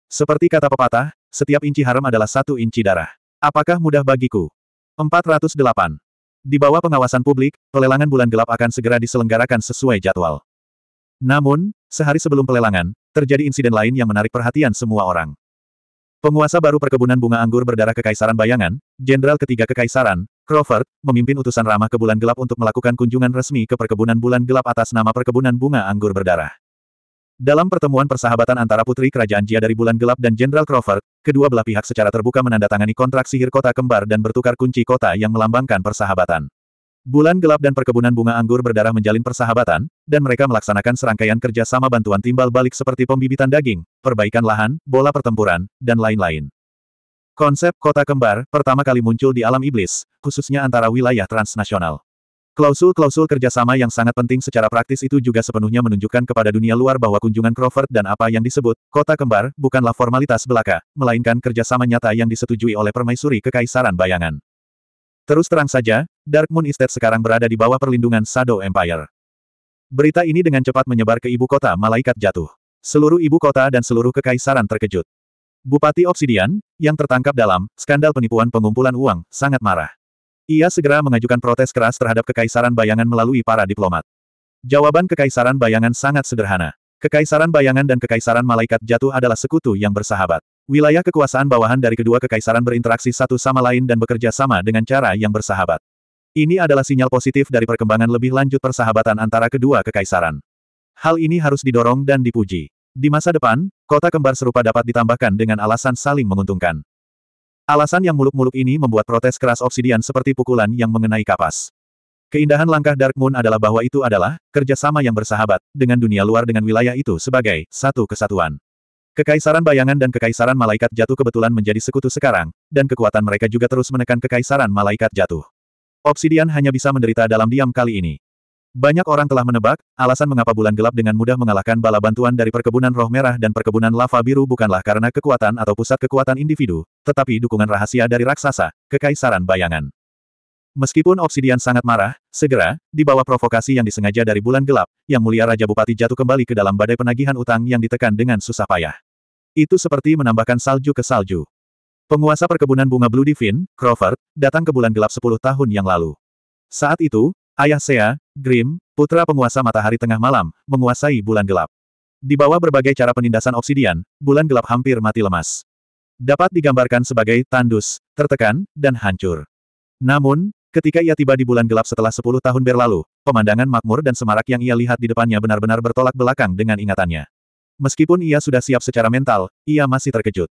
Seperti kata pepatah, setiap inci harem adalah satu inci darah. Apakah mudah bagiku? 408. Di bawah pengawasan publik, pelelangan bulan gelap akan segera diselenggarakan sesuai jadwal. Namun, sehari sebelum pelelangan, terjadi insiden lain yang menarik perhatian semua orang. Penguasa baru perkebunan bunga anggur berdarah Kekaisaran Bayangan, Jenderal ketiga Kekaisaran, Crawford, memimpin utusan Rama ke Bulan Gelap untuk melakukan kunjungan resmi ke perkebunan Bulan Gelap atas nama perkebunan bunga anggur berdarah. Dalam pertemuan persahabatan antara Putri Kerajaan Jia dari Bulan Gelap dan Jenderal Crawford, kedua belah pihak secara terbuka menandatangani kontrak sihir kota kembar dan bertukar kunci kota yang melambangkan persahabatan. Bulan Gelap dan perkebunan bunga anggur berdarah menjalin persahabatan, dan mereka melaksanakan serangkaian kerja sama bantuan timbal balik seperti pembibitan daging, perbaikan lahan, bola pertempuran, dan lain-lain. Konsep kota kembar pertama kali muncul di alam iblis, khususnya antara wilayah transnasional. Klausul-klausul kerjasama yang sangat penting secara praktis itu juga sepenuhnya menunjukkan kepada dunia luar bahwa kunjungan Crawford dan apa yang disebut kota kembar bukanlah formalitas belaka, melainkan kerjasama nyata yang disetujui oleh permaisuri kekaisaran bayangan. Terus terang saja, Dark Moon Estate sekarang berada di bawah perlindungan Shadow Empire. Berita ini dengan cepat menyebar ke ibu kota malaikat jatuh. Seluruh ibu kota dan seluruh kekaisaran terkejut. Bupati Obsidian, yang tertangkap dalam skandal penipuan pengumpulan uang, sangat marah. Ia segera mengajukan protes keras terhadap Kekaisaran Bayangan melalui para diplomat. Jawaban Kekaisaran Bayangan sangat sederhana. Kekaisaran Bayangan dan Kekaisaran Malaikat Jatuh adalah sekutu yang bersahabat. Wilayah kekuasaan bawahan dari kedua kekaisaran berinteraksi satu sama lain dan bekerja sama dengan cara yang bersahabat. Ini adalah sinyal positif dari perkembangan lebih lanjut persahabatan antara kedua kekaisaran. Hal ini harus didorong dan dipuji. Di masa depan, kota kembar serupa dapat ditambahkan dengan alasan saling menguntungkan. Alasan yang muluk-muluk ini membuat protes keras obsidian seperti pukulan yang mengenai kapas. Keindahan langkah Dark Moon adalah bahwa itu adalah kerjasama yang bersahabat dengan dunia luar dengan wilayah itu sebagai satu kesatuan. Kekaisaran bayangan dan kekaisaran malaikat jatuh kebetulan menjadi sekutu sekarang, dan kekuatan mereka juga terus menekan kekaisaran malaikat jatuh. Obsidian hanya bisa menderita dalam diam kali ini. Banyak orang telah menebak, alasan mengapa bulan gelap dengan mudah mengalahkan bala bantuan dari perkebunan roh merah dan perkebunan lava biru bukanlah karena kekuatan atau pusat kekuatan individu, tetapi dukungan rahasia dari raksasa, kekaisaran bayangan. Meskipun Obsidian sangat marah, segera, di bawah provokasi yang disengaja dari bulan gelap, yang mulia Raja Bupati jatuh kembali ke dalam badai penagihan utang yang ditekan dengan susah payah. Itu seperti menambahkan salju ke salju. Penguasa perkebunan bunga Blue Divine, Crawford, datang ke bulan gelap 10 tahun yang lalu. Saat itu, Ayah Sea, Grim, putra penguasa matahari tengah malam, menguasai bulan gelap. Di bawah berbagai cara penindasan obsidian, bulan gelap hampir mati lemas. Dapat digambarkan sebagai tandus, tertekan, dan hancur. Namun, ketika ia tiba di bulan gelap setelah 10 tahun berlalu, pemandangan makmur dan semarak yang ia lihat di depannya benar-benar bertolak belakang dengan ingatannya. Meskipun ia sudah siap secara mental, ia masih terkejut.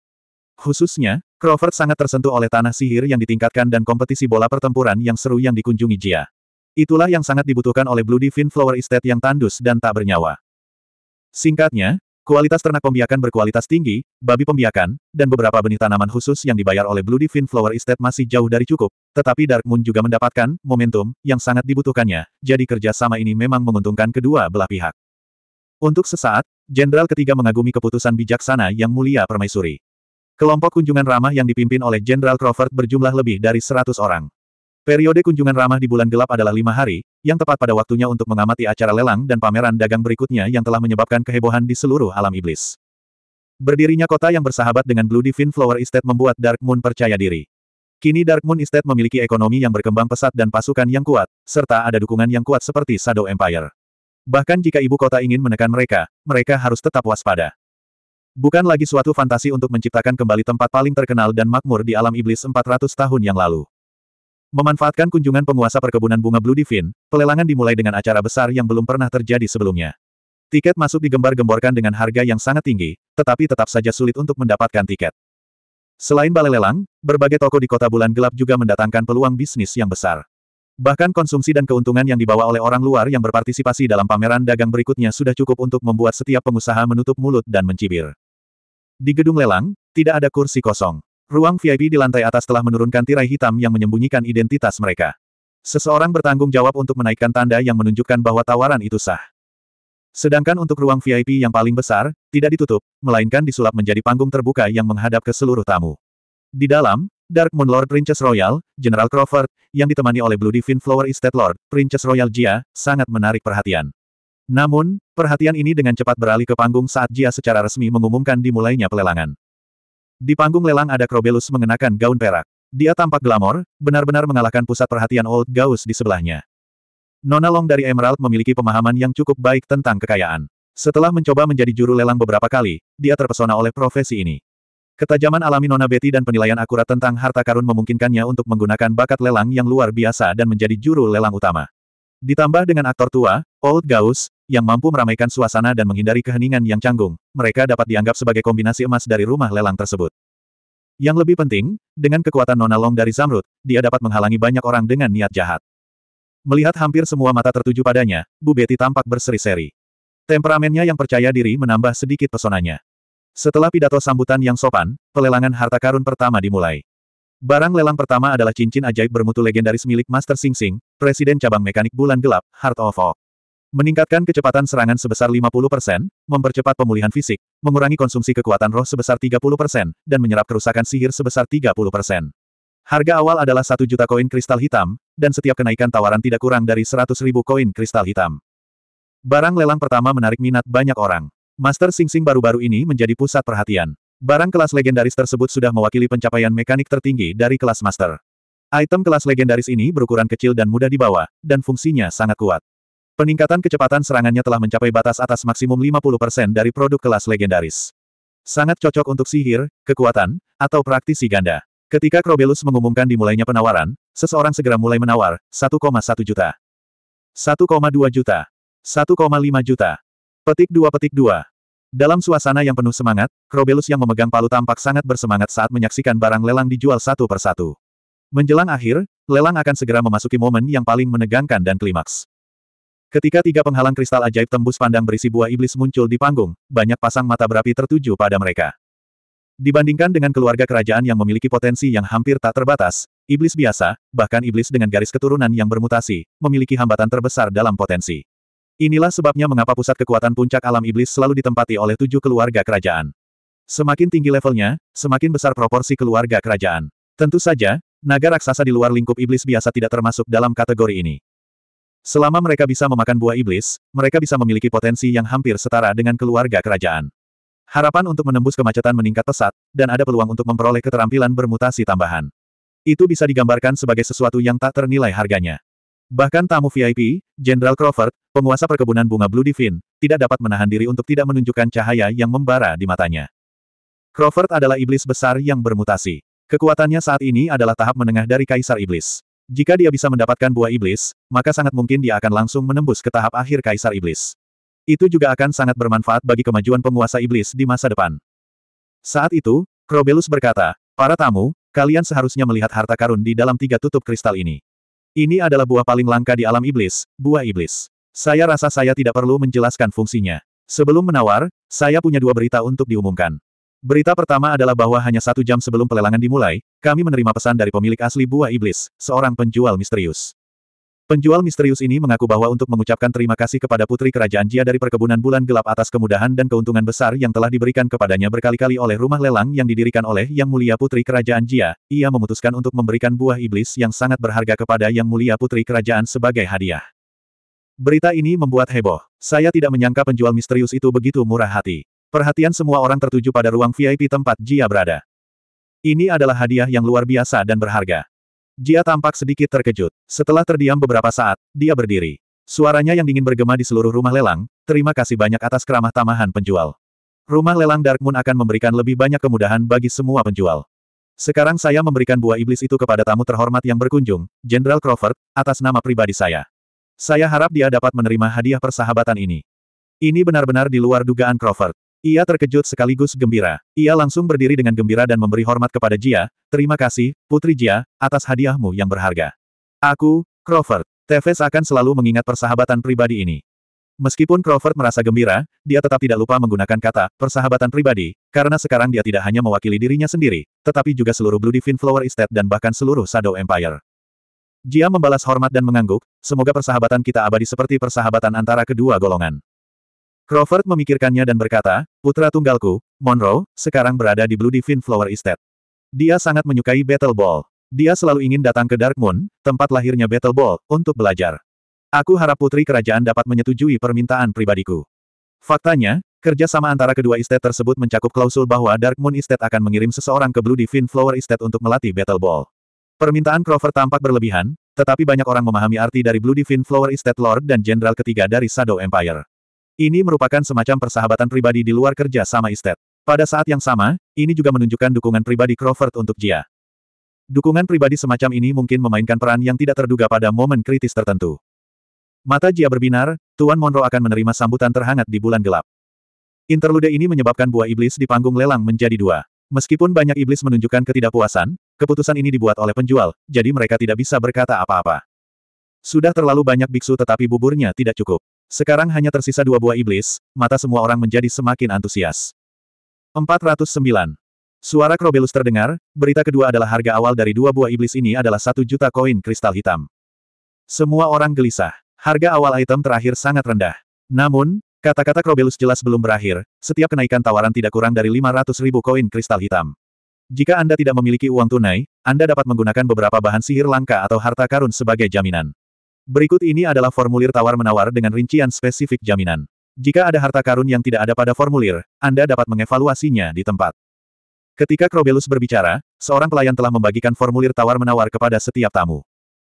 Khususnya, Crawford sangat tersentuh oleh tanah sihir yang ditingkatkan dan kompetisi bola pertempuran yang seru yang dikunjungi Jia. Itulah yang sangat dibutuhkan oleh Blue Divine Flower Estate yang tandus dan tak bernyawa. Singkatnya, kualitas ternak pembiakan berkualitas tinggi, babi pembiakan, dan beberapa benih tanaman khusus yang dibayar oleh Blue Divine Flower Estate masih jauh dari cukup, tetapi Dark Moon juga mendapatkan momentum yang sangat dibutuhkannya, jadi kerjasama ini memang menguntungkan kedua belah pihak. Untuk sesaat, Jenderal ketiga mengagumi keputusan bijaksana yang mulia permaisuri. Kelompok kunjungan ramah yang dipimpin oleh Jenderal Crawford berjumlah lebih dari 100 orang. Periode kunjungan ramah di bulan gelap adalah lima hari, yang tepat pada waktunya untuk mengamati acara lelang dan pameran dagang berikutnya yang telah menyebabkan kehebohan di seluruh alam iblis. Berdirinya kota yang bersahabat dengan Blue Divine Flower Estate membuat Dark Moon percaya diri. Kini Dark Moon Estate memiliki ekonomi yang berkembang pesat dan pasukan yang kuat, serta ada dukungan yang kuat seperti Shadow Empire. Bahkan jika ibu kota ingin menekan mereka, mereka harus tetap waspada. Bukan lagi suatu fantasi untuk menciptakan kembali tempat paling terkenal dan makmur di alam iblis 400 tahun yang lalu. Memanfaatkan kunjungan penguasa perkebunan bunga Blue Divine, pelelangan dimulai dengan acara besar yang belum pernah terjadi sebelumnya. Tiket masuk digembar-gemborkan dengan harga yang sangat tinggi, tetapi tetap saja sulit untuk mendapatkan tiket. Selain balai lelang, berbagai toko di kota bulan gelap juga mendatangkan peluang bisnis yang besar. Bahkan konsumsi dan keuntungan yang dibawa oleh orang luar yang berpartisipasi dalam pameran dagang berikutnya sudah cukup untuk membuat setiap pengusaha menutup mulut dan mencibir. Di gedung lelang, tidak ada kursi kosong. Ruang VIP di lantai atas telah menurunkan tirai hitam yang menyembunyikan identitas mereka. Seseorang bertanggung jawab untuk menaikkan tanda yang menunjukkan bahwa tawaran itu sah. Sedangkan untuk ruang VIP yang paling besar, tidak ditutup, melainkan disulap menjadi panggung terbuka yang menghadap ke seluruh tamu. Di dalam, Dark Moon Lord Princess Royal, General Crawford, yang ditemani oleh Blue Divine Flower Estate Lord, Princess Royal Jia, sangat menarik perhatian. Namun, perhatian ini dengan cepat beralih ke panggung saat Jia secara resmi mengumumkan dimulainya pelelangan. Di panggung lelang ada Krobelus mengenakan gaun perak. Dia tampak glamor, benar-benar mengalahkan pusat perhatian Old Gauss di sebelahnya. Nona Long dari Emerald memiliki pemahaman yang cukup baik tentang kekayaan. Setelah mencoba menjadi juru lelang beberapa kali, dia terpesona oleh profesi ini. Ketajaman alami Nona Betty dan penilaian akurat tentang harta karun memungkinkannya untuk menggunakan bakat lelang yang luar biasa dan menjadi juru lelang utama. Ditambah dengan aktor tua, Old Gauss, yang mampu meramaikan suasana dan menghindari keheningan yang canggung, mereka dapat dianggap sebagai kombinasi emas dari rumah lelang tersebut. Yang lebih penting, dengan kekuatan Nona Long dari Zamrud, dia dapat menghalangi banyak orang dengan niat jahat. Melihat hampir semua mata tertuju padanya, Bu Betty tampak berseri-seri. Temperamennya yang percaya diri menambah sedikit pesonanya. Setelah pidato sambutan yang sopan, pelelangan harta karun pertama dimulai. Barang lelang pertama adalah cincin ajaib bermutu legendaris milik Master Sing Sing, Presiden Cabang Mekanik Bulan Gelap, Heart of Oak. Meningkatkan kecepatan serangan sebesar 50%, mempercepat pemulihan fisik, mengurangi konsumsi kekuatan roh sebesar 30%, dan menyerap kerusakan sihir sebesar 30%. Harga awal adalah satu juta koin kristal hitam, dan setiap kenaikan tawaran tidak kurang dari 100 ribu koin kristal hitam. Barang lelang pertama menarik minat banyak orang. Master Sing Sing baru-baru ini menjadi pusat perhatian. Barang kelas legendaris tersebut sudah mewakili pencapaian mekanik tertinggi dari kelas Master. Item kelas legendaris ini berukuran kecil dan mudah dibawa, dan fungsinya sangat kuat. Peningkatan kecepatan serangannya telah mencapai batas atas maksimum 50% dari produk kelas legendaris. Sangat cocok untuk sihir, kekuatan, atau praktisi ganda. Ketika Krobelus mengumumkan dimulainya penawaran, seseorang segera mulai menawar, 1,1 juta. 1,2 juta. 1,5 juta. Petik 2 petik 2. Dalam suasana yang penuh semangat, Krobelus yang memegang palu tampak sangat bersemangat saat menyaksikan barang lelang dijual satu persatu. Menjelang akhir, lelang akan segera memasuki momen yang paling menegangkan dan klimaks. Ketika tiga penghalang kristal ajaib tembus pandang berisi buah iblis muncul di panggung, banyak pasang mata berapi tertuju pada mereka. Dibandingkan dengan keluarga kerajaan yang memiliki potensi yang hampir tak terbatas, iblis biasa, bahkan iblis dengan garis keturunan yang bermutasi, memiliki hambatan terbesar dalam potensi. Inilah sebabnya mengapa pusat kekuatan puncak alam iblis selalu ditempati oleh tujuh keluarga kerajaan. Semakin tinggi levelnya, semakin besar proporsi keluarga kerajaan. Tentu saja, naga raksasa di luar lingkup iblis biasa tidak termasuk dalam kategori ini. Selama mereka bisa memakan buah iblis, mereka bisa memiliki potensi yang hampir setara dengan keluarga kerajaan. Harapan untuk menembus kemacetan meningkat pesat, dan ada peluang untuk memperoleh keterampilan bermutasi tambahan. Itu bisa digambarkan sebagai sesuatu yang tak ternilai harganya. Bahkan tamu VIP, Jenderal Crawford, penguasa perkebunan bunga Blue Divin, tidak dapat menahan diri untuk tidak menunjukkan cahaya yang membara di matanya. Crawford adalah iblis besar yang bermutasi. Kekuatannya saat ini adalah tahap menengah dari Kaisar Iblis. Jika dia bisa mendapatkan buah iblis, maka sangat mungkin dia akan langsung menembus ke tahap akhir Kaisar Iblis. Itu juga akan sangat bermanfaat bagi kemajuan penguasa iblis di masa depan. Saat itu, Krobelus berkata, Para tamu, kalian seharusnya melihat harta karun di dalam tiga tutup kristal ini. Ini adalah buah paling langka di alam iblis, buah iblis. Saya rasa saya tidak perlu menjelaskan fungsinya. Sebelum menawar, saya punya dua berita untuk diumumkan. Berita pertama adalah bahwa hanya satu jam sebelum pelelangan dimulai, kami menerima pesan dari pemilik asli buah iblis, seorang penjual misterius. Penjual misterius ini mengaku bahwa untuk mengucapkan terima kasih kepada putri kerajaan Jia dari perkebunan bulan gelap atas kemudahan dan keuntungan besar yang telah diberikan kepadanya berkali-kali oleh rumah lelang yang didirikan oleh Yang Mulia Putri Kerajaan Jia, ia memutuskan untuk memberikan buah iblis yang sangat berharga kepada Yang Mulia Putri Kerajaan sebagai hadiah. Berita ini membuat heboh. Saya tidak menyangka penjual misterius itu begitu murah hati. Perhatian semua orang tertuju pada ruang VIP tempat Jia berada. Ini adalah hadiah yang luar biasa dan berharga. Jia tampak sedikit terkejut. Setelah terdiam beberapa saat, dia berdiri. Suaranya yang dingin bergema di seluruh rumah lelang, terima kasih banyak atas keramah tamahan penjual. Rumah lelang Dark Moon akan memberikan lebih banyak kemudahan bagi semua penjual. Sekarang saya memberikan buah iblis itu kepada tamu terhormat yang berkunjung, Jenderal Crawford, atas nama pribadi saya. Saya harap dia dapat menerima hadiah persahabatan ini. Ini benar-benar di luar dugaan Crawford. Ia terkejut sekaligus gembira. Ia langsung berdiri dengan gembira dan memberi hormat kepada Jia, terima kasih, Putri Jia, atas hadiahmu yang berharga. Aku, Crawford. Tevez akan selalu mengingat persahabatan pribadi ini. Meskipun Crawford merasa gembira, dia tetap tidak lupa menggunakan kata persahabatan pribadi, karena sekarang dia tidak hanya mewakili dirinya sendiri, tetapi juga seluruh Blue Divine Flower Estate dan bahkan seluruh Shadow Empire. Jia membalas hormat dan mengangguk, semoga persahabatan kita abadi seperti persahabatan antara kedua golongan. Crawford memikirkannya dan berkata, Putra tunggalku, Monroe, sekarang berada di Blue Divine Flower Estate. Dia sangat menyukai Battle Ball. Dia selalu ingin datang ke Dark Moon, tempat lahirnya Battle Ball, untuk belajar. Aku harap putri kerajaan dapat menyetujui permintaan pribadiku. Faktanya, kerjasama antara kedua estate tersebut mencakup klausul bahwa Dark Moon Estate akan mengirim seseorang ke Blue Divine Flower Estate untuk melatih Battle Ball. Permintaan Crawford tampak berlebihan, tetapi banyak orang memahami arti dari Blue Divine Flower Estate Lord dan Jenderal ketiga dari Shadow Empire. Ini merupakan semacam persahabatan pribadi di luar kerja sama Istet. Pada saat yang sama, ini juga menunjukkan dukungan pribadi Crawford untuk Jia. Dukungan pribadi semacam ini mungkin memainkan peran yang tidak terduga pada momen kritis tertentu. Mata Jia berbinar, Tuan Monroe akan menerima sambutan terhangat di bulan gelap. Interlude ini menyebabkan buah iblis di panggung lelang menjadi dua. Meskipun banyak iblis menunjukkan ketidakpuasan, keputusan ini dibuat oleh penjual, jadi mereka tidak bisa berkata apa-apa. Sudah terlalu banyak biksu tetapi buburnya tidak cukup. Sekarang hanya tersisa dua buah iblis, mata semua orang menjadi semakin antusias. 409. Suara Krobelus terdengar, berita kedua adalah harga awal dari dua buah iblis ini adalah satu juta koin kristal hitam. Semua orang gelisah. Harga awal item terakhir sangat rendah. Namun, kata-kata Krobelus jelas belum berakhir, setiap kenaikan tawaran tidak kurang dari 500 ribu koin kristal hitam. Jika Anda tidak memiliki uang tunai, Anda dapat menggunakan beberapa bahan sihir langka atau harta karun sebagai jaminan. Berikut ini adalah formulir tawar-menawar dengan rincian spesifik jaminan. Jika ada harta karun yang tidak ada pada formulir, Anda dapat mengevaluasinya di tempat. Ketika Krobelus berbicara, seorang pelayan telah membagikan formulir tawar-menawar kepada setiap tamu.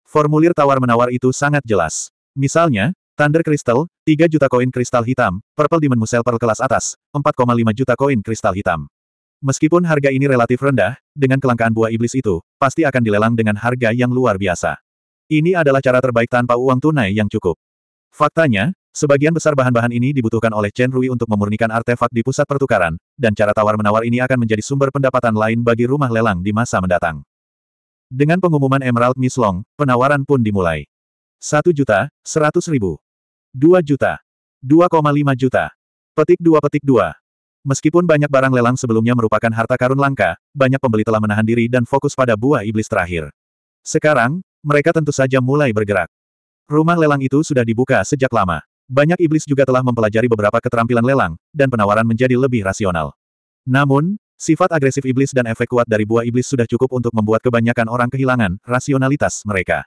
Formulir tawar-menawar itu sangat jelas. Misalnya, Thunder Crystal, 3 juta koin kristal hitam, Purple Demon Musel Pearl kelas atas, 4,5 juta koin kristal hitam. Meskipun harga ini relatif rendah, dengan kelangkaan buah iblis itu, pasti akan dilelang dengan harga yang luar biasa. Ini adalah cara terbaik tanpa uang tunai yang cukup. Faktanya, sebagian besar bahan-bahan ini dibutuhkan oleh Chen Rui untuk memurnikan artefak di pusat pertukaran, dan cara tawar-menawar ini akan menjadi sumber pendapatan lain bagi rumah lelang di masa mendatang. Dengan pengumuman Emerald Miss Long, penawaran pun dimulai. 1 juta, 100 ribu. 2 juta. 2,5 juta. Petik 2 petik 2. Meskipun banyak barang lelang sebelumnya merupakan harta karun langka, banyak pembeli telah menahan diri dan fokus pada buah iblis terakhir. Sekarang, mereka tentu saja mulai bergerak. Rumah lelang itu sudah dibuka sejak lama. Banyak iblis juga telah mempelajari beberapa keterampilan lelang, dan penawaran menjadi lebih rasional. Namun, sifat agresif iblis dan efek kuat dari buah iblis sudah cukup untuk membuat kebanyakan orang kehilangan rasionalitas mereka.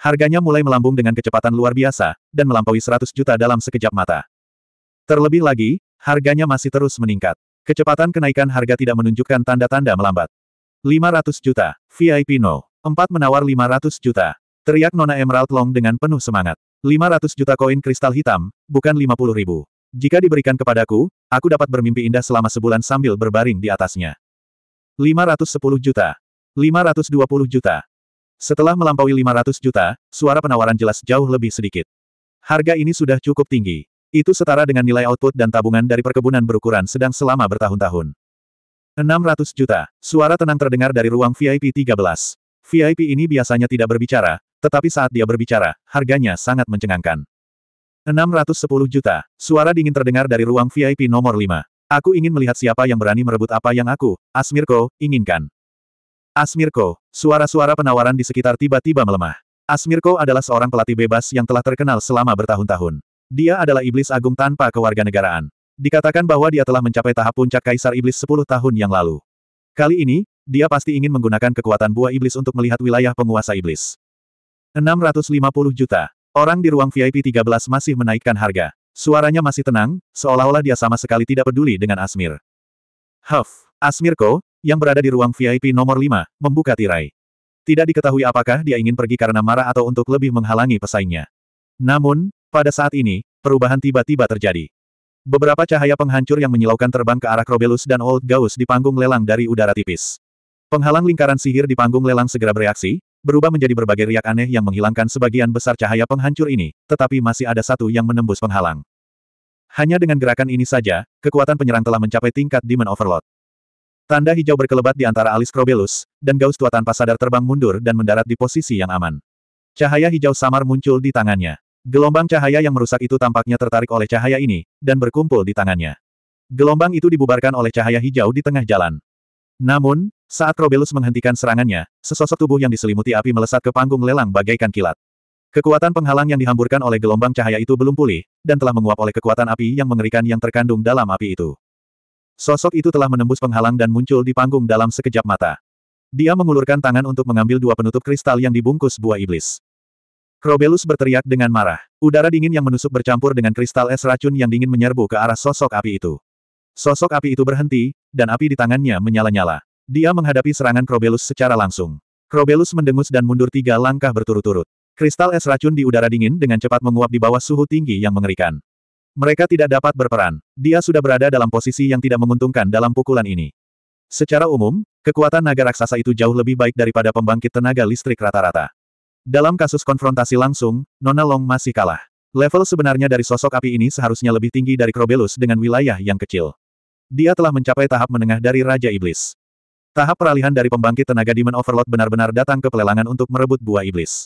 Harganya mulai melambung dengan kecepatan luar biasa, dan melampaui 100 juta dalam sekejap mata. Terlebih lagi, harganya masih terus meningkat. Kecepatan kenaikan harga tidak menunjukkan tanda-tanda melambat. 500 juta, VIP no. Empat menawar 500 juta. Teriak Nona Emerald Long dengan penuh semangat. 500 juta koin kristal hitam, bukan 50 ribu. Jika diberikan kepadaku, aku dapat bermimpi indah selama sebulan sambil berbaring di atasnya. 510 juta. 520 juta. Setelah melampaui 500 juta, suara penawaran jelas jauh lebih sedikit. Harga ini sudah cukup tinggi. Itu setara dengan nilai output dan tabungan dari perkebunan berukuran sedang selama bertahun-tahun. 600 juta. Suara tenang terdengar dari ruang VIP 13. VIP ini biasanya tidak berbicara, tetapi saat dia berbicara, harganya sangat mencengangkan. 610 juta. Suara dingin terdengar dari ruang VIP nomor 5. Aku ingin melihat siapa yang berani merebut apa yang aku, Asmirko, inginkan. Asmirko, suara-suara penawaran di sekitar tiba-tiba melemah. Asmirko adalah seorang pelatih bebas yang telah terkenal selama bertahun-tahun. Dia adalah iblis agung tanpa kewarganegaraan. Dikatakan bahwa dia telah mencapai tahap puncak Kaisar Iblis 10 tahun yang lalu. Kali ini, dia pasti ingin menggunakan kekuatan buah iblis untuk melihat wilayah penguasa iblis. 650 juta. Orang di ruang VIP 13 masih menaikkan harga. Suaranya masih tenang, seolah-olah dia sama sekali tidak peduli dengan Asmir. Huff, Asmirko, yang berada di ruang VIP nomor 5, membuka tirai. Tidak diketahui apakah dia ingin pergi karena marah atau untuk lebih menghalangi pesaingnya. Namun, pada saat ini, perubahan tiba-tiba terjadi. Beberapa cahaya penghancur yang menyilaukan terbang ke arah Krobelus dan Old Gauss di panggung lelang dari udara tipis. Penghalang lingkaran sihir di panggung lelang segera bereaksi, berubah menjadi berbagai riak aneh yang menghilangkan sebagian besar cahaya penghancur ini, tetapi masih ada satu yang menembus penghalang. Hanya dengan gerakan ini saja, kekuatan penyerang telah mencapai tingkat Demon Overload. Tanda hijau berkelebat di antara alis Krobelus, dan Gauss tua tanpa sadar terbang mundur dan mendarat di posisi yang aman. Cahaya hijau samar muncul di tangannya. Gelombang cahaya yang merusak itu tampaknya tertarik oleh cahaya ini, dan berkumpul di tangannya. Gelombang itu dibubarkan oleh cahaya hijau di tengah jalan. Namun, saat Robelus menghentikan serangannya, sesosok tubuh yang diselimuti api melesat ke panggung lelang bagaikan kilat. Kekuatan penghalang yang dihamburkan oleh gelombang cahaya itu belum pulih, dan telah menguap oleh kekuatan api yang mengerikan yang terkandung dalam api itu. Sosok itu telah menembus penghalang dan muncul di panggung dalam sekejap mata. Dia mengulurkan tangan untuk mengambil dua penutup kristal yang dibungkus buah iblis. Robelus berteriak dengan marah. Udara dingin yang menusuk bercampur dengan kristal es racun yang dingin menyerbu ke arah sosok api itu. Sosok api itu berhenti, dan api di tangannya menyala-nyala. Dia menghadapi serangan Krobelus secara langsung. Krobelus mendengus dan mundur tiga langkah berturut-turut. Kristal es racun di udara dingin dengan cepat menguap di bawah suhu tinggi yang mengerikan. Mereka tidak dapat berperan. Dia sudah berada dalam posisi yang tidak menguntungkan dalam pukulan ini. Secara umum, kekuatan naga raksasa itu jauh lebih baik daripada pembangkit tenaga listrik rata-rata. Dalam kasus konfrontasi langsung, Nona Long masih kalah. Level sebenarnya dari sosok api ini seharusnya lebih tinggi dari Krobelus dengan wilayah yang kecil. Dia telah mencapai tahap menengah dari Raja Iblis. Tahap peralihan dari pembangkit tenaga Demon Overlord benar-benar datang ke pelelangan untuk merebut buah iblis.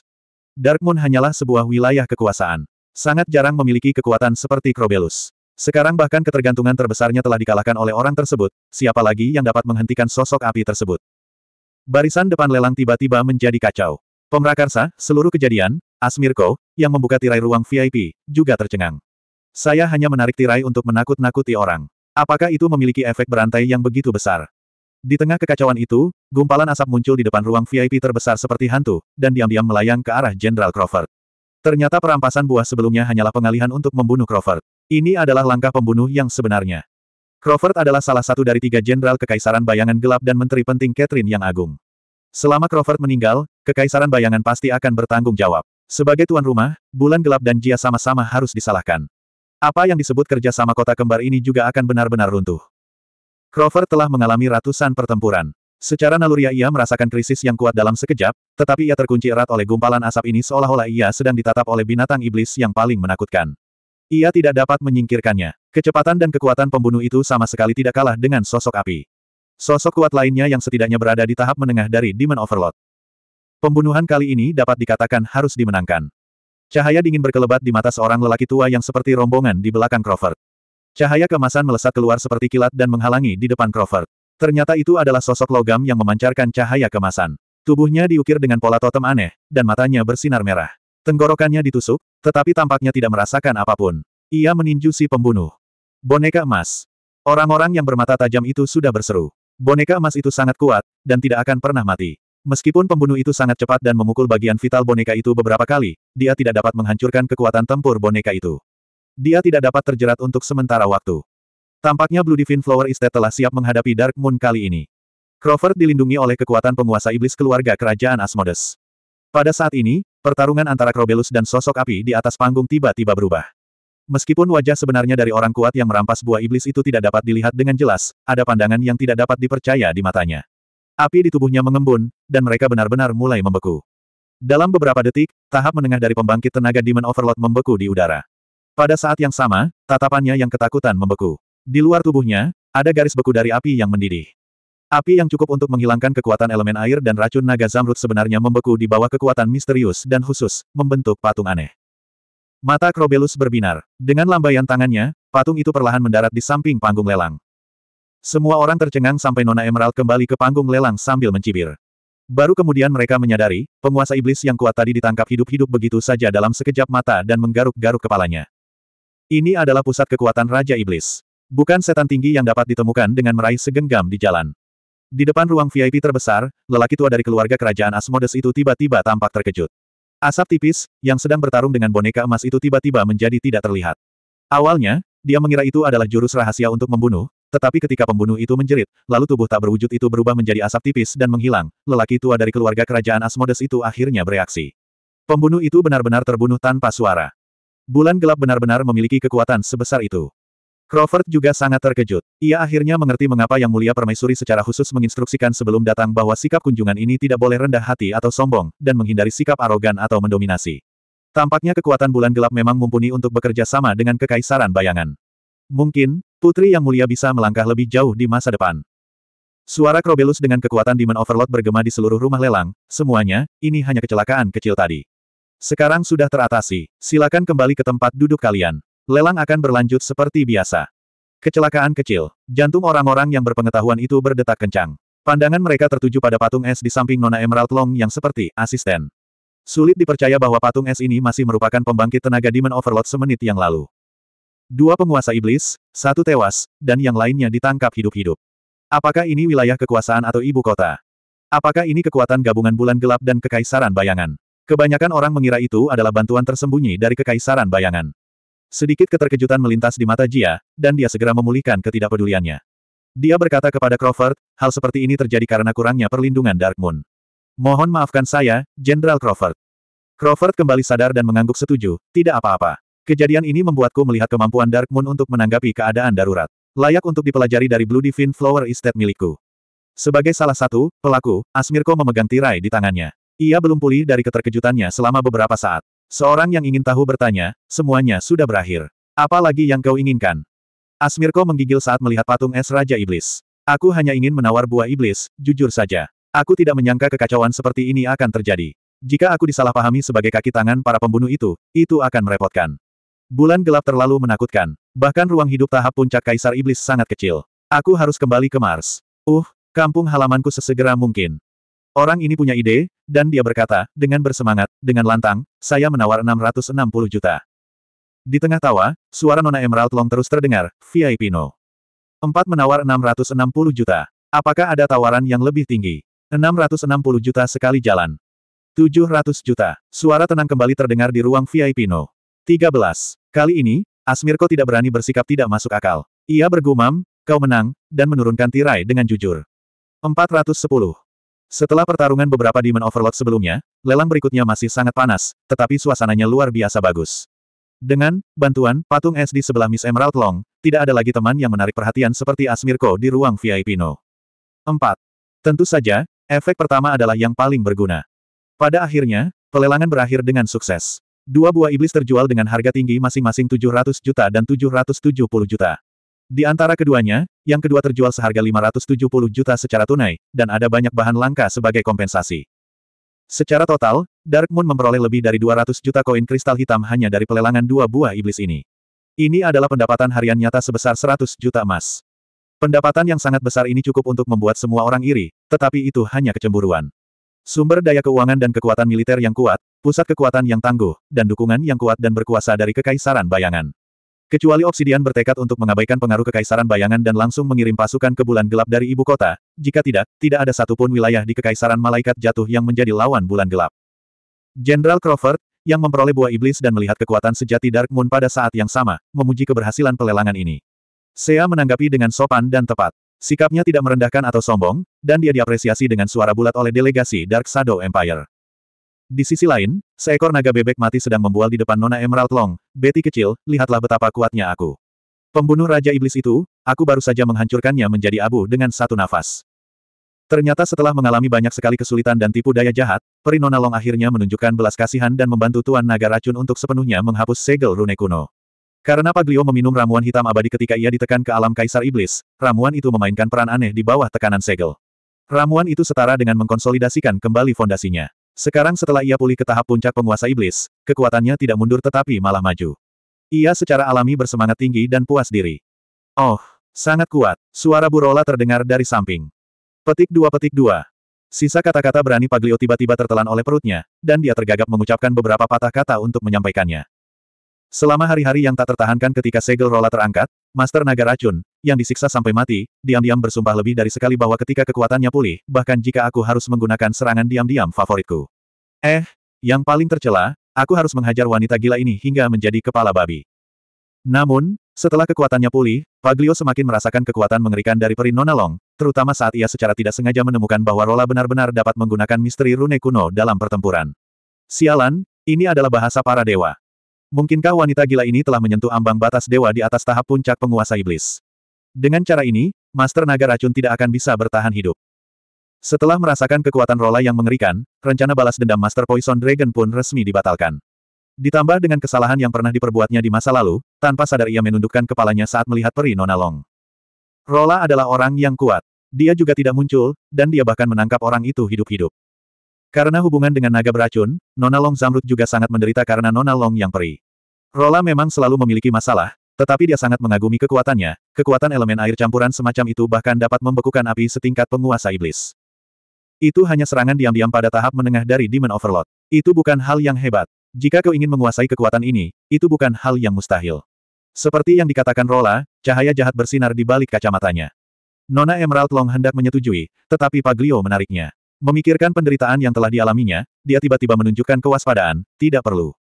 Dark Moon hanyalah sebuah wilayah kekuasaan. Sangat jarang memiliki kekuatan seperti Krobelus. Sekarang bahkan ketergantungan terbesarnya telah dikalahkan oleh orang tersebut, siapa lagi yang dapat menghentikan sosok api tersebut. Barisan depan lelang tiba-tiba menjadi kacau. Pemrakarsa, seluruh kejadian, Asmirko, yang membuka tirai ruang VIP, juga tercengang. Saya hanya menarik tirai untuk menakut-nakuti orang. Apakah itu memiliki efek berantai yang begitu besar? Di tengah kekacauan itu, gumpalan asap muncul di depan ruang VIP terbesar seperti hantu, dan diam-diam melayang ke arah Jenderal Crawford. Ternyata perampasan buah sebelumnya hanyalah pengalihan untuk membunuh Crawford. Ini adalah langkah pembunuh yang sebenarnya. Crawford adalah salah satu dari tiga jenderal kekaisaran bayangan gelap dan menteri penting Catherine yang agung. Selama Crawford meninggal, kekaisaran bayangan pasti akan bertanggung jawab. Sebagai tuan rumah, bulan gelap dan Jia sama-sama harus disalahkan. Apa yang disebut kerja sama kota kembar ini juga akan benar-benar runtuh. Crover telah mengalami ratusan pertempuran. Secara naluriah ia merasakan krisis yang kuat dalam sekejap, tetapi ia terkunci erat oleh gumpalan asap ini seolah-olah ia sedang ditatap oleh binatang iblis yang paling menakutkan. Ia tidak dapat menyingkirkannya. Kecepatan dan kekuatan pembunuh itu sama sekali tidak kalah dengan sosok api. Sosok kuat lainnya yang setidaknya berada di tahap menengah dari Demon Overlord. Pembunuhan kali ini dapat dikatakan harus dimenangkan. Cahaya dingin berkelebat di mata seorang lelaki tua yang seperti rombongan di belakang Crawford. Cahaya kemasan melesat keluar seperti kilat dan menghalangi di depan Crawford. Ternyata itu adalah sosok logam yang memancarkan cahaya kemasan. Tubuhnya diukir dengan pola totem aneh, dan matanya bersinar merah. Tenggorokannya ditusuk, tetapi tampaknya tidak merasakan apapun. Ia meninju si pembunuh. Boneka emas. Orang-orang yang bermata tajam itu sudah berseru. Boneka emas itu sangat kuat, dan tidak akan pernah mati. Meskipun pembunuh itu sangat cepat dan memukul bagian vital boneka itu beberapa kali, dia tidak dapat menghancurkan kekuatan tempur boneka itu. Dia tidak dapat terjerat untuk sementara waktu. Tampaknya Blue Divine Flower Estate telah siap menghadapi Dark Moon kali ini. Crawford dilindungi oleh kekuatan penguasa iblis keluarga kerajaan Asmodes. Pada saat ini, pertarungan antara Krobelus dan sosok api di atas panggung tiba-tiba berubah. Meskipun wajah sebenarnya dari orang kuat yang merampas buah iblis itu tidak dapat dilihat dengan jelas, ada pandangan yang tidak dapat dipercaya di matanya. Api di tubuhnya mengembun, dan mereka benar-benar mulai membeku. Dalam beberapa detik, tahap menengah dari pembangkit tenaga Demon Overload membeku di udara. Pada saat yang sama, tatapannya yang ketakutan membeku. Di luar tubuhnya, ada garis beku dari api yang mendidih. Api yang cukup untuk menghilangkan kekuatan elemen air dan racun naga zamrud sebenarnya membeku di bawah kekuatan misterius dan khusus, membentuk patung aneh. Mata Krobelus berbinar. Dengan lambaian tangannya, patung itu perlahan mendarat di samping panggung lelang. Semua orang tercengang sampai Nona Emerald kembali ke panggung lelang sambil mencibir. Baru kemudian mereka menyadari, penguasa iblis yang kuat tadi ditangkap hidup-hidup begitu saja dalam sekejap mata dan menggaruk-garuk kepalanya. Ini adalah pusat kekuatan Raja Iblis. Bukan setan tinggi yang dapat ditemukan dengan meraih segenggam di jalan. Di depan ruang VIP terbesar, lelaki tua dari keluarga kerajaan Asmodes itu tiba-tiba tampak terkejut. Asap tipis, yang sedang bertarung dengan boneka emas itu tiba-tiba menjadi tidak terlihat. Awalnya, dia mengira itu adalah jurus rahasia untuk membunuh, tetapi ketika pembunuh itu menjerit, lalu tubuh tak berwujud itu berubah menjadi asap tipis dan menghilang, lelaki tua dari keluarga kerajaan Asmodes itu akhirnya bereaksi. Pembunuh itu benar-benar terbunuh tanpa suara. Bulan gelap benar-benar memiliki kekuatan sebesar itu. Crawford juga sangat terkejut. Ia akhirnya mengerti mengapa Yang Mulia Permaisuri secara khusus menginstruksikan sebelum datang bahwa sikap kunjungan ini tidak boleh rendah hati atau sombong, dan menghindari sikap arogan atau mendominasi. Tampaknya kekuatan bulan gelap memang mumpuni untuk bekerja sama dengan kekaisaran bayangan. Mungkin, Putri Yang Mulia bisa melangkah lebih jauh di masa depan. Suara Krobelus dengan kekuatan Demon Overlord bergema di seluruh rumah lelang, semuanya, ini hanya kecelakaan kecil tadi. Sekarang sudah teratasi, silakan kembali ke tempat duduk kalian. Lelang akan berlanjut seperti biasa. Kecelakaan kecil. Jantung orang-orang yang berpengetahuan itu berdetak kencang. Pandangan mereka tertuju pada patung es di samping Nona Emerald Long yang seperti asisten. Sulit dipercaya bahwa patung es ini masih merupakan pembangkit tenaga Demon Overlord semenit yang lalu. Dua penguasa iblis, satu tewas, dan yang lainnya ditangkap hidup-hidup. Apakah ini wilayah kekuasaan atau ibu kota? Apakah ini kekuatan gabungan bulan gelap dan kekaisaran bayangan? Kebanyakan orang mengira itu adalah bantuan tersembunyi dari kekaisaran bayangan. Sedikit keterkejutan melintas di mata Jia, dan dia segera memulihkan ketidakpeduliannya. Dia berkata kepada Crawford, hal seperti ini terjadi karena kurangnya perlindungan Dark Moon. Mohon maafkan saya, Jenderal Crawford. Crawford kembali sadar dan mengangguk setuju, tidak apa-apa. Kejadian ini membuatku melihat kemampuan Dark Moon untuk menanggapi keadaan darurat. Layak untuk dipelajari dari Blue Divine Flower Estate milikku. Sebagai salah satu, pelaku, Asmirko memegang tirai di tangannya. Ia belum pulih dari keterkejutannya selama beberapa saat. Seorang yang ingin tahu bertanya, semuanya sudah berakhir. Apa lagi yang kau inginkan? Asmirko menggigil saat melihat patung es Raja Iblis. Aku hanya ingin menawar buah iblis, jujur saja. Aku tidak menyangka kekacauan seperti ini akan terjadi. Jika aku disalahpahami sebagai kaki tangan para pembunuh itu, itu akan merepotkan. Bulan gelap terlalu menakutkan. Bahkan ruang hidup tahap puncak Kaisar Iblis sangat kecil. Aku harus kembali ke Mars. Uh, kampung halamanku sesegera mungkin. Orang ini punya ide, dan dia berkata, dengan bersemangat, dengan lantang, saya menawar 660 juta. Di tengah tawa, suara Nona Emerald Long terus terdengar, VIP No. 4 menawar 660 juta. Apakah ada tawaran yang lebih tinggi? 660 juta sekali jalan. 700 juta. Suara tenang kembali terdengar di ruang VIP No. 13. Kali ini, Asmirko tidak berani bersikap tidak masuk akal. Ia bergumam, kau menang, dan menurunkan tirai dengan jujur. 410. Setelah pertarungan beberapa Demon Overlord sebelumnya, lelang berikutnya masih sangat panas, tetapi suasananya luar biasa bagus. Dengan bantuan patung es di sebelah Miss Emerald Long, tidak ada lagi teman yang menarik perhatian seperti Asmirko di ruang VIP No. 4. Tentu saja, efek pertama adalah yang paling berguna. Pada akhirnya, pelelangan berakhir dengan sukses. Dua buah iblis terjual dengan harga tinggi masing-masing 700 juta dan 770 juta. Di antara keduanya, yang kedua terjual seharga 570 juta secara tunai, dan ada banyak bahan langka sebagai kompensasi. Secara total, Dark Moon memperoleh lebih dari 200 juta koin kristal hitam hanya dari pelelangan dua buah iblis ini. Ini adalah pendapatan harian nyata sebesar 100 juta emas. Pendapatan yang sangat besar ini cukup untuk membuat semua orang iri, tetapi itu hanya kecemburuan. Sumber daya keuangan dan kekuatan militer yang kuat, pusat kekuatan yang tangguh, dan dukungan yang kuat dan berkuasa dari kekaisaran bayangan. Kecuali obsidian bertekad untuk mengabaikan pengaruh kekaisaran bayangan dan langsung mengirim pasukan ke bulan gelap dari ibu kota, jika tidak, tidak ada satupun wilayah di kekaisaran malaikat jatuh yang menjadi lawan bulan gelap. Jenderal Crawford, yang memperoleh buah iblis dan melihat kekuatan sejati Dark Moon pada saat yang sama, memuji keberhasilan pelelangan ini. Sea menanggapi dengan sopan dan tepat. Sikapnya tidak merendahkan atau sombong, dan dia diapresiasi dengan suara bulat oleh delegasi Dark Shadow Empire. Di sisi lain, seekor naga bebek mati sedang membual di depan Nona Emerald Long, Betty kecil, lihatlah betapa kuatnya aku. Pembunuh Raja Iblis itu, aku baru saja menghancurkannya menjadi abu dengan satu nafas. Ternyata setelah mengalami banyak sekali kesulitan dan tipu daya jahat, Peri Nona Long akhirnya menunjukkan belas kasihan dan membantu Tuan Naga Racun untuk sepenuhnya menghapus segel rune kuno. Karena Paglio meminum ramuan hitam abadi ketika ia ditekan ke alam Kaisar Iblis, ramuan itu memainkan peran aneh di bawah tekanan segel. Ramuan itu setara dengan mengkonsolidasikan kembali fondasinya. Sekarang setelah ia pulih ke tahap puncak penguasa iblis, kekuatannya tidak mundur tetapi malah maju. Ia secara alami bersemangat tinggi dan puas diri. Oh, sangat kuat, suara Burola terdengar dari samping. Petik dua petik dua. Sisa kata-kata berani Paglio tiba-tiba tertelan oleh perutnya, dan dia tergagap mengucapkan beberapa patah kata untuk menyampaikannya. Selama hari-hari yang tak tertahankan ketika segel Rola terangkat, Master Naga Racun, yang disiksa sampai mati, diam-diam bersumpah lebih dari sekali bahwa ketika kekuatannya pulih, bahkan jika aku harus menggunakan serangan diam-diam favoritku. Eh, yang paling tercela, aku harus menghajar wanita gila ini hingga menjadi kepala babi. Namun, setelah kekuatannya pulih, Paglio semakin merasakan kekuatan mengerikan dari Peri Nona Long, terutama saat ia secara tidak sengaja menemukan bahwa Rola benar-benar dapat menggunakan misteri rune kuno dalam pertempuran. Sialan, ini adalah bahasa para dewa. Mungkinkah wanita gila ini telah menyentuh ambang batas dewa di atas tahap puncak penguasa iblis? Dengan cara ini, Master Naga Racun tidak akan bisa bertahan hidup. Setelah merasakan kekuatan Rola yang mengerikan, rencana balas dendam Master Poison Dragon pun resmi dibatalkan. Ditambah dengan kesalahan yang pernah diperbuatnya di masa lalu, tanpa sadar ia menundukkan kepalanya saat melihat peri Nona Long. Rola adalah orang yang kuat. Dia juga tidak muncul, dan dia bahkan menangkap orang itu hidup-hidup. Karena hubungan dengan naga beracun, Nona Long Zamrud juga sangat menderita karena Nona Long yang peri. Rola memang selalu memiliki masalah, tetapi dia sangat mengagumi kekuatannya, kekuatan elemen air campuran semacam itu bahkan dapat membekukan api setingkat penguasa iblis. Itu hanya serangan diam-diam pada tahap menengah dari Demon Overlord. Itu bukan hal yang hebat. Jika kau ingin menguasai kekuatan ini, itu bukan hal yang mustahil. Seperti yang dikatakan Rola, cahaya jahat bersinar di balik kacamatanya. Nona Emerald Long hendak menyetujui, tetapi Paglio menariknya. Memikirkan penderitaan yang telah dialaminya, dia tiba-tiba menunjukkan kewaspadaan, tidak perlu.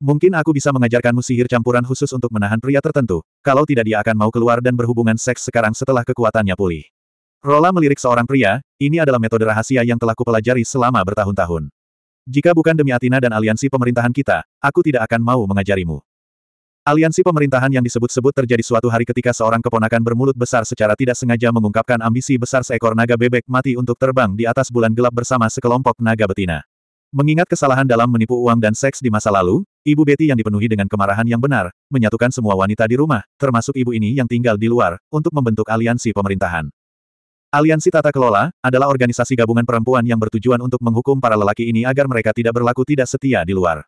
Mungkin aku bisa mengajarkanmu sihir campuran khusus untuk menahan pria tertentu, kalau tidak dia akan mau keluar dan berhubungan seks sekarang setelah kekuatannya pulih. Rola melirik seorang pria, ini adalah metode rahasia yang telah kupelajari selama bertahun-tahun. Jika bukan demi Athena dan aliansi pemerintahan kita, aku tidak akan mau mengajarimu. Aliansi pemerintahan yang disebut-sebut terjadi suatu hari ketika seorang keponakan bermulut besar secara tidak sengaja mengungkapkan ambisi besar seekor naga bebek mati untuk terbang di atas bulan gelap bersama sekelompok naga betina. Mengingat kesalahan dalam menipu uang dan seks di masa lalu, Ibu Betty yang dipenuhi dengan kemarahan yang benar, menyatukan semua wanita di rumah, termasuk ibu ini yang tinggal di luar, untuk membentuk aliansi pemerintahan. Aliansi Tata Kelola adalah organisasi gabungan perempuan yang bertujuan untuk menghukum para lelaki ini agar mereka tidak berlaku tidak setia di luar.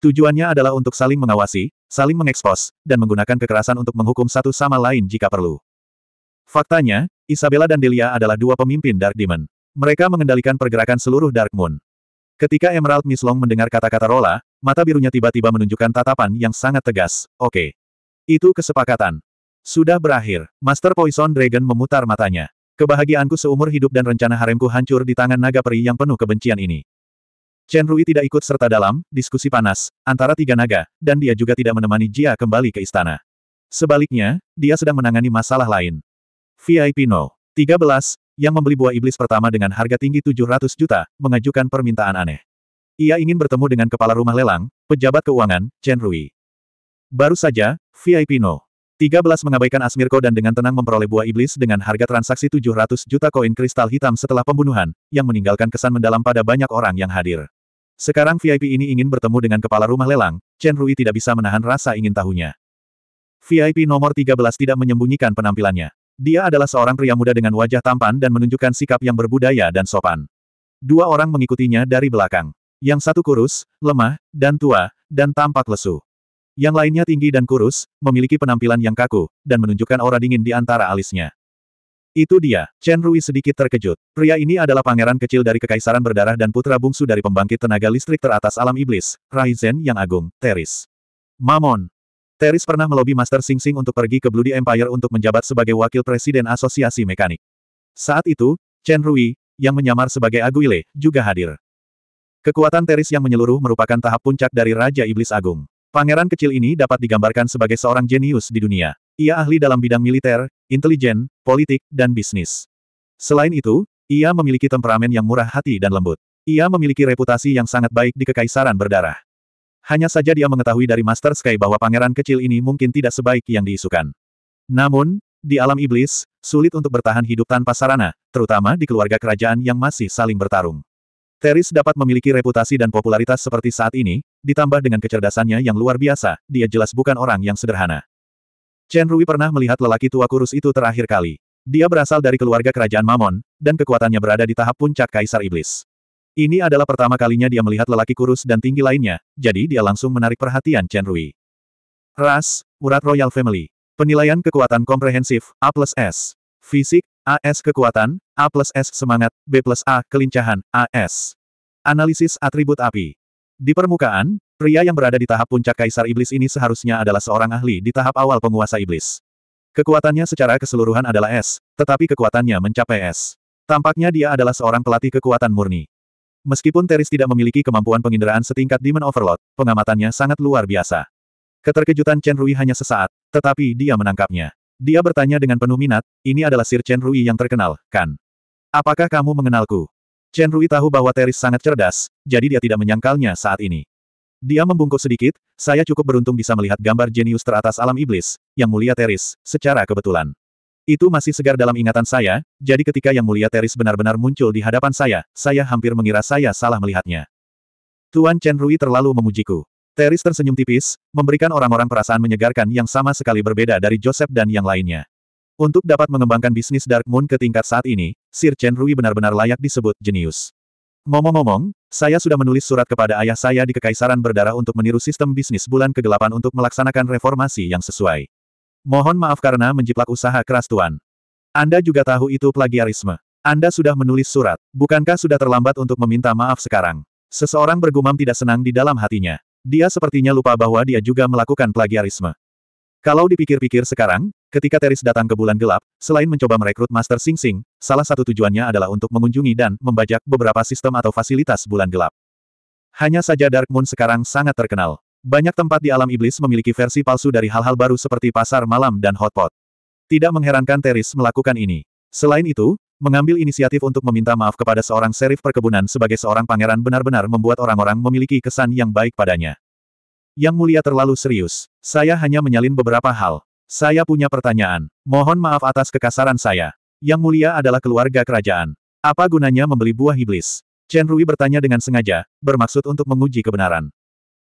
Tujuannya adalah untuk saling mengawasi, saling mengekspos, dan menggunakan kekerasan untuk menghukum satu sama lain jika perlu. Faktanya, Isabella dan Delia adalah dua pemimpin Dark Demon. Mereka mengendalikan pergerakan seluruh Dark Moon. Ketika Emerald Miss Long mendengar kata-kata Rola, mata birunya tiba-tiba menunjukkan tatapan yang sangat tegas. Oke. Itu kesepakatan. Sudah berakhir. Master Poison Dragon memutar matanya. Kebahagiaanku seumur hidup dan rencana haremku hancur di tangan naga peri yang penuh kebencian ini. Chen Rui tidak ikut serta dalam diskusi panas antara tiga naga, dan dia juga tidak menemani Jia kembali ke istana. Sebaliknya, dia sedang menangani masalah lain. VIP No. 13, yang membeli buah iblis pertama dengan harga tinggi 700 juta, mengajukan permintaan aneh. Ia ingin bertemu dengan kepala rumah lelang, pejabat keuangan, Chen Rui. Baru saja, VIP No. 13 mengabaikan Asmirko dan dengan tenang memperoleh buah iblis dengan harga transaksi 700 juta koin kristal hitam setelah pembunuhan, yang meninggalkan kesan mendalam pada banyak orang yang hadir. Sekarang VIP ini ingin bertemu dengan kepala rumah lelang, Chen Rui tidak bisa menahan rasa ingin tahunya. VIP nomor 13 tidak menyembunyikan penampilannya. Dia adalah seorang pria muda dengan wajah tampan dan menunjukkan sikap yang berbudaya dan sopan. Dua orang mengikutinya dari belakang. Yang satu kurus, lemah, dan tua, dan tampak lesu. Yang lainnya tinggi dan kurus, memiliki penampilan yang kaku, dan menunjukkan aura dingin di antara alisnya. Itu dia, Chen Rui sedikit terkejut. Pria ini adalah pangeran kecil dari Kekaisaran Berdarah dan putra bungsu dari pembangkit tenaga listrik teratas alam iblis, Raizen yang agung, Teris. Mamon. Teris pernah melobi Master Sing Sing untuk pergi ke Bloody Empire untuk menjabat sebagai wakil presiden asosiasi mekanik. Saat itu, Chen Rui, yang menyamar sebagai Aguile, juga hadir. Kekuatan Teris yang menyeluruh merupakan tahap puncak dari Raja Iblis Agung. Pangeran kecil ini dapat digambarkan sebagai seorang jenius di dunia. Ia ahli dalam bidang militer, intelijen, politik, dan bisnis. Selain itu, ia memiliki temperamen yang murah hati dan lembut. Ia memiliki reputasi yang sangat baik di Kekaisaran Berdarah. Hanya saja dia mengetahui dari Master Sky bahwa pangeran kecil ini mungkin tidak sebaik yang diisukan. Namun, di alam iblis, sulit untuk bertahan hidup tanpa sarana, terutama di keluarga kerajaan yang masih saling bertarung. Teris dapat memiliki reputasi dan popularitas seperti saat ini, ditambah dengan kecerdasannya yang luar biasa, dia jelas bukan orang yang sederhana. Chen Rui pernah melihat lelaki tua kurus itu terakhir kali. Dia berasal dari keluarga kerajaan Mamon, dan kekuatannya berada di tahap puncak Kaisar Iblis. Ini adalah pertama kalinya dia melihat lelaki kurus dan tinggi lainnya, jadi dia langsung menarik perhatian Chen Rui. Ras, urat Royal Family. Penilaian kekuatan komprehensif, A plus S. Fisik, AS kekuatan, A plus S semangat, B plus A kelincahan, AS. Analisis atribut api. Di permukaan, pria yang berada di tahap puncak Kaisar Iblis ini seharusnya adalah seorang ahli di tahap awal penguasa iblis. Kekuatannya secara keseluruhan adalah S, tetapi kekuatannya mencapai S. Tampaknya dia adalah seorang pelatih kekuatan murni. Meskipun Teris tidak memiliki kemampuan penginderaan setingkat Demon Overload, pengamatannya sangat luar biasa. Keterkejutan Chen Rui hanya sesaat, tetapi dia menangkapnya. Dia bertanya dengan penuh minat, ini adalah Sir Chen Rui yang terkenal, kan? Apakah kamu mengenalku? Chen Rui tahu bahwa Teris sangat cerdas, jadi dia tidak menyangkalnya saat ini. Dia membungkuk sedikit, saya cukup beruntung bisa melihat gambar jenius teratas alam iblis, yang mulia Teris, secara kebetulan. Itu masih segar dalam ingatan saya, jadi ketika Yang Mulia Teris benar-benar muncul di hadapan saya, saya hampir mengira saya salah melihatnya. Tuan Chen Rui terlalu memujiku. Teris tersenyum tipis, memberikan orang-orang perasaan menyegarkan yang sama sekali berbeda dari Joseph dan yang lainnya. Untuk dapat mengembangkan bisnis Dark Moon ke tingkat saat ini, Sir Chen Rui benar-benar layak disebut jenius. Ngomong-ngomong, saya sudah menulis surat kepada ayah saya di Kekaisaran Berdarah untuk meniru sistem bisnis bulan kegelapan untuk melaksanakan reformasi yang sesuai. Mohon maaf karena menjiplak usaha keras Tuan. Anda juga tahu itu plagiarisme. Anda sudah menulis surat, bukankah sudah terlambat untuk meminta maaf sekarang? Seseorang bergumam tidak senang di dalam hatinya. Dia sepertinya lupa bahwa dia juga melakukan plagiarisme. Kalau dipikir-pikir sekarang, ketika Teris datang ke bulan gelap, selain mencoba merekrut Master Sing Sing, salah satu tujuannya adalah untuk mengunjungi dan membajak beberapa sistem atau fasilitas bulan gelap. Hanya saja Dark Moon sekarang sangat terkenal. Banyak tempat di alam iblis memiliki versi palsu dari hal-hal baru seperti pasar malam dan hotpot. Tidak mengherankan Teris melakukan ini. Selain itu, mengambil inisiatif untuk meminta maaf kepada seorang serif perkebunan sebagai seorang pangeran benar-benar membuat orang-orang memiliki kesan yang baik padanya. Yang mulia terlalu serius. Saya hanya menyalin beberapa hal. Saya punya pertanyaan. Mohon maaf atas kekasaran saya. Yang mulia adalah keluarga kerajaan. Apa gunanya membeli buah iblis? Chen Rui bertanya dengan sengaja, bermaksud untuk menguji kebenaran.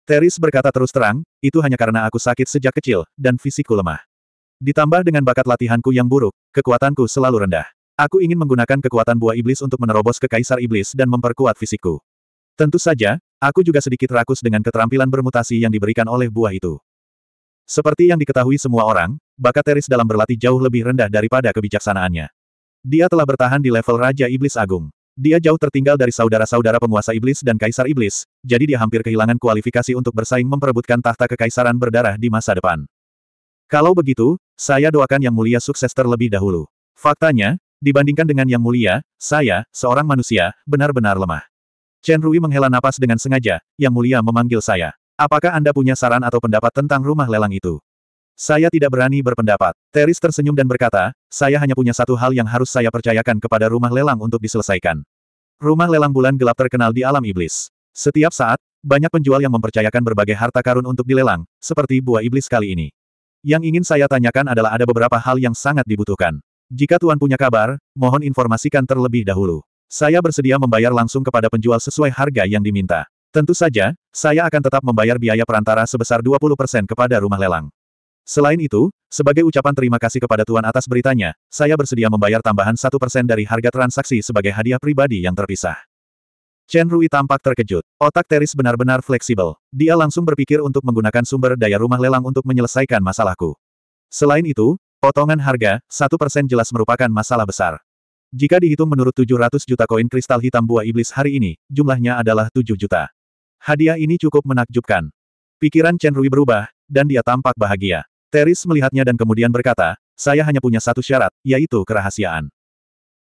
Teris berkata terus terang, itu hanya karena aku sakit sejak kecil, dan fisikku lemah. Ditambah dengan bakat latihanku yang buruk, kekuatanku selalu rendah. Aku ingin menggunakan kekuatan buah iblis untuk menerobos ke kaisar iblis dan memperkuat fisikku. Tentu saja, aku juga sedikit rakus dengan keterampilan bermutasi yang diberikan oleh buah itu. Seperti yang diketahui semua orang, bakat Teris dalam berlatih jauh lebih rendah daripada kebijaksanaannya. Dia telah bertahan di level Raja Iblis Agung. Dia jauh tertinggal dari saudara-saudara penguasa iblis dan kaisar iblis, jadi dia hampir kehilangan kualifikasi untuk bersaing memperebutkan tahta kekaisaran berdarah di masa depan. Kalau begitu, saya doakan Yang Mulia sukses terlebih dahulu. Faktanya, dibandingkan dengan Yang Mulia, saya, seorang manusia, benar-benar lemah. Chen Rui menghela napas dengan sengaja, Yang Mulia memanggil saya. Apakah Anda punya saran atau pendapat tentang rumah lelang itu? Saya tidak berani berpendapat. Teris tersenyum dan berkata, saya hanya punya satu hal yang harus saya percayakan kepada rumah lelang untuk diselesaikan. Rumah lelang bulan gelap terkenal di alam iblis. Setiap saat, banyak penjual yang mempercayakan berbagai harta karun untuk dilelang, seperti buah iblis kali ini. Yang ingin saya tanyakan adalah ada beberapa hal yang sangat dibutuhkan. Jika Tuan punya kabar, mohon informasikan terlebih dahulu. Saya bersedia membayar langsung kepada penjual sesuai harga yang diminta. Tentu saja, saya akan tetap membayar biaya perantara sebesar 20% kepada rumah lelang. Selain itu, sebagai ucapan terima kasih kepada Tuan atas beritanya, saya bersedia membayar tambahan 1% dari harga transaksi sebagai hadiah pribadi yang terpisah. Chen Rui tampak terkejut. Otak Teris benar-benar fleksibel. Dia langsung berpikir untuk menggunakan sumber daya rumah lelang untuk menyelesaikan masalahku. Selain itu, potongan harga, 1% jelas merupakan masalah besar. Jika dihitung menurut 700 juta koin kristal hitam buah iblis hari ini, jumlahnya adalah 7 juta. Hadiah ini cukup menakjubkan. Pikiran Chen Rui berubah, dan dia tampak bahagia. Teris melihatnya dan kemudian berkata, saya hanya punya satu syarat, yaitu kerahasiaan.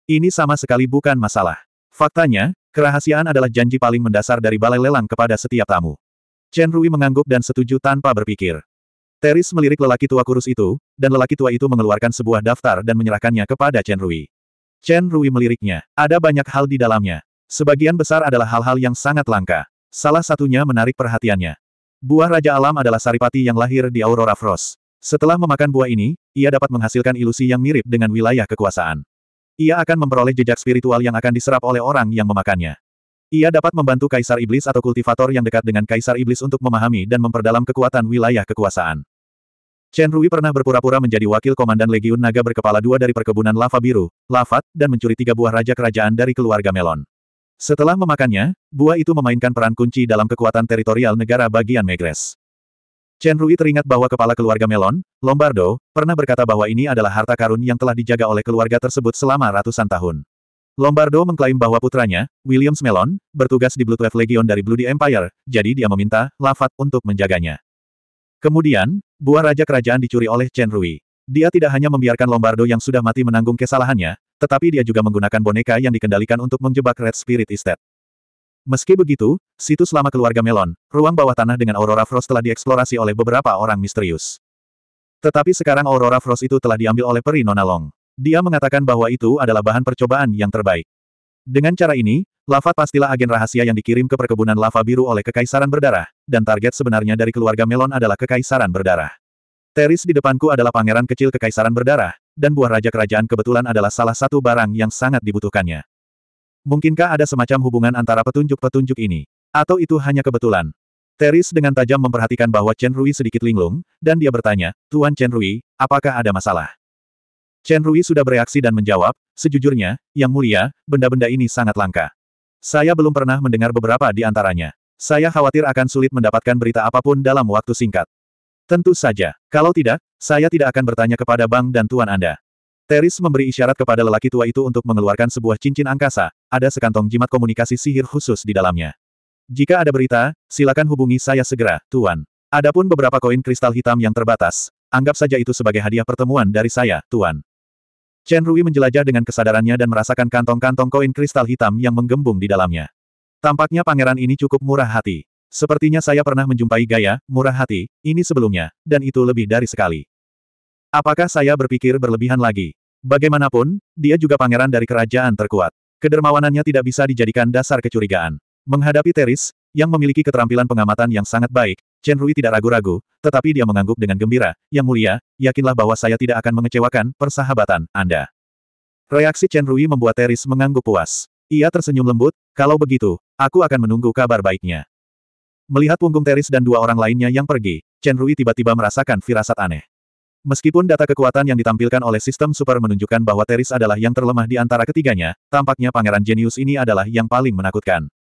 Ini sama sekali bukan masalah. Faktanya, kerahasiaan adalah janji paling mendasar dari balai lelang kepada setiap tamu. Chen Rui mengangguk dan setuju tanpa berpikir. Teris melirik lelaki tua kurus itu, dan lelaki tua itu mengeluarkan sebuah daftar dan menyerahkannya kepada Chen Rui. Chen Rui meliriknya. Ada banyak hal di dalamnya. Sebagian besar adalah hal-hal yang sangat langka. Salah satunya menarik perhatiannya. Buah Raja Alam adalah saripati yang lahir di Aurora Frost. Setelah memakan buah ini, ia dapat menghasilkan ilusi yang mirip dengan wilayah kekuasaan. Ia akan memperoleh jejak spiritual yang akan diserap oleh orang yang memakannya. Ia dapat membantu Kaisar Iblis atau kultivator yang dekat dengan Kaisar Iblis untuk memahami dan memperdalam kekuatan wilayah kekuasaan. Chen Rui pernah berpura-pura menjadi wakil komandan Legiun Naga berkepala dua dari perkebunan Lava Biru, Lafat, dan mencuri tiga buah raja kerajaan dari keluarga Melon. Setelah memakannya, buah itu memainkan peran kunci dalam kekuatan teritorial negara bagian Megres. Chen Rui teringat bahwa kepala keluarga Melon, Lombardo, pernah berkata bahwa ini adalah harta karun yang telah dijaga oleh keluarga tersebut selama ratusan tahun. Lombardo mengklaim bahwa putranya, Williams Melon, bertugas di Bluetooth Legion dari Bloody Empire, jadi dia meminta Lafat untuk menjaganya. Kemudian, buah raja kerajaan dicuri oleh Chen Rui. Dia tidak hanya membiarkan Lombardo yang sudah mati menanggung kesalahannya, tetapi dia juga menggunakan boneka yang dikendalikan untuk menjebak Red Spirit Estate. Meski begitu, situs lama keluarga Melon, ruang bawah tanah dengan Aurora Frost telah dieksplorasi oleh beberapa orang misterius. Tetapi sekarang Aurora Frost itu telah diambil oleh peri Nona Long. Dia mengatakan bahwa itu adalah bahan percobaan yang terbaik. Dengan cara ini, Lava pastilah agen rahasia yang dikirim ke perkebunan lava biru oleh Kekaisaran Berdarah, dan target sebenarnya dari keluarga Melon adalah Kekaisaran Berdarah. Teris di depanku adalah pangeran kecil Kekaisaran Berdarah, dan buah raja kerajaan kebetulan adalah salah satu barang yang sangat dibutuhkannya. Mungkinkah ada semacam hubungan antara petunjuk-petunjuk ini? Atau itu hanya kebetulan? Teris dengan tajam memperhatikan bahwa Chen Rui sedikit linglung, dan dia bertanya, Tuan Chen Rui, apakah ada masalah? Chen Rui sudah bereaksi dan menjawab, sejujurnya, yang mulia, benda-benda ini sangat langka. Saya belum pernah mendengar beberapa di antaranya. Saya khawatir akan sulit mendapatkan berita apapun dalam waktu singkat. Tentu saja, kalau tidak, saya tidak akan bertanya kepada Bang dan Tuan Anda. Teris memberi isyarat kepada lelaki tua itu untuk mengeluarkan sebuah cincin angkasa, ada sekantong jimat komunikasi sihir khusus di dalamnya. Jika ada berita, silakan hubungi saya segera, Tuan. Adapun beberapa koin kristal hitam yang terbatas, anggap saja itu sebagai hadiah pertemuan dari saya, Tuan. Chen Rui menjelajah dengan kesadarannya dan merasakan kantong-kantong koin kristal hitam yang menggembung di dalamnya. Tampaknya pangeran ini cukup murah hati. Sepertinya saya pernah menjumpai gaya, murah hati, ini sebelumnya, dan itu lebih dari sekali. Apakah saya berpikir berlebihan lagi? Bagaimanapun, dia juga pangeran dari kerajaan terkuat. Kedermawanannya tidak bisa dijadikan dasar kecurigaan. Menghadapi Teris, yang memiliki keterampilan pengamatan yang sangat baik, Chen Rui tidak ragu-ragu, tetapi dia mengangguk dengan gembira, Yang mulia, yakinlah bahwa saya tidak akan mengecewakan persahabatan Anda. Reaksi Chen Rui membuat Teris mengangguk puas. Ia tersenyum lembut, kalau begitu, aku akan menunggu kabar baiknya. Melihat punggung Teris dan dua orang lainnya yang pergi, Chen Rui tiba-tiba merasakan firasat aneh. Meskipun data kekuatan yang ditampilkan oleh sistem super menunjukkan bahwa Teris adalah yang terlemah di antara ketiganya, tampaknya Pangeran Jenius ini adalah yang paling menakutkan.